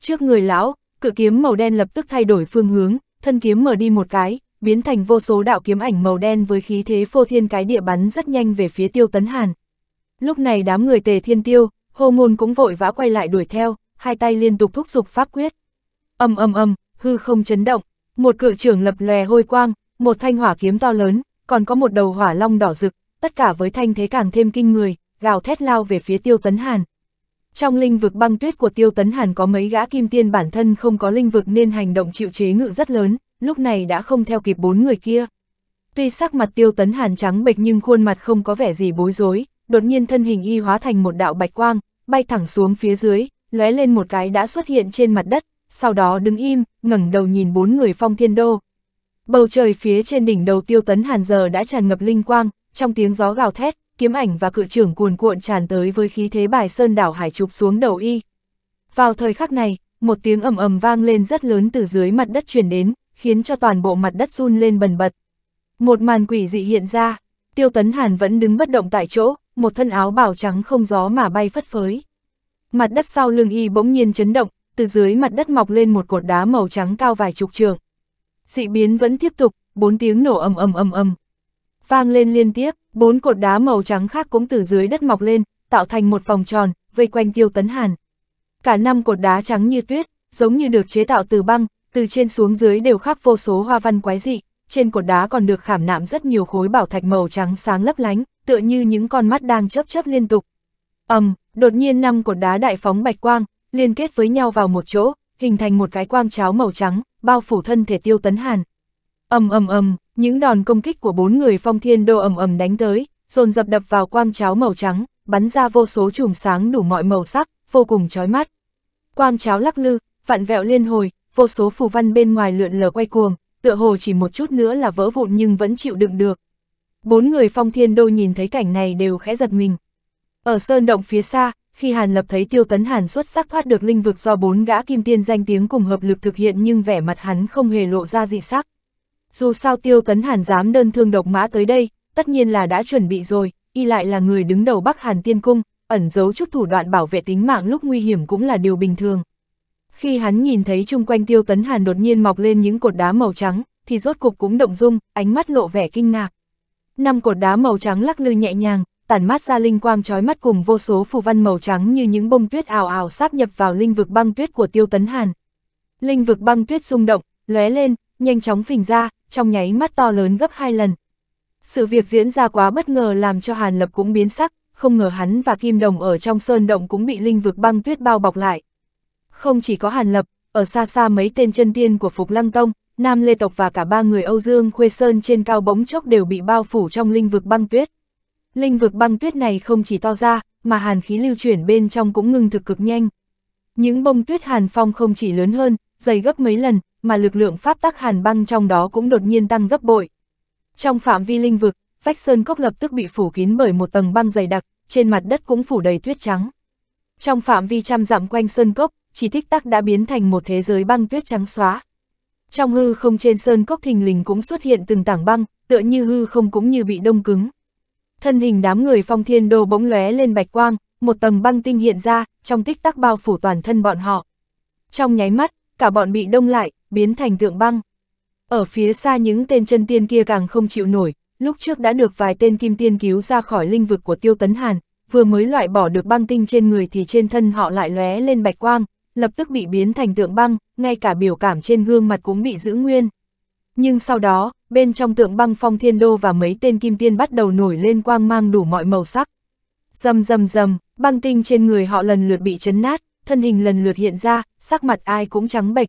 A: Trước người lão, cự kiếm màu đen lập tức thay đổi phương hướng, thân kiếm mở đi một cái, biến thành vô số đạo kiếm ảnh màu đen với khí thế phô thiên cái địa bắn rất nhanh về phía tiêu tấn hàn. Lúc này đám người tề thiên tiêu, hô ngôn cũng vội vã quay lại đuổi theo, hai tay liên tục thúc giục pháp quyết. Âm âm âm, hư không chấn động, một cự trưởng lập lòe hôi quang, một thanh hỏa kiếm to lớn, còn có một đầu hỏa long đỏ rực, tất cả với thanh thế càng thêm kinh người, gào thét lao về phía tiêu tấn hàn. Trong linh vực băng tuyết của tiêu tấn hàn có mấy gã kim tiên bản thân không có linh vực nên hành động chịu chế ngự rất lớn, lúc này đã không theo kịp bốn người kia. Tuy sắc mặt tiêu tấn hàn trắng bệch nhưng khuôn mặt không có vẻ gì bối rối, đột nhiên thân hình y hóa thành một đạo bạch quang, bay thẳng xuống phía dưới, lóe lên một cái đã xuất hiện trên mặt đất, sau đó đứng im, ngẩng đầu nhìn bốn người phong thiên đô. Bầu trời phía trên đỉnh đầu tiêu tấn hàn giờ đã tràn ngập linh quang, trong tiếng gió gào thét, kiếm ảnh và cự trưởng cuồn cuộn tràn tới với khí thế bài sơn đảo hải chụp xuống đầu y. Vào thời khắc này, một tiếng ầm ầm vang lên rất lớn từ dưới mặt đất truyền đến, khiến cho toàn bộ mặt đất run lên bần bật. Một màn quỷ dị hiện ra, Tiêu Tấn Hàn vẫn đứng bất động tại chỗ, một thân áo bào trắng không gió mà bay phất phới. Mặt đất sau lưng y bỗng nhiên chấn động, từ dưới mặt đất mọc lên một cột đá màu trắng cao vài chục trường. Dị biến vẫn tiếp tục, bốn tiếng nổ ầm ầm ầm ầm. Vang lên liên tiếp, bốn cột đá màu trắng khác cũng từ dưới đất mọc lên, tạo thành một vòng tròn, vây quanh Tiêu Tấn Hàn. Cả năm cột đá trắng như tuyết, giống như được chế tạo từ băng, từ trên xuống dưới đều khắc vô số hoa văn quái dị, trên cột đá còn được khảm nạm rất nhiều khối bảo thạch màu trắng sáng lấp lánh, tựa như những con mắt đang chớp chớp liên tục. Ầm, um, đột nhiên năm cột đá đại phóng bạch quang, liên kết với nhau vào một chỗ, hình thành một cái quang cháo màu trắng, bao phủ thân thể Tiêu Tấn Hàn. Ầm ầm ầm, những đòn công kích của bốn người Phong Thiên Đô ầm ầm đánh tới, dồn dập đập vào quang cháo màu trắng, bắn ra vô số chùm sáng đủ mọi màu sắc, vô cùng chói mắt. Quang cháo lắc lư, vặn vẹo liên hồi, vô số phù văn bên ngoài lượn lờ quay cuồng, tựa hồ chỉ một chút nữa là vỡ vụn nhưng vẫn chịu đựng được. Bốn người phong thiên đô nhìn thấy cảnh này đều khẽ giật mình. Ở sơn động phía xa, khi Hàn Lập thấy Tiêu Tấn Hàn xuất sắc thoát được linh vực do bốn gã kim tiên danh tiếng cùng hợp lực thực hiện nhưng vẻ mặt hắn không hề lộ ra dị sắc. Dù sao Tiêu Tấn Hàn dám đơn thương độc mã tới đây, tất nhiên là đã chuẩn bị rồi, y lại là người đứng đầu Bắc Hàn Tiên Cung, ẩn giấu chút thủ đoạn bảo vệ tính mạng lúc nguy hiểm cũng là điều bình thường. Khi hắn nhìn thấy chung quanh tiêu tấn hàn đột nhiên mọc lên những cột đá màu trắng, thì rốt cục cũng động dung, ánh mắt lộ vẻ kinh ngạc. Năm cột đá màu trắng lắc lư nhẹ nhàng, tản mát ra linh quang trói mắt cùng vô số phù văn màu trắng như những bông tuyết ảo ảo sáp nhập vào linh vực băng tuyết của tiêu tấn hàn. Linh vực băng tuyết rung động, lóe lên, nhanh chóng phình ra, trong nháy mắt to lớn gấp hai lần. Sự việc diễn ra quá bất ngờ làm cho Hàn Lập cũng biến sắc, không ngờ hắn và Kim Đồng ở trong sơn động cũng bị linh vực băng tuyết bao bọc lại. Không chỉ có Hàn Lập, ở xa xa mấy tên chân tiên của Phục Lăng Tông, Nam Lê Tộc và cả ba người Âu Dương Khuê Sơn trên cao bỗng chốc đều bị bao phủ trong linh vực băng tuyết. Linh vực băng tuyết này không chỉ to ra, mà hàn khí lưu chuyển bên trong cũng ngưng thực cực nhanh. Những bông tuyết hàn phong không chỉ lớn hơn, dày gấp mấy lần, mà lực lượng pháp tắc hàn băng trong đó cũng đột nhiên tăng gấp bội. Trong phạm vi linh vực, vách sơn cốc lập tức bị phủ kín bởi một tầng băng dày đặc, trên mặt đất cũng phủ đầy tuyết trắng. Trong phạm vi trăm dặm quanh sơn cốc, chỉ thích tắc đã biến thành một thế giới băng tuyết trắng xóa. Trong hư không trên sơn cốc thình lình cũng xuất hiện từng tảng băng, tựa như hư không cũng như bị đông cứng. Thân hình đám người phong thiên đồ bỗng lóe lên bạch quang, một tầng băng tinh hiện ra, trong tích tắc bao phủ toàn thân bọn họ. Trong nháy mắt, cả bọn bị đông lại, biến thành tượng băng. Ở phía xa những tên chân tiên kia càng không chịu nổi, lúc trước đã được vài tên kim tiên cứu ra khỏi linh vực của tiêu tấn hàn, vừa mới loại bỏ được băng tinh trên người thì trên thân họ lại lóe lên bạch quang, lập tức bị biến thành tượng băng, ngay cả biểu cảm trên gương mặt cũng bị giữ nguyên. Nhưng sau đó, bên trong tượng băng phong thiên đô và mấy tên kim tiên bắt đầu nổi lên quang mang đủ mọi màu sắc. Dầm dầm dầm, băng tinh trên người họ lần lượt bị chấn nát, thân hình lần lượt hiện ra, sắc mặt ai cũng trắng bệch.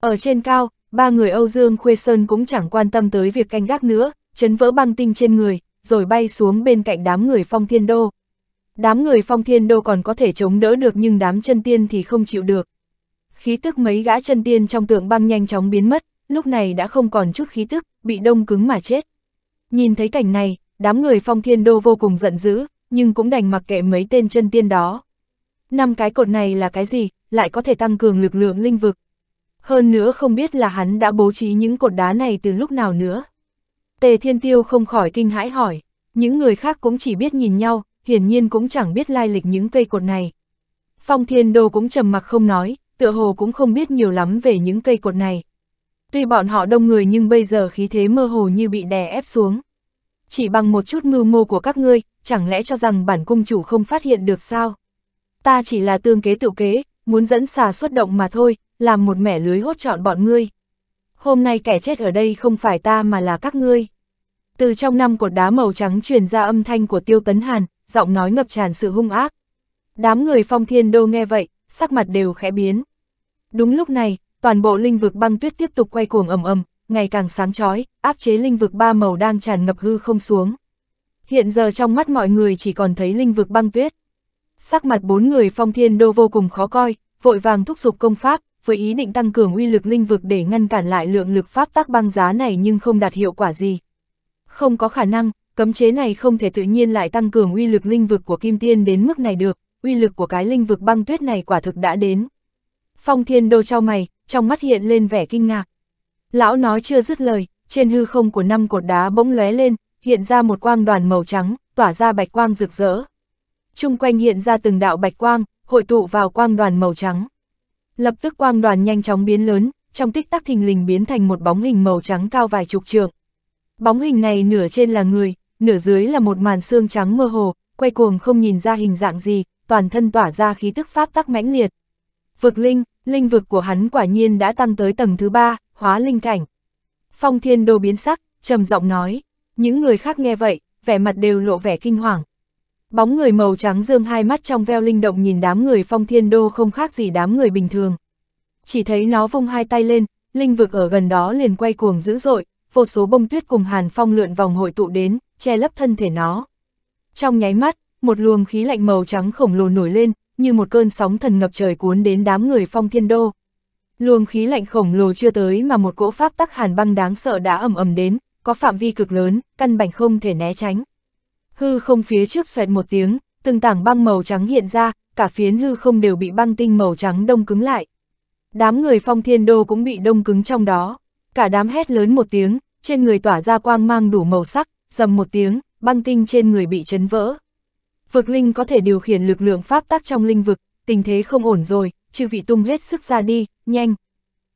A: Ở trên cao, ba người Âu Dương Khuê Sơn cũng chẳng quan tâm tới việc canh gác nữa, chấn vỡ băng tinh trên người, rồi bay xuống bên cạnh đám người phong thiên đô. Đám người phong thiên đô còn có thể chống đỡ được nhưng đám chân tiên thì không chịu được. Khí tức mấy gã chân tiên trong tượng băng nhanh chóng biến mất, lúc này đã không còn chút khí tức, bị đông cứng mà chết. Nhìn thấy cảnh này, đám người phong thiên đô vô cùng giận dữ, nhưng cũng đành mặc kệ mấy tên chân tiên đó. Năm cái cột này là cái gì, lại có thể tăng cường lực lượng linh vực. Hơn nữa không biết là hắn đã bố trí những cột đá này từ lúc nào nữa. Tề Thiên Tiêu không khỏi kinh hãi hỏi, những người khác cũng chỉ biết nhìn nhau, hiển nhiên cũng chẳng biết lai lịch những cây cột này. Phong Thiên Đô cũng trầm mặc không nói, tựa hồ cũng không biết nhiều lắm về những cây cột này. Tuy bọn họ đông người nhưng bây giờ khí thế mơ hồ như bị đè ép xuống. Chỉ bằng một chút mưu mô của các ngươi, chẳng lẽ cho rằng bản cung chủ không phát hiện được sao? Ta chỉ là tương kế tự kế, muốn dẫn xà xuất động mà thôi, làm một mẻ lưới hốt trọn bọn ngươi. Hôm nay kẻ chết ở đây không phải ta mà là các ngươi. Từ trong năm cột đá màu trắng truyền ra âm thanh của Tiêu Tấn Hàn, giọng nói ngập tràn sự hung ác. Đám người phong thiên đô nghe vậy, sắc mặt đều khẽ biến. Đúng lúc này, toàn bộ linh vực băng tuyết tiếp tục quay cuồng ầm ầm, ngày càng sáng chói, áp chế linh vực ba màu đang tràn ngập hư không xuống. Hiện giờ trong mắt mọi người chỉ còn thấy linh vực băng tuyết. Sắc mặt bốn người phong thiên đô vô cùng khó coi, vội vàng thúc giục công pháp, với ý định tăng cường uy lực linh vực để ngăn cản lại lượng lực pháp tác băng giá này nhưng không đạt hiệu quả gì. Không có khả năng, cấm chế này không thể tự nhiên lại tăng cường uy lực linh vực của Kim Tiên đến mức này được, uy lực của cái linh vực băng tuyết này quả thực đã đến. Phong Thiên Đô trao mày, trong mắt hiện lên vẻ kinh ngạc. Lão nói chưa dứt lời, trên hư không của năm cột đá bỗng lóe lên, hiện ra một quang đoàn màu trắng, tỏa ra bạch quang rực rỡ. Trung quanh hiện ra từng đạo bạch quang, hội tụ vào quang đoàn màu trắng. Lập tức quang đoàn nhanh chóng biến lớn, trong tích tắc thình lình biến thành một bóng hình màu trắng cao vài chục trượng. Bóng hình này nửa trên là người, nửa dưới là một màn xương trắng mơ hồ, quay cuồng không nhìn ra hình dạng gì, toàn thân tỏa ra khí tức pháp tắc mãnh liệt. Vực linh, linh vực của hắn quả nhiên đã tăng tới tầng thứ ba, hóa linh cảnh. Phong thiên đô biến sắc, trầm giọng nói, những người khác nghe vậy, vẻ mặt đều lộ vẻ kinh hoàng. Bóng người màu trắng dương hai mắt trong veo linh động nhìn đám người phong thiên đô không khác gì đám người bình thường. Chỉ thấy nó vung hai tay lên, linh vực ở gần đó liền quay cuồng dữ dội, vô số bông tuyết cùng hàn phong lượn vòng hội tụ đến, che lấp thân thể nó. Trong nháy mắt, một luồng khí lạnh màu trắng khổng lồ nổi lên, như một cơn sóng thần ngập trời cuốn đến đám người phong thiên đô. Luồng khí lạnh khổng lồ chưa tới mà một cỗ pháp tắc hàn băng đáng sợ đã ầm ầm đến, có phạm vi cực lớn, căn bản không thể né tránh. Hư không phía trước xoẹt một tiếng, từng tảng băng màu trắng hiện ra, cả phiến hư không đều bị băng tinh màu trắng đông cứng lại. Đám người phong thiên đô cũng bị đông cứng trong đó. Cả đám hét lớn một tiếng, trên người tỏa ra quang mang đủ màu sắc, dầm một tiếng, băng tinh trên người bị chấn vỡ. Vực linh có thể điều khiển lực lượng pháp tắc trong linh vực, tình thế không ổn rồi, chư vị tung hết sức ra đi, nhanh.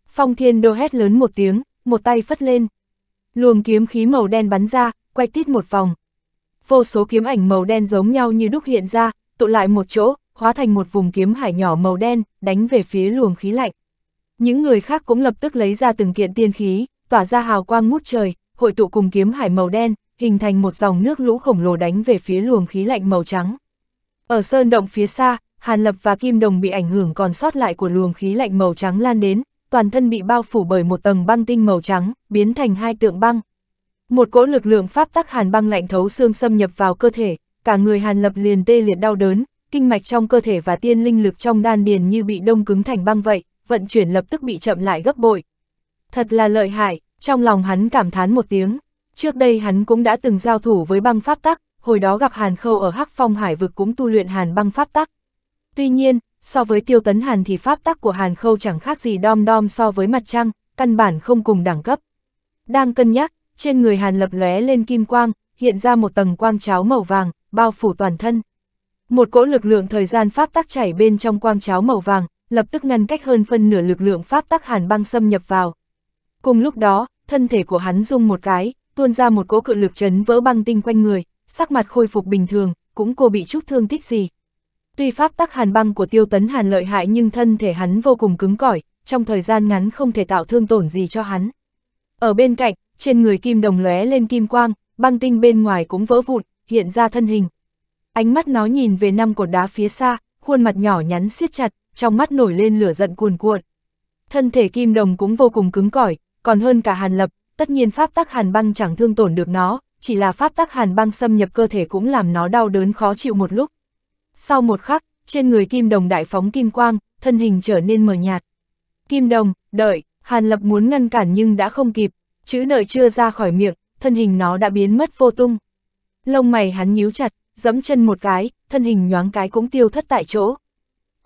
A: Phong thiên đô hét lớn một tiếng, một tay phất lên. Luồng kiếm khí màu đen bắn ra, quay tít một vòng. Vô số kiếm ảnh màu đen giống nhau như đúc hiện ra, tụ lại một chỗ, hóa thành một vùng kiếm hải nhỏ màu đen, đánh về phía luồng khí lạnh. Những người khác cũng lập tức lấy ra từng kiện tiên khí, tỏa ra hào quang ngút trời, hội tụ cùng kiếm hải màu đen, hình thành một dòng nước lũ khổng lồ đánh về phía luồng khí lạnh màu trắng. Ở sơn động phía xa, Hàn Lập và Kim Đồng bị ảnh hưởng còn sót lại của luồng khí lạnh màu trắng lan đến, toàn thân bị bao phủ bởi một tầng băng tinh màu trắng, biến thành hai tượng băng. Một cỗ lực lượng pháp tắc hàn băng lạnh thấu xương xâm nhập vào cơ thể, cả người Hàn Lập liền tê liệt đau đớn, kinh mạch trong cơ thể và tiên linh lực trong đan điền như bị đông cứng thành băng vậy, vận chuyển lập tức bị chậm lại gấp bội. Thật là lợi hại, trong lòng hắn cảm thán một tiếng. Trước đây hắn cũng đã từng giao thủ với băng pháp tắc, hồi đó gặp Hàn Khâu ở Hắc Phong Hải vực cũng tu luyện Hàn băng pháp tắc. Tuy nhiên, so với tiêu tấn Hàn thì pháp tắc của Hàn Khâu chẳng khác gì đom đom so với mặt trăng, căn bản không cùng đẳng cấp. Đang cân nhắc, trên người Hàn lập lóe lên kim quang, hiện ra một tầng quang cháo màu vàng, bao phủ toàn thân. Một cỗ lực lượng thời gian pháp tắc chảy bên trong quang cháo màu vàng, lập tức ngăn cách hơn phân nửa lực lượng pháp tắc Hàn băng xâm nhập vào. Cùng lúc đó, thân thể của hắn rung một cái, tuôn ra một cỗ cự lực chấn vỡ băng tinh quanh người, sắc mặt khôi phục bình thường, cũng cô bị chút thương tích gì. Tuy pháp tắc hàn băng của tiêu tấn hàn lợi hại nhưng thân thể hắn vô cùng cứng cỏi, trong thời gian ngắn không thể tạo thương tổn gì cho hắn. Ở bên cạnh, trên người kim đồng lóe lên kim quang, băng tinh bên ngoài cũng vỡ vụn, hiện ra thân hình. Ánh mắt nó nhìn về năm cột đá phía xa, khuôn mặt nhỏ nhắn siết chặt, trong mắt nổi lên lửa giận cuồn cuộn. Thân thể kim đồng cũng vô cùng cứng cỏi, còn hơn cả hàn lập, tất nhiên pháp tắc hàn băng chẳng thương tổn được nó, chỉ là pháp tắc hàn băng xâm nhập cơ thể cũng làm nó đau đớn khó chịu một lúc. Sau một khắc, trên người kim đồng đại phóng kim quang, thân hình trở nên mờ nhạt. Kim đồng, đợi, hàn lập muốn ngăn cản nhưng đã không kịp, chữ đợi chưa ra khỏi miệng, thân hình nó đã biến mất vô tung. Lông mày hắn nhíu chặt, giẫm chân một cái, thân hình nhoáng cái cũng tiêu thất tại chỗ.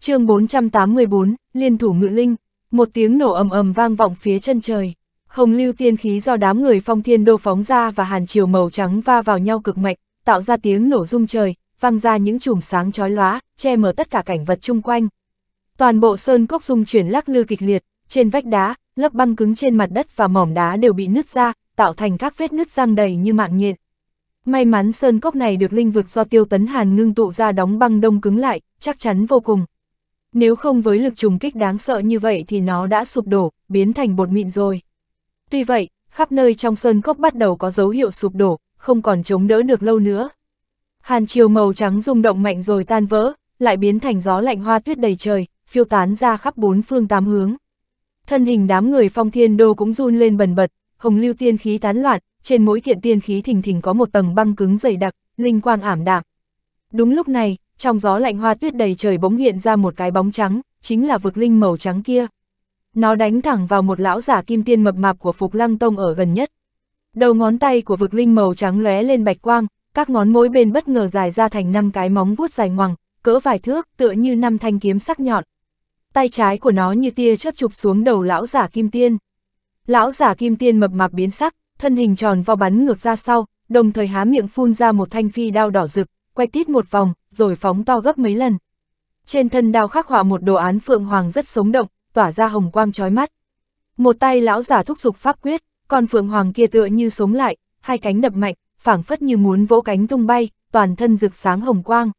A: chương 484, Liên thủ ngự linh, một tiếng nổ ầm ầm vang vọng phía chân trời hồng lưu tiên khí do đám người phong thiên đô phóng ra và hàn chiều màu trắng va vào nhau cực mạnh, tạo ra tiếng nổ rung trời, văng ra những chùm sáng chói lóa, che mở tất cả cảnh vật chung quanh. Toàn bộ sơn cốc rung chuyển lắc lư kịch liệt, trên vách đá, lớp băng cứng trên mặt đất và mỏm đá đều bị nứt ra, tạo thành các vết nứt răng đầy như mạng nhện. May mắn sơn cốc này được linh vực do tiêu tấn hàn ngưng tụ ra đóng băng đông cứng lại, chắc chắn vô cùng. Nếu không với lực trùng kích đáng sợ như vậy thì nó đã sụp đổ, biến thành bột mịn rồi. Tuy vậy, khắp nơi trong sơn cốc bắt đầu có dấu hiệu sụp đổ, không còn chống đỡ được lâu nữa. Hàn chiều màu trắng rung động mạnh rồi tan vỡ, lại biến thành gió lạnh hoa tuyết đầy trời, phiêu tán ra khắp bốn phương tám hướng. Thân hình đám người phong thiên đô cũng run lên bần bật, hồng lưu tiên khí tán loạn, trên mỗi kiện tiên khí thình thình có một tầng băng cứng dày đặc, linh quang ảm đạm. Đúng lúc này, trong gió lạnh hoa tuyết đầy trời bỗng hiện ra một cái bóng trắng, chính là vực linh màu trắng kia. Nó đánh thẳng vào một lão giả kim tiên mập mạp của Phục Lăng Tông ở gần nhất. Đầu ngón tay của vực linh màu trắng lóe lên bạch quang, các ngón mỗi bên bất ngờ dài ra thành năm cái móng vuốt dài ngoằng, cỡ vài thước, tựa như năm thanh kiếm sắc nhọn. Tay trái của nó như tia chớp chụp xuống đầu lão giả kim tiên. Lão giả kim tiên mập mạp biến sắc, thân hình tròn vào bắn ngược ra sau, đồng thời há miệng phun ra một thanh phi đao đỏ rực, quay tít một vòng, rồi phóng to gấp mấy lần. Trên thân đao khắc họa một đồ án phượng hoàng rất sống động, tỏa ra hồng quang chói mắt. Một tay lão giả thúc giục pháp quyết, còn phượng hoàng kia tựa như sống lại, hai cánh đập mạnh, phảng phất như muốn vỗ cánh tung bay, toàn thân rực sáng hồng quang.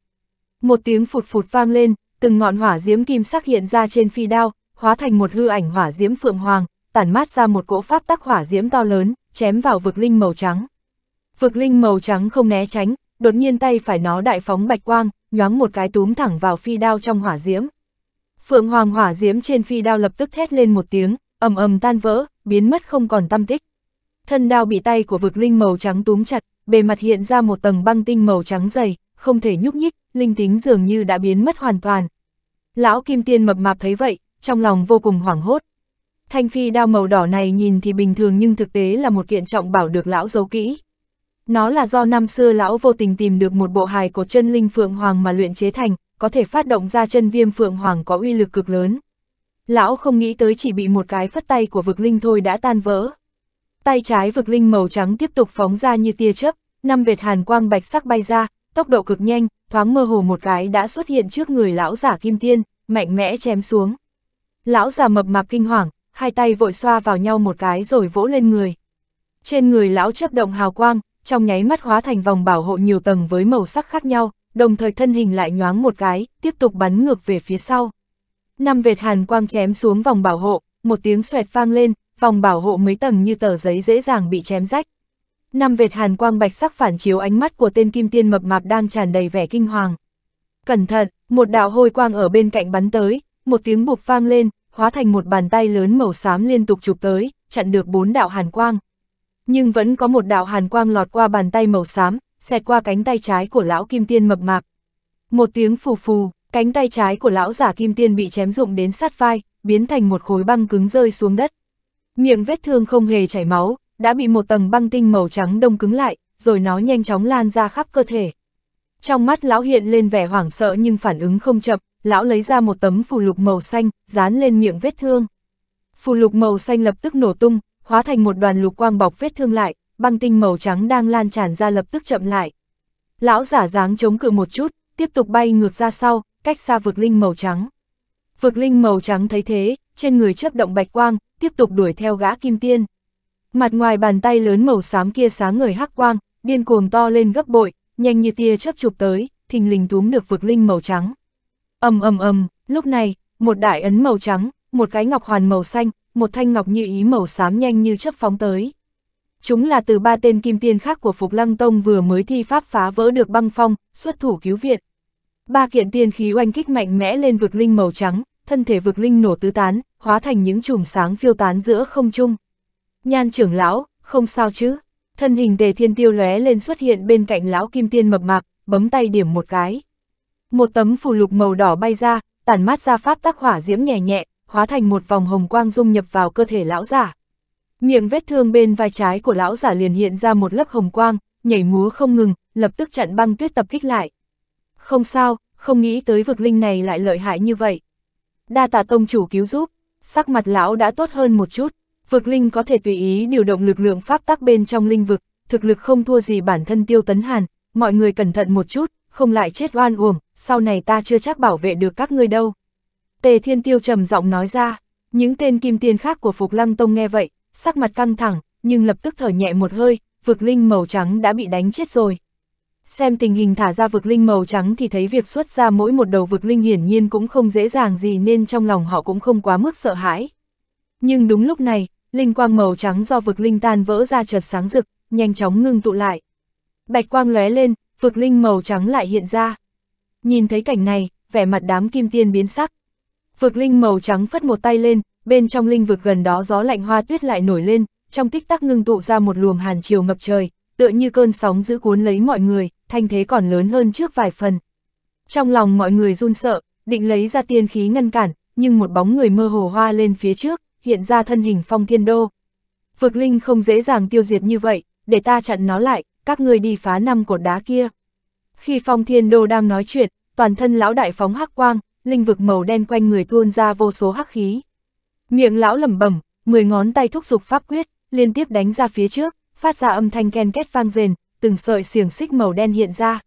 A: Một tiếng phụt phụt vang lên, từng ngọn hỏa diễm kim sắc hiện ra trên phi đao, hóa thành một hư ảnh hỏa diễm phượng hoàng, tản mát ra một cỗ pháp tắc hỏa diễm to lớn, chém vào vực linh màu trắng. Vực linh màu trắng không né tránh, đột nhiên tay phải nó đại phóng bạch quang, nhoáng một cái túm thẳng vào phi đao trong hỏa diễm. Phượng Hoàng hỏa diếm trên phi đao lập tức thét lên một tiếng, ầm ầm tan vỡ, biến mất không còn tâm tích. Thân đao bị tay của vực linh màu trắng túm chặt, bề mặt hiện ra một tầng băng tinh màu trắng dày, không thể nhúc nhích, linh tính dường như đã biến mất hoàn toàn. Lão Kim Tiên mập mạp thấy vậy, trong lòng vô cùng hoảng hốt. Thanh phi đao màu đỏ này nhìn thì bình thường nhưng thực tế là một kiện trọng bảo được lão giấu kỹ. Nó là do năm xưa lão vô tình tìm được một bộ hài cột chân linh phượng hoàng mà luyện chế thành, có thể phát động ra chân viêm phượng hoàng có uy lực cực lớn. Lão không nghĩ tới chỉ bị một cái phất tay của vực linh thôi đã tan vỡ. Tay trái vực linh màu trắng tiếp tục phóng ra như tia chớp, năm vệt hàn quang bạch sắc bay ra, tốc độ cực nhanh, thoáng mơ hồ một cái đã xuất hiện trước người lão giả kim tiên, mạnh mẽ chém xuống. Lão già mập mạp kinh hoàng, hai tay vội xoa vào nhau một cái rồi vỗ lên người. Trên người lão chấp động hào quang, trong nháy mắt hóa thành vòng bảo hộ nhiều tầng với màu sắc khác nhau, đồng thời thân hình lại nhoáng một cái, tiếp tục bắn ngược về phía sau. Năm vệt hàn quang chém xuống vòng bảo hộ, một tiếng xoẹt vang lên, vòng bảo hộ mấy tầng như tờ giấy dễ dàng bị chém rách. Năm vệt hàn quang bạch sắc phản chiếu ánh mắt của tên kim tiên mập mạp đang tràn đầy vẻ kinh hoàng. Cẩn thận, một đạo hôi quang ở bên cạnh bắn tới, một tiếng bụp vang lên, hóa thành một bàn tay lớn màu xám liên tục chụp tới, chặn được bốn đạo hàn quang. Nhưng vẫn có một đạo hàn quang lọt qua bàn tay màu xám, xẹt qua cánh tay trái của lão kim tiên mập mạp. Một tiếng phù phù, cánh tay trái của lão giả kim tiên bị chém rụng đến sát vai, biến thành một khối băng cứng rơi xuống đất. Miệng vết thương không hề chảy máu, đã bị một tầng băng tinh màu trắng đông cứng lại, rồi nó nhanh chóng lan ra khắp cơ thể. Trong mắt lão hiện lên vẻ hoảng sợ nhưng phản ứng không chậm, lão lấy ra một tấm phù lục màu xanh, dán lên miệng vết thương. Phù lục màu xanh lập tức nổ tung, hóa thành một đoàn lục quang bọc vết thương lại, băng tinh màu trắng đang lan tràn ra lập tức chậm lại. Lão giả dáng chống cự một chút, tiếp tục bay ngược ra sau, cách xa vực linh màu trắng. Vực linh màu trắng thấy thế, trên người chớp động bạch quang, tiếp tục đuổi theo gã kim tiên. Mặt ngoài bàn tay lớn màu xám kia sáng người hắc quang, điên cuồng to lên gấp bội, nhanh như tia chớp chụp tới, thình lình túm được vực linh màu trắng. Ầm ầm ầm, lúc này, một đại ấn màu trắng, một cái ngọc hoàn màu xanh, một thanh ngọc như ý màu xám nhanh như chớp phóng tới. Chúng là từ ba tên kim tiên khác của Phục Lăng Tông vừa mới thi pháp phá vỡ được băng phong, xuất thủ cứu viện. Ba kiện tiên khí oanh kích mạnh mẽ lên vực linh màu trắng, thân thể vực linh nổ tứ tán, hóa thành những chùm sáng phiêu tán giữa không trung. Nhan trưởng lão, không sao chứ? Thân hình Tề Thiên Tiêu lóe lên xuất hiện bên cạnh lão kim tiên mập mạp, bấm tay điểm một cái. Một tấm phù lục màu đỏ bay ra, tản mát ra pháp tác hỏa diễm nhẹ nhẹ, hóa thành một vòng hồng quang dung nhập vào cơ thể lão giả. Miệng vết thương bên vai trái của lão giả liền hiện ra một lớp hồng quang, nhảy múa không ngừng, lập tức chặn băng tuyết tập kích lại. Không sao, không nghĩ tới vực linh này lại lợi hại như vậy. Đa tạ tông chủ cứu giúp, sắc mặt lão đã tốt hơn một chút, vực linh có thể tùy ý điều động lực lượng pháp tắc bên trong linh vực, thực lực không thua gì bản thân tiêu tấn hàn, mọi người cẩn thận một chút, không lại chết oan uổng, sau này ta chưa chắc bảo vệ được các ngươi đâu. Tề thiên tiêu trầm giọng nói ra, những tên kim tiên khác của Phục Lăng Tông nghe vậy, sắc mặt căng thẳng, nhưng lập tức thở nhẹ một hơi, vực linh màu trắng đã bị đánh chết rồi. Xem tình hình thả ra vực linh màu trắng thì thấy việc xuất ra mỗi một đầu vực linh hiển nhiên cũng không dễ dàng gì nên trong lòng họ cũng không quá mức sợ hãi. Nhưng đúng lúc này, linh quang màu trắng do vực linh tan vỡ ra chợt sáng rực, nhanh chóng ngưng tụ lại. Bạch quang lóe lên, vực linh màu trắng lại hiện ra. Nhìn thấy cảnh này, vẻ mặt đám kim tiên biến sắc. Vực linh màu trắng phất một tay lên, bên trong linh vực gần đó gió lạnh hoa tuyết lại nổi lên, trong tích tắc ngưng tụ ra một luồng hàn chiều ngập trời, tựa như cơn sóng giữ cuốn lấy mọi người, thanh thế còn lớn hơn trước vài phần. Trong lòng mọi người run sợ, định lấy ra tiên khí ngăn cản, nhưng một bóng người mơ hồ hoa lên phía trước, hiện ra thân hình phong thiên đô. Vực linh không dễ dàng tiêu diệt như vậy, để ta chặn nó lại, các ngươi đi phá năm cột đá kia. Khi phong thiên đô đang nói chuyện, toàn thân lão đại phóng hắc quang, linh vực màu đen quanh người tuôn ra vô số hắc khí. Miệng lão lẩm bẩm, mười ngón tay thúc dục pháp quyết, liên tiếp đánh ra phía trước, phát ra âm thanh ken két vang rền, từng sợi xiềng xích màu đen hiện ra.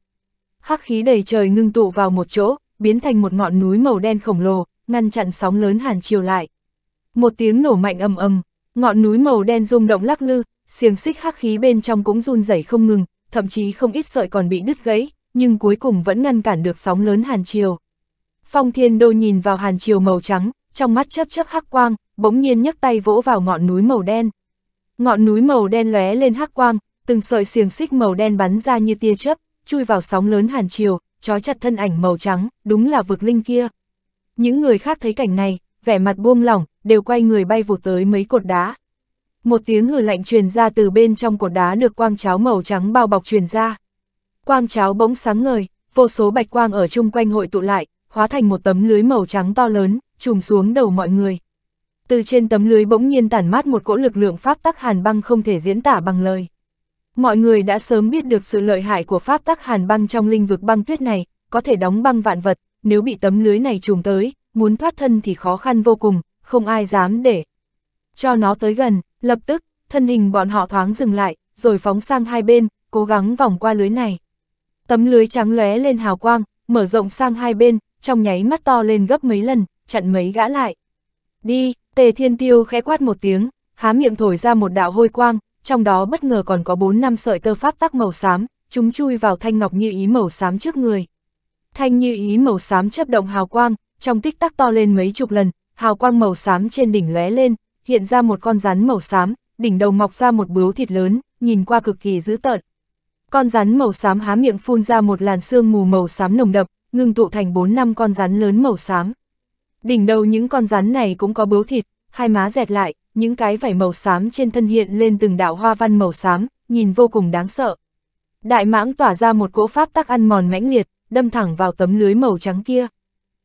A: Hắc khí đầy trời ngưng tụ vào một chỗ, biến thành một ngọn núi màu đen khổng lồ, ngăn chặn sóng lớn hàn chiều lại. Một tiếng nổ mạnh ầm ầm, ngọn núi màu đen rung động lắc lư, xiềng xích hắc khí bên trong cũng run rẩy không ngừng, thậm chí không ít sợi còn bị đứt gãy, nhưng cuối cùng vẫn ngăn cản được sóng lớn hàn chiều. Phong Thiên Đô nhìn vào hàn chiều màu trắng, trong mắt chớp chớp hắc quang, bỗng nhiên nhấc tay vỗ vào ngọn núi màu đen. Ngọn núi màu đen lóe lên hắc quang, từng sợi xiềng xích màu đen bắn ra như tia chớp, chui vào sóng lớn hàn chiều, trói chặt thân ảnh màu trắng, đúng là vực linh kia. Những người khác thấy cảnh này, vẻ mặt buông lỏng, đều quay người bay vụt tới mấy cột đá. Một tiếng hừ lạnh truyền ra từ bên trong cột đá được quang cháo màu trắng bao bọc truyền ra. Quang cháo bỗng sáng ngời, vô số bạch quang ở chung quanh hội tụ lại, hóa thành một tấm lưới màu trắng to lớn, trùm xuống đầu mọi người. Từ trên tấm lưới bỗng nhiên tản mát một cỗ lực lượng pháp tắc hàn băng không thể diễn tả bằng lời. Mọi người đã sớm biết được sự lợi hại của pháp tắc hàn băng trong lĩnh vực băng tuyết này, có thể đóng băng vạn vật, nếu bị tấm lưới này trùm tới, muốn thoát thân thì khó khăn vô cùng, không ai dám để. Cho nó tới gần, lập tức, thân hình bọn họ thoáng dừng lại, rồi phóng sang hai bên, cố gắng vòng qua lưới này. Tấm lưới trắng lóe lên hào quang, mở rộng sang hai bên, trong nháy mắt to lên gấp mấy lần, chặn mấy gã lại. Đi, tề thiên tiêu khẽ quát một tiếng, há miệng thổi ra một đạo hôi quang, trong đó bất ngờ còn có bốn năm sợi tơ pháp tắc màu xám, chúng chui vào thanh ngọc như ý màu xám trước người. Thanh như ý màu xám chấp động hào quang, trong tích tắc to lên mấy chục lần, hào quang màu xám trên đỉnh lóe lên, hiện ra một con rắn màu xám, đỉnh đầu mọc ra một bướu thịt lớn, nhìn qua cực kỳ dữ tợn. Con rắn màu xám há miệng phun ra một làn sương mù màu xám nồng đậm, ngưng tụ thành bốn năm con rắn lớn màu xám. Đỉnh đầu những con rắn này cũng có bướu thịt, hai má dẹt lại, những cái vảy màu xám trên thân hiện lên từng đạo hoa văn màu xám, nhìn vô cùng đáng sợ. Đại mãng tỏa ra một cỗ pháp tắc ăn mòn mãnh liệt, đâm thẳng vào tấm lưới màu trắng kia.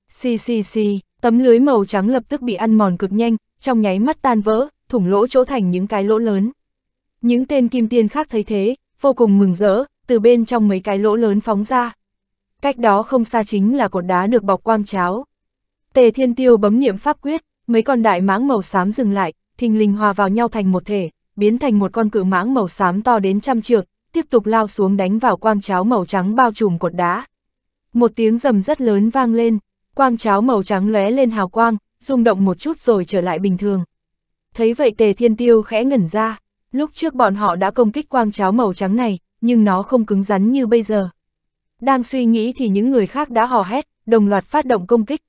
A: Xì xì xì, tấm lưới màu trắng lập tức bị ăn mòn cực nhanh, trong nháy mắt tan vỡ, thủng lỗ chỗ thành những cái lỗ lớn. Những tên kim tiên khác thấy thế, vô cùng mừng rỡ, từ bên trong mấy cái lỗ lớn phóng ra. Cách đó không xa chính là cột đá được bọc quang cháo, Tề Thiên Tiêu bấm niệm pháp quyết, mấy con đại mãng màu xám dừng lại, thình lình hòa vào nhau thành một thể, biến thành một con cự mãng màu xám to đến trăm trượng, tiếp tục lao xuống đánh vào quang cháo màu trắng bao trùm cột đá. Một tiếng rầm rất lớn vang lên, quang cháo màu trắng lóe lên hào quang, rung động một chút rồi trở lại bình thường. Thấy vậy Tề Thiên Tiêu khẽ ngẩn ra, lúc trước bọn họ đã công kích quang cháo màu trắng này, nhưng nó không cứng rắn như bây giờ. Đang suy nghĩ thì những người khác đã hò hét, đồng loạt phát động công kích,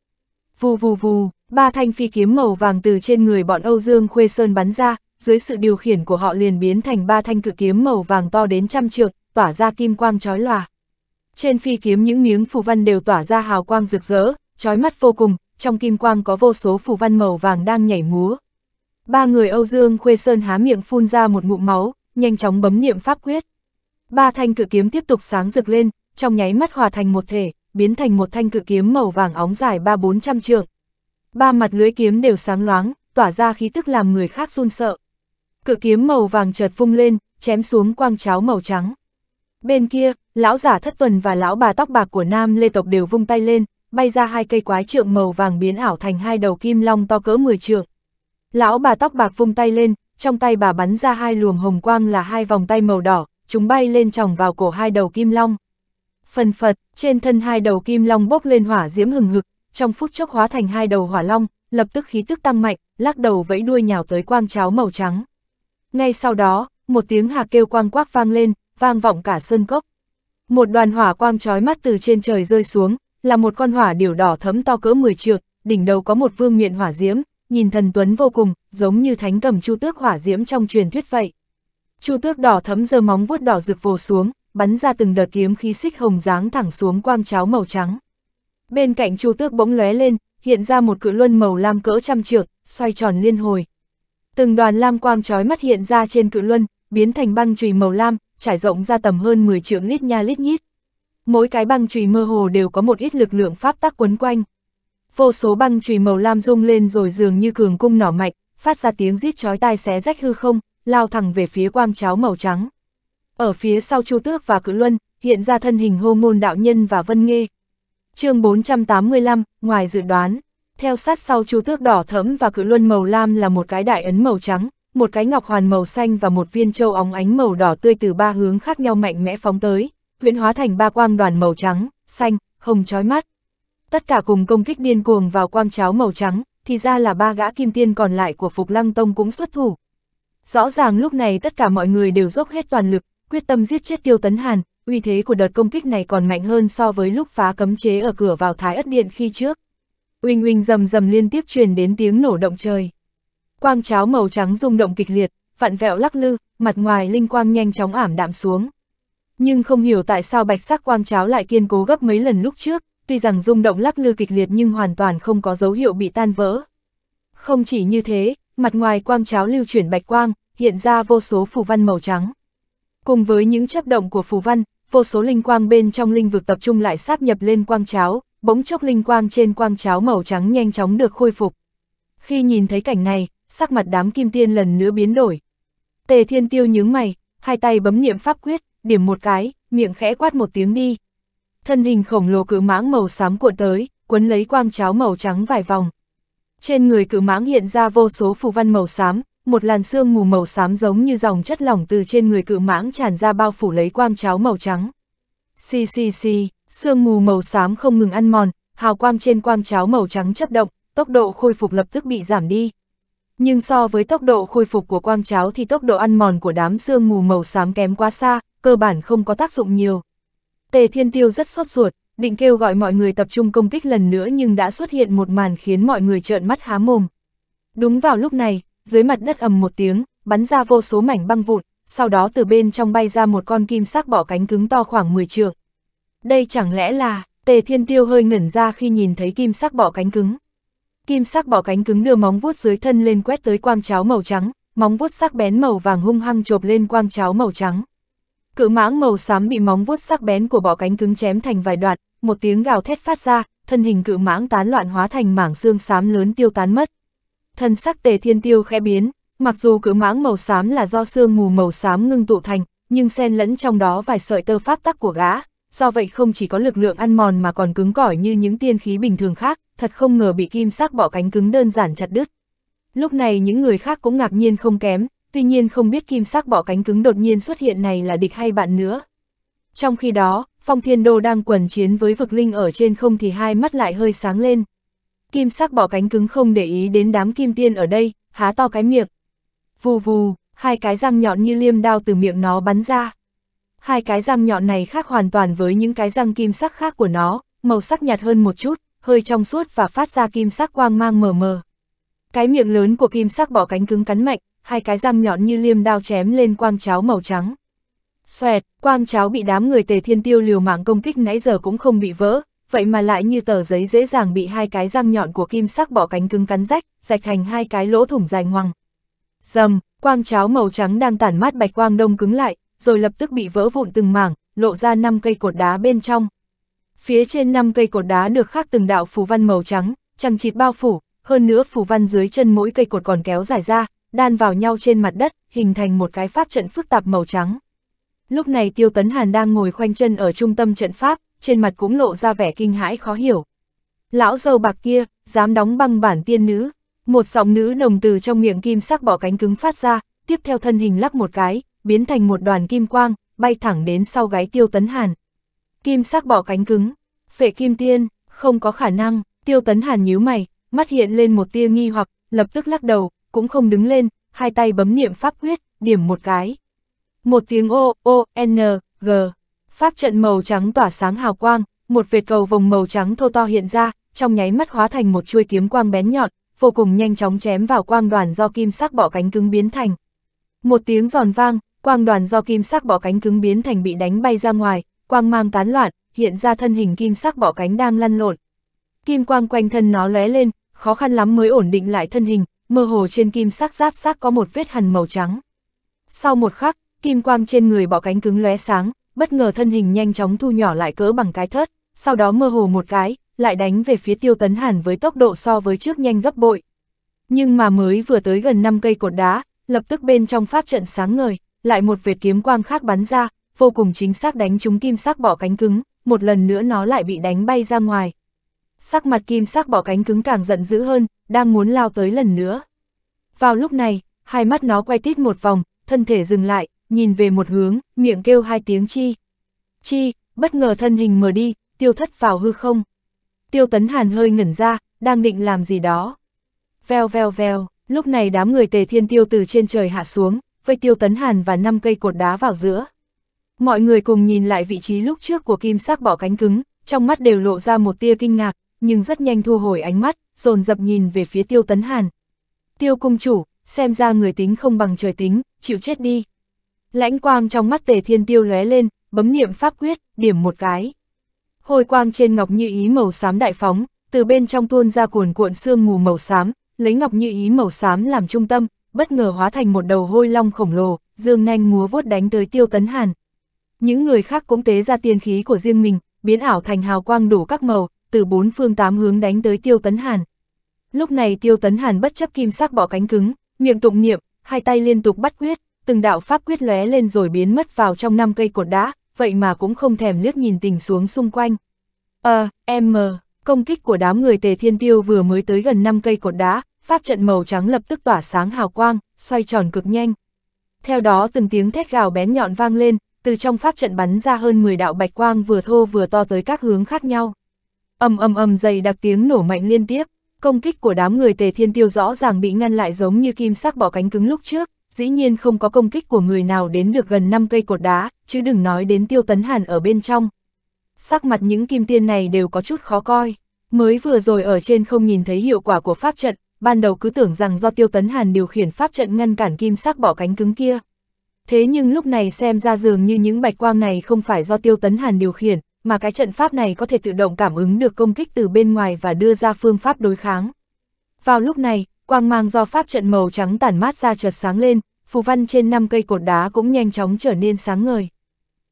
A: vù vù vù, ba thanh phi kiếm màu vàng từ trên người bọn Âu Dương Khuê Sơn bắn ra, dưới sự điều khiển của họ liền biến thành ba thanh cự kiếm màu vàng to đến trăm trượng, tỏa ra kim quang chói lòa. Trên phi kiếm những miếng phù văn đều tỏa ra hào quang rực rỡ, chói mắt vô cùng, trong kim quang có vô số phù văn màu vàng đang nhảy múa. Ba người Âu Dương Khuê Sơn há miệng phun ra một ngụm máu, nhanh chóng bấm niệm pháp quyết. Ba thanh cự kiếm tiếp tục sáng rực lên, trong nháy mắt hòa thành một thể, biến thành một thanh cự kiếm màu vàng óng dài ba bốn trăm trượng. Ba mặt lưới kiếm đều sáng loáng, tỏa ra khí tức làm người khác run sợ. Cự kiếm màu vàng chợt vung lên, chém xuống quang cháo màu trắng. Bên kia, lão giả thất tuần và lão bà tóc bạc của nam lê tộc đều vung tay lên, bay ra hai cây quái trượng màu vàng biến ảo thành hai đầu kim long to cỡ 10 trượng. Lão bà tóc bạc vung tay lên, trong tay bà bắn ra hai luồng hồng quang là hai vòng tay màu đỏ, chúng bay lên tròng vào cổ hai đầu kim long. Phần phật, trên thân hai đầu kim long bốc lên hỏa diễm hừng hực, trong phút chốc hóa thành hai đầu hỏa long, lập tức khí tức tăng mạnh, lắc đầu vẫy đuôi nhào tới quang cháo màu trắng. Ngay sau đó, một tiếng hà kêu quang quác vang lên, vang vọng cả sơn cốc. Một đoàn hỏa quang chói mắt từ trên trời rơi xuống, là một con hỏa điểu đỏ thấm to cỡ 10 trượng, đỉnh đầu có một vương nguyện hỏa diễm, nhìn thần tuấn vô cùng, giống như thánh cầm chu tước hỏa diễm trong truyền thuyết vậy. Chu tước đỏ thấm giơ móng vuốt đỏ rực vồ xuống, bắn ra từng đợt kiếm khí xích hồng dáng thẳng xuống quang cháo màu trắng. Bên cạnh Chu Tước bỗng lóe lên, hiện ra một cự luân màu lam cỡ trăm trượng, xoay tròn liên hồi. Từng đoàn lam quang chói mắt hiện ra trên cự luân, biến thành băng chùy màu lam, trải rộng ra tầm hơn 10 trượng lít nha lít nhít. Mỗi cái băng chùy mơ hồ đều có một ít lực lượng pháp tắc quấn quanh. Vô số băng chùy màu lam rung lên rồi dường như cường cung nỏ mạnh, phát ra tiếng rít chói tai xé rách hư không, lao thẳng về phía quang cháo màu trắng. Ở phía sau Chu Tước và Cự Luân, hiện ra thân hình hô môn đạo nhân và Vân Nghê. chương 485, ngoài dự đoán, theo sát sau Chu Tước đỏ thẫm và Cự Luân màu lam là một cái đại ấn màu trắng, một cái ngọc hoàn màu xanh và một viên châu óng ánh màu đỏ tươi từ ba hướng khác nhau mạnh mẽ phóng tới, huyễn hóa thành ba quang đoàn màu trắng, xanh, hồng chói mắt. Tất cả cùng công kích điên cuồng vào quang cháo màu trắng, thì ra là ba gã kim tiên còn lại của Phục Lăng Tông cũng xuất thủ. Rõ ràng lúc này tất cả mọi người đều dốc hết toàn lực, quyết tâm giết chết Tiêu Tấn Hàn, uy thế của đợt công kích này còn mạnh hơn so với lúc phá cấm chế ở cửa vào Thái Ất Điện khi trước. Uỳnh uỳnh rầm rầm liên tiếp truyền đến tiếng nổ động trời. Quang cháo màu trắng rung động kịch liệt, vặn vẹo lắc lư, mặt ngoài linh quang nhanh chóng ảm đạm xuống. Nhưng không hiểu tại sao bạch sắc quang cháo lại kiên cố gấp mấy lần lúc trước, tuy rằng rung động lắc lư kịch liệt nhưng hoàn toàn không có dấu hiệu bị tan vỡ. Không chỉ như thế, mặt ngoài quang cháo lưu chuyển bạch quang, hiện ra vô số phù văn màu trắng. Cùng với những chấp động của phù văn, vô số linh quang bên trong linh vực tập trung lại sáp nhập lên quang cháo, bỗng chốc linh quang trên quang cháo màu trắng nhanh chóng được khôi phục. Khi nhìn thấy cảnh này, sắc mặt đám kim tiên lần nữa biến đổi. Tề thiên tiêu nhướng mày, hai tay bấm niệm pháp quyết, điểm một cái, miệng khẽ quát một tiếng đi. Thân hình khổng lồ cự mãng màu xám cuộn tới, quấn lấy quang cháo màu trắng vài vòng. Trên người cự mãng hiện ra vô số phù văn màu xám, một làn sương mù màu xám giống như dòng chất lỏng từ trên người cự mãng tràn ra bao phủ lấy quang cháo màu trắng. Xì xì xì, sương mù màu xám không ngừng ăn mòn, hào quang trên quang cháo màu trắng chấp động, tốc độ khôi phục lập tức bị giảm đi. Nhưng so với tốc độ khôi phục của quang cháo thì tốc độ ăn mòn của đám sương mù màu xám kém quá xa, cơ bản không có tác dụng nhiều. Tề Thiên Tiêu rất sốt ruột, định kêu gọi mọi người tập trung công kích lần nữa nhưng đã xuất hiện một màn khiến mọi người trợn mắt há mồm. Đúng vào lúc này, dưới mặt đất ầm một tiếng, bắn ra vô số mảnh băng vụn, sau đó từ bên trong bay ra một con kim sắc bỏ cánh cứng to khoảng 10 trượng. Đây chẳng lẽ là, Tề Thiên Tiêu hơi ngẩn ra khi nhìn thấy kim sắc bỏ cánh cứng. Kim sắc bỏ cánh cứng đưa móng vuốt dưới thân lên quét tới quang cháo màu trắng, móng vuốt sắc bén màu vàng hung hăng chộp lên quang cháo màu trắng. Cự mãng màu xám bị móng vuốt sắc bén của bỏ cánh cứng chém thành vài đoạn, một tiếng gào thét phát ra, thân hình cự mãng tán loạn hóa thành mảng xương xám lớn tiêu tán mất thân sắc tề thiên tiêu khẽ biến, mặc dù cự mãng màu xám là do sương mù màu xám ngưng tụ thành, nhưng xen lẫn trong đó vài sợi tơ pháp tắc của gã, do vậy không chỉ có lực lượng ăn mòn mà còn cứng cỏi như những tiên khí bình thường khác, thật không ngờ bị kim sắc bọ cánh cứng đơn giản chặt đứt. Lúc này những người khác cũng ngạc nhiên không kém, tuy nhiên không biết kim sắc bọ cánh cứng đột nhiên xuất hiện này là địch hay bạn nữa. Trong khi đó, Phong Thiên Đô đang quần chiến với vực linh ở trên không thì hai mắt lại hơi sáng lên, Kim sắc bỏ cánh cứng không để ý đến đám kim tiên ở đây, há to cái miệng. Vù vù, hai cái răng nhọn như liêm đao từ miệng nó bắn ra. Hai cái răng nhọn này khác hoàn toàn với những cái răng kim sắc khác của nó, màu sắc nhạt hơn một chút, hơi trong suốt và phát ra kim sắc quang mang mờ mờ. Cái miệng lớn của kim sắc bỏ cánh cứng cắn mạnh, hai cái răng nhọn như liêm đao chém lên quang cháo màu trắng. Xoẹt, quang cháo bị đám người tề thiên tiêu liều mạng công kích nãy giờ cũng không bị vỡ, vậy mà lại như tờ giấy dễ dàng bị hai cái răng nhọn của kim sắc bỏ cánh cứng cắn rách, rạch thành hai cái lỗ thủng dài ngoằng. Dầm, quang cháo màu trắng đang tản mát bạch quang đông cứng lại, rồi lập tức bị vỡ vụn từng mảng, lộ ra năm cây cột đá bên trong. Phía trên năm cây cột đá được khắc từng đạo phù văn màu trắng, chằng chịt bao phủ, hơn nữa phù văn dưới chân mỗi cây cột còn kéo dài ra, đan vào nhau trên mặt đất, hình thành một cái pháp trận phức tạp màu trắng. Lúc này Tiêu Tấn Hàn đang ngồi khoanh chân ở trung tâm trận pháp, trên mặt cũng lộ ra vẻ kinh hãi khó hiểu. Lão dâu bạc kia, dám đóng băng bản tiên nữ, một giọng nữ nồng từ trong miệng kim sắc bỏ cánh cứng phát ra, tiếp theo thân hình lắc một cái, biến thành một đoàn kim quang, bay thẳng đến sau gái tiêu tấn hàn. Kim sắc bỏ cánh cứng, phệ kim tiên, không có khả năng, tiêu tấn hàn nhíu mày, mắt hiện lên một tia nghi hoặc, lập tức lắc đầu, cũng không đứng lên, hai tay bấm niệm pháp quyết, điểm một cái. Một tiếng ô, ô, n, g, pháp trận màu trắng tỏa sáng hào quang, một vệt cầu vòng màu trắng thô to hiện ra, trong nháy mắt hóa thành một chuôi kiếm quang bén nhọn, vô cùng nhanh chóng chém vào quang đoàn do kim sắc bọ cánh cứng biến thành. Một tiếng giòn vang, quang đoàn do kim sắc bọ cánh cứng biến thành bị đánh bay ra ngoài, quang mang tán loạn, hiện ra thân hình kim sắc bọ cánh đang lăn lộn. Kim quang quanh thân nó lóe lên, khó khăn lắm mới ổn định lại thân hình, mơ hồ trên kim sắc giáp sắc có một vết hằn màu trắng. Sau một khắc, kim quang trên người bọ cánh cứng lóe sáng, bất ngờ thân hình nhanh chóng thu nhỏ lại cỡ bằng cái thớt, sau đó mơ hồ một cái, lại đánh về phía tiêu tấn hàn với tốc độ so với trước nhanh gấp bội. Nhưng mà mới vừa tới gần 5 cây cột đá, lập tức bên trong pháp trận sáng ngời, lại một vệt kiếm quang khác bắn ra, vô cùng chính xác đánh trúng kim sắc bỏ cánh cứng, một lần nữa nó lại bị đánh bay ra ngoài. Sắc mặt kim sắc bỏ cánh cứng càng giận dữ hơn, đang muốn lao tới lần nữa. Vào lúc này, hai mắt nó quay tít một vòng, thân thể dừng lại, nhìn về một hướng, miệng kêu hai tiếng chi. Chi, bất ngờ thân hình mờ đi, tiêu thất vào hư không. Tiêu tấn hàn hơi ngẩn ra, đang định làm gì đó. Vèo vèo vèo, lúc này đám người tề thiên tiêu từ trên trời hạ xuống, vây tiêu tấn hàn và năm cây cột đá vào giữa. Mọi người cùng nhìn lại vị trí lúc trước của kim sắc bỏ cánh cứng, trong mắt đều lộ ra một tia kinh ngạc, nhưng rất nhanh thu hồi ánh mắt, dồn dập nhìn về phía tiêu tấn hàn. Tiêu cung chủ, xem ra người tính không bằng trời tính, chịu chết đi. Lãnh quang trong mắt tề thiên tiêu lóe lên, bấm niệm pháp quyết, điểm một cái. Hồi quang trên ngọc như ý màu xám đại phóng, từ bên trong tuôn ra cuồn cuộn sương mù màu xám, lấy ngọc như ý màu xám làm trung tâm, bất ngờ hóa thành một đầu hôi long khổng lồ, dương nanh múa vuốt đánh tới tiêu tấn hàn. Những người khác cũng tế ra tiên khí của riêng mình, biến ảo thành hào quang đủ các màu, từ bốn phương tám hướng đánh tới tiêu tấn hàn. Lúc này tiêu tấn hàn bất chấp kim sắc bỏ cánh cứng, miệng tụng niệm, hai tay liên tục bắt quyết, từng đạo pháp quyết lóe lên rồi biến mất vào trong năm cây cột đá, vậy mà cũng không thèm liếc nhìn tình xuống xung quanh. Ờ, em mờ, công kích của đám người tề thiên tiêu vừa mới tới gần năm cây cột đá, pháp trận màu trắng lập tức tỏa sáng hào quang, xoay tròn cực nhanh. Theo đó từng tiếng thét gào bén nhọn vang lên, từ trong pháp trận bắn ra hơn 10 đạo bạch quang vừa thô vừa to tới các hướng khác nhau. Ầm ầm ầm dày đặc tiếng nổ mạnh liên tiếp, công kích của đám người Tề Thiên Tiêu rõ ràng bị ngăn lại giống như kim sắc bỏ cánh cứng lúc trước dĩ nhiên không có công kích của người nào đến được gần 5 cây cột đá, chứ đừng nói đến tiêu tấn hàn ở bên trong. Sắc mặt những kim tiên này đều có chút khó coi, mới vừa rồi ở trên không nhìn thấy hiệu quả của pháp trận, ban đầu cứ tưởng rằng do tiêu tấn hàn điều khiển pháp trận ngăn cản kim sắc bỏ cánh cứng kia. Thế nhưng lúc này xem ra dường như những bạch quang này không phải do tiêu tấn hàn điều khiển, mà cái trận pháp này có thể tự động cảm ứng được công kích từ bên ngoài và đưa ra phương pháp đối kháng. Vào lúc này, quang mang do pháp trận màu trắng tản mát ra chợt sáng lên, phù văn trên năm cây cột đá cũng nhanh chóng trở nên sáng ngời.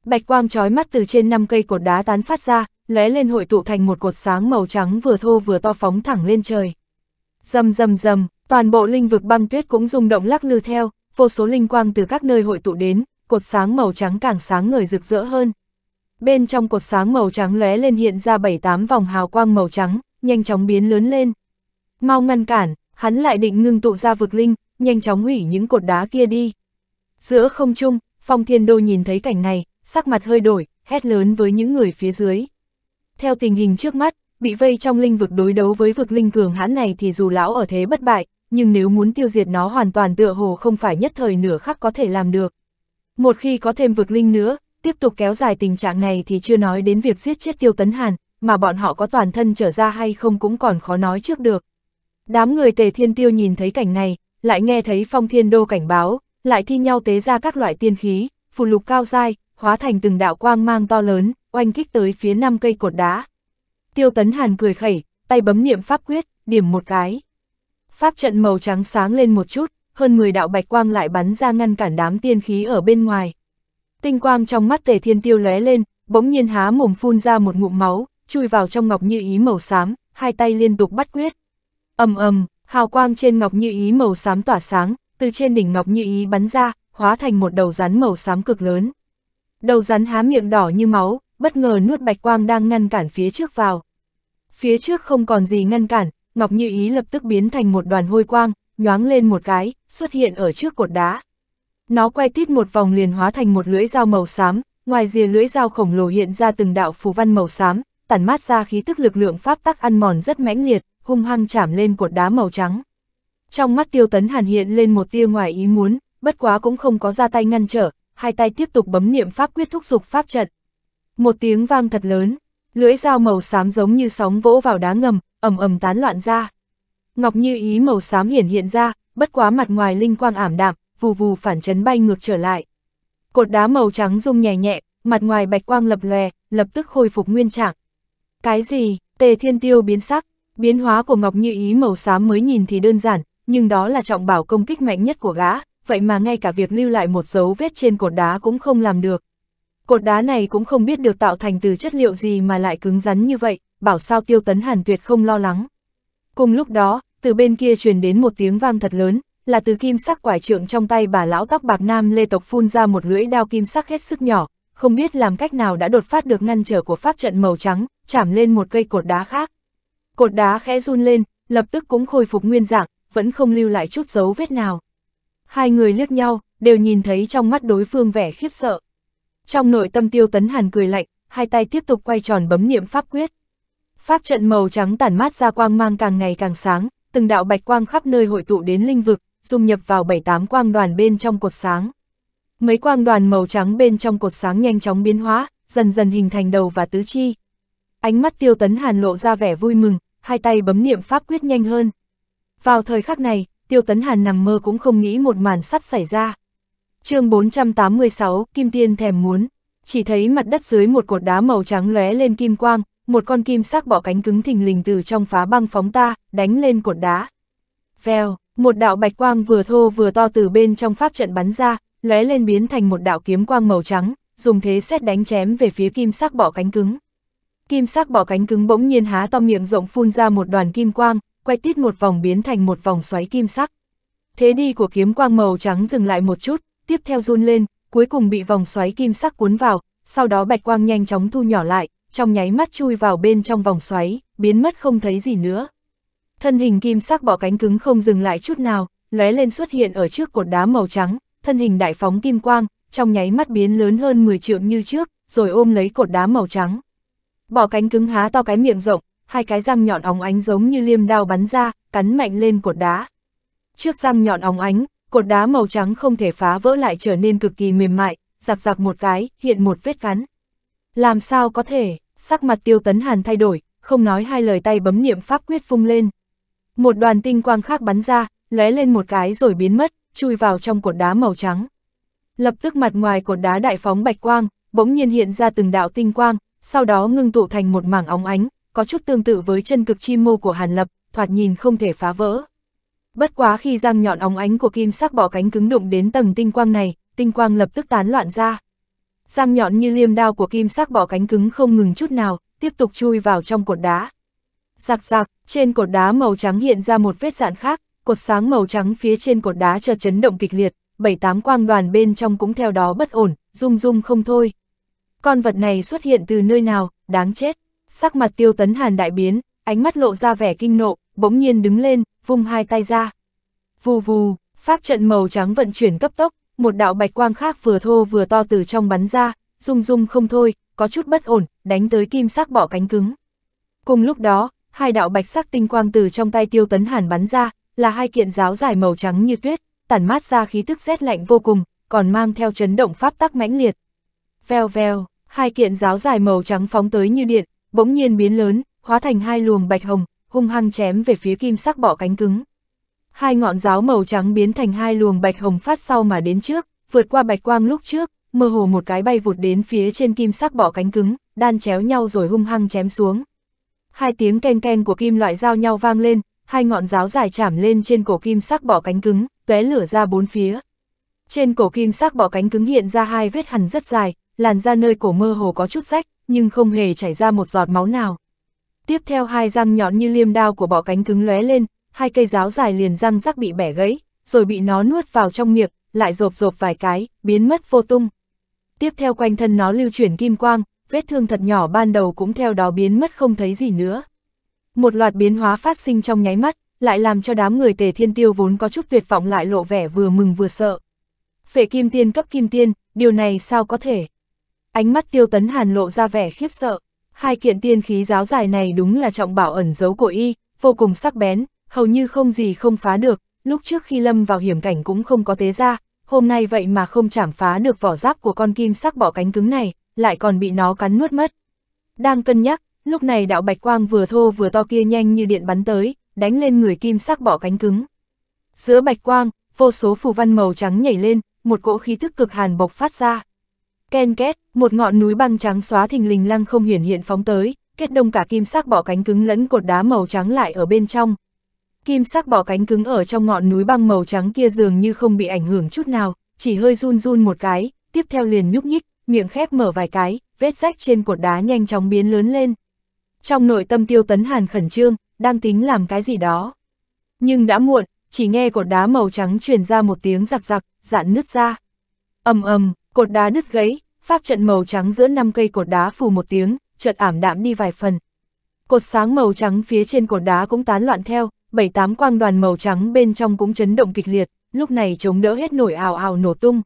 A: Bạch quang trói mắt từ trên năm cây cột đá tán phát ra, lóe lên hội tụ thành một cột sáng màu trắng vừa thô vừa to phóng thẳng lên trời. Rầm rầm rầm, toàn bộ linh vực băng tuyết cũng rung động lắc lư theo, vô số linh quang từ các nơi hội tụ đến, cột sáng màu trắng càng sáng ngời rực rỡ hơn. Bên trong cột sáng màu trắng lóe lên hiện ra 7-8 vòng hào quang màu trắng, nhanh chóng biến lớn lên. Mau ngăn cản, hắn lại định ngưng tụ ra vực linh, nhanh chóng hủy những cột đá kia đi. Giữa không trung, Phong Thiên Đô nhìn thấy cảnh này, sắc mặt hơi đổi, hét lớn với những người phía dưới. Theo tình hình trước mắt, bị vây trong linh vực đối đấu với vực linh cường hãn này thì dù lão ở thế bất bại, nhưng nếu muốn tiêu diệt nó hoàn toàn tựa hồ không phải nhất thời nửa khắc có thể làm được. Một khi có thêm vực linh nữa, tiếp tục kéo dài tình trạng này thì chưa nói đến việc giết chết tiêu tấn hàn, mà bọn họ có toàn thân trở ra hay không cũng còn khó nói trước được. Đám người tề thiên tiêu nhìn thấy cảnh này, lại nghe thấy phong thiên đô cảnh báo, lại thi nhau tế ra các loại tiên khí, phù lục cao dai, hóa thành từng đạo quang mang to lớn, oanh kích tới phía năm cây cột đá. Tiêu tấn hàn cười khẩy, tay bấm niệm pháp quyết, điểm một cái. Pháp trận màu trắng sáng lên một chút, hơn 10 đạo bạch quang lại bắn ra ngăn cản đám tiên khí ở bên ngoài. Tinh quang trong mắt tề thiên tiêu lóe lên, bỗng nhiên há mồm phun ra một ngụm máu, chui vào trong ngọc như ý màu xám, hai tay liên tục bắt quyết ầm ầm, hào quang trên ngọc như ý màu xám tỏa sáng, từ trên đỉnh ngọc như ý bắn ra, hóa thành một đầu rắn màu xám cực lớn. Đầu rắn há miệng đỏ như máu, bất ngờ nuốt bạch quang đang ngăn cản phía trước vào. Phía trước không còn gì ngăn cản, ngọc như ý lập tức biến thành một đoàn hôi quang, nhoáng lên một cái, xuất hiện ở trước cột đá. Nó quay tít một vòng liền hóa thành một lưỡi dao màu xám, ngoài rìa lưỡi dao khổng lồ hiện ra từng đạo phù văn màu xám, tản mát ra khí tức lực lượng pháp tắc ăn mòn rất mãnh liệt, hung hăng chạm lên cột đá màu trắng. Trong mắt tiêu tấn hàn hiện lên một tia ngoài ý muốn, bất quá cũng không có ra tay ngăn trở, hai tay tiếp tục bấm niệm pháp quyết thúc dục pháp trận. Một tiếng vang thật lớn, lưỡi dao màu xám giống như sóng vỗ vào đá ngầm, ầm ầm tán loạn ra. Ngọc Như Ý màu xám hiển hiện ra, bất quá mặt ngoài linh quang ảm đạm, vù vù phản chấn bay ngược trở lại. Cột đá màu trắng rung nhẹ nhẹ, mặt ngoài bạch quang lập lòe, lập tức khôi phục nguyên trạng. Cái gì? Tề Thiên Tiêu biến sắc, Biến hóa của Ngọc Như Ý màu xám mới nhìn thì đơn giản, nhưng đó là trọng bảo công kích mạnh nhất của gã, vậy mà ngay cả việc lưu lại một dấu vết trên cột đá cũng không làm được. Cột đá này cũng không biết được tạo thành từ chất liệu gì mà lại cứng rắn như vậy, bảo sao tiêu tấn hàn tuyệt không lo lắng. Cùng lúc đó, từ bên kia truyền đến một tiếng vang thật lớn, là từ kim sắc quải trượng trong tay bà lão tóc bạc nam Lê Tộc phun ra một lưỡi đao kim sắc hết sức nhỏ, không biết làm cách nào đã đột phát được ngăn trở của pháp trận màu trắng, chảm lên một cây cột đá khác. Cột đá khẽ run lên, lập tức cũng khôi phục nguyên dạng, vẫn không lưu lại chút dấu vết nào. Hai người liếc nhau, đều nhìn thấy trong mắt đối phương vẻ khiếp sợ. Trong nội tâm tiêu tấn hàn cười lạnh, hai tay tiếp tục quay tròn bấm niệm pháp quyết. Pháp trận màu trắng tản mát ra quang mang càng ngày càng sáng, từng đạo bạch quang khắp nơi hội tụ đến linh vực, dung nhập vào bảy tám quang đoàn bên trong cột sáng. Mấy quang đoàn màu trắng bên trong cột sáng nhanh chóng biến hóa, dần dần hình thành đầu và tứ chi. Ánh mắt tiêu tấn hàn lộ ra vẻ vui mừng, hai tay bấm niệm pháp quyết nhanh hơn. Vào thời khắc này, Tiêu Tấn Hàn nằm mơ cũng không nghĩ một màn sắp xảy ra. chương 486, Kim Tiên thèm muốn, chỉ thấy mặt đất dưới một cột đá màu trắng lóe lên kim quang, một con kim sắc bỏ cánh cứng thình lình từ trong phá băng phóng ta, đánh lên cột đá. Vèo, một đạo bạch quang vừa thô vừa to từ bên trong pháp trận bắn ra, lóe lên biến thành một đạo kiếm quang màu trắng, dùng thế xét đánh chém về phía kim sắc bỏ cánh cứng. Kim sắc bỏ cánh cứng bỗng nhiên há to miệng rộng phun ra một đoàn kim quang, quay tít một vòng biến thành một vòng xoáy kim sắc. Thế đi của kiếm quang màu trắng dừng lại một chút, tiếp theo run lên, cuối cùng bị vòng xoáy kim sắc cuốn vào, sau đó bạch quang nhanh chóng thu nhỏ lại, trong nháy mắt chui vào bên trong vòng xoáy, biến mất không thấy gì nữa. Thân hình kim sắc bỏ cánh cứng không dừng lại chút nào, lóe lên xuất hiện ở trước cột đá màu trắng, thân hình đại phóng kim quang, trong nháy mắt biến lớn hơn 10 trượng như trước, rồi ôm lấy cột đá màu trắng. Bỏ cánh cứng há to cái miệng rộng, hai cái răng nhọn óng ánh giống như liêm đao bắn ra, cắn mạnh lên cột đá. Trước răng nhọn óng ánh, cột đá màu trắng không thể phá vỡ lại trở nên cực kỳ mềm mại, giặc giặc một cái, hiện một vết cắn. Làm sao có thể, sắc mặt tiêu tấn hàn thay đổi, không nói hai lời tay bấm niệm pháp quyết phung lên. Một đoàn tinh quang khác bắn ra, lóe lên một cái rồi biến mất, chui vào trong cột đá màu trắng. Lập tức mặt ngoài cột đá đại phóng bạch quang, bỗng nhiên hiện ra từng đạo tinh quang, sau đó ngưng tụ thành một mảng óng ánh, có chút tương tự với chân cực chi mô của Hàn Lập, thoạt nhìn không thể phá vỡ. Bất quá khi răng nhọn óng ánh của kim sắc bỏ cánh cứng đụng đến tầng tinh quang này, tinh quang lập tức tán loạn ra. Răng nhọn như liêm đao của kim sắc bỏ cánh cứng không ngừng chút nào, tiếp tục chui vào trong cột đá. Giặc giặc, trên cột đá màu trắng hiện ra một vết dạn khác, cột sáng màu trắng phía trên cột đá chợt chấn động kịch liệt, bảy tám quang đoàn bên trong cũng theo đó bất ổn, rung rung không thôi. Con vật này xuất hiện từ nơi nào, đáng chết. Sắc mặt tiêu tấn hàn đại biến, ánh mắt lộ ra vẻ kinh nộ, bỗng nhiên đứng lên, vung hai tay ra. Vù vù, pháp trận màu trắng vận chuyển cấp tốc, một đạo bạch quang khác vừa thô vừa to từ trong bắn ra, rung rung không thôi, có chút bất ổn, đánh tới kim sắc bỏ cánh cứng. Cùng lúc đó, hai đạo bạch sắc tinh quang từ trong tay tiêu tấn hàn bắn ra, là hai kiện giáo dài màu trắng như tuyết, tản mát ra khí tức rét lạnh vô cùng, còn mang theo chấn động pháp tắc mãnh liệt. Vèo vèo, Hai kiện giáo dài màu trắng phóng tới như điện, bỗng nhiên biến lớn, hóa thành hai luồng bạch hồng, hung hăng chém về phía kim sắc bọ cánh cứng. Hai ngọn giáo màu trắng biến thành hai luồng bạch hồng phát sau mà đến trước, vượt qua bạch quang lúc trước, mơ hồ một cái bay vụt đến phía trên kim sắc bọ cánh cứng, đan chéo nhau rồi hung hăng chém xuống. Hai tiếng ken ken của kim loại giao nhau vang lên, hai ngọn giáo dài chạm lên trên cổ kim sắc bọ cánh cứng, tóe lửa ra bốn phía. Trên cổ kim sắc bọ cánh cứng hiện ra hai vết hằn rất dài, làn da nơi cổ mơ hồ có chút rách, nhưng không hề chảy ra một giọt máu nào. Tiếp theo hai răng nhọn như liêm đao của bọ cánh cứng lóe lên, hai cây giáo dài liền răng rắc bị bẻ gãy, rồi bị nó nuốt vào trong miệng, lại rộp rộp vài cái, biến mất vô tung. Tiếp theo quanh thân nó lưu chuyển kim quang, vết thương thật nhỏ ban đầu cũng theo đó biến mất không thấy gì nữa. Một loạt biến hóa phát sinh trong nháy mắt, lại làm cho đám người tề thiên tiêu vốn có chút tuyệt vọng lại lộ vẻ vừa mừng vừa sợ. Phệ kim tiên cấp kim tiên, điều này sao có thể? Ánh mắt tiêu tấn hàn lộ ra vẻ khiếp sợ. Hai kiện tiên khí giáo dài này đúng là trọng bảo ẩn giấu của y, vô cùng sắc bén, hầu như không gì không phá được, lúc trước khi lâm vào hiểm cảnh cũng không có tế ra, hôm nay vậy mà không chảm phá được vỏ giáp của con kim sắc bỏ cánh cứng này, lại còn bị nó cắn nuốt mất. Đang cân nhắc, lúc này đạo bạch quang vừa thô vừa to kia nhanh như điện bắn tới, đánh lên người kim sắc bỏ cánh cứng. Giữa bạch quang, vô số phù văn màu trắng nhảy lên, một cỗ khí thức cực hàn bộc phát ra. Ken két, một ngọn núi băng trắng xóa thình lình lăng không hiển hiện phóng tới, kết đông cả kim sắc bọ cánh cứng lẫn cột đá màu trắng lại ở bên trong. Kim sắc bọ cánh cứng ở trong ngọn núi băng màu trắng kia dường như không bị ảnh hưởng chút nào, chỉ hơi run run một cái, tiếp theo liền nhúc nhích, miệng khép mở vài cái, vết rách trên cột đá nhanh chóng biến lớn lên. Trong nội tâm tiêu tấn hàn khẩn trương, đang tính làm cái gì đó. Nhưng đã muộn, chỉ nghe cột đá màu trắng truyền ra một tiếng giặc giặc, dạn nứt ra. ầm ầm, Cột đá nứt gãy, pháp trận màu trắng giữa năm cây cột đá phù một tiếng, chợt ảm đạm đi vài phần. Cột sáng màu trắng phía trên cột đá cũng tán loạn theo, bảy tám quang đoàn màu trắng bên trong cũng chấn động kịch liệt, lúc này chống đỡ hết nổi ào ào nổ tung,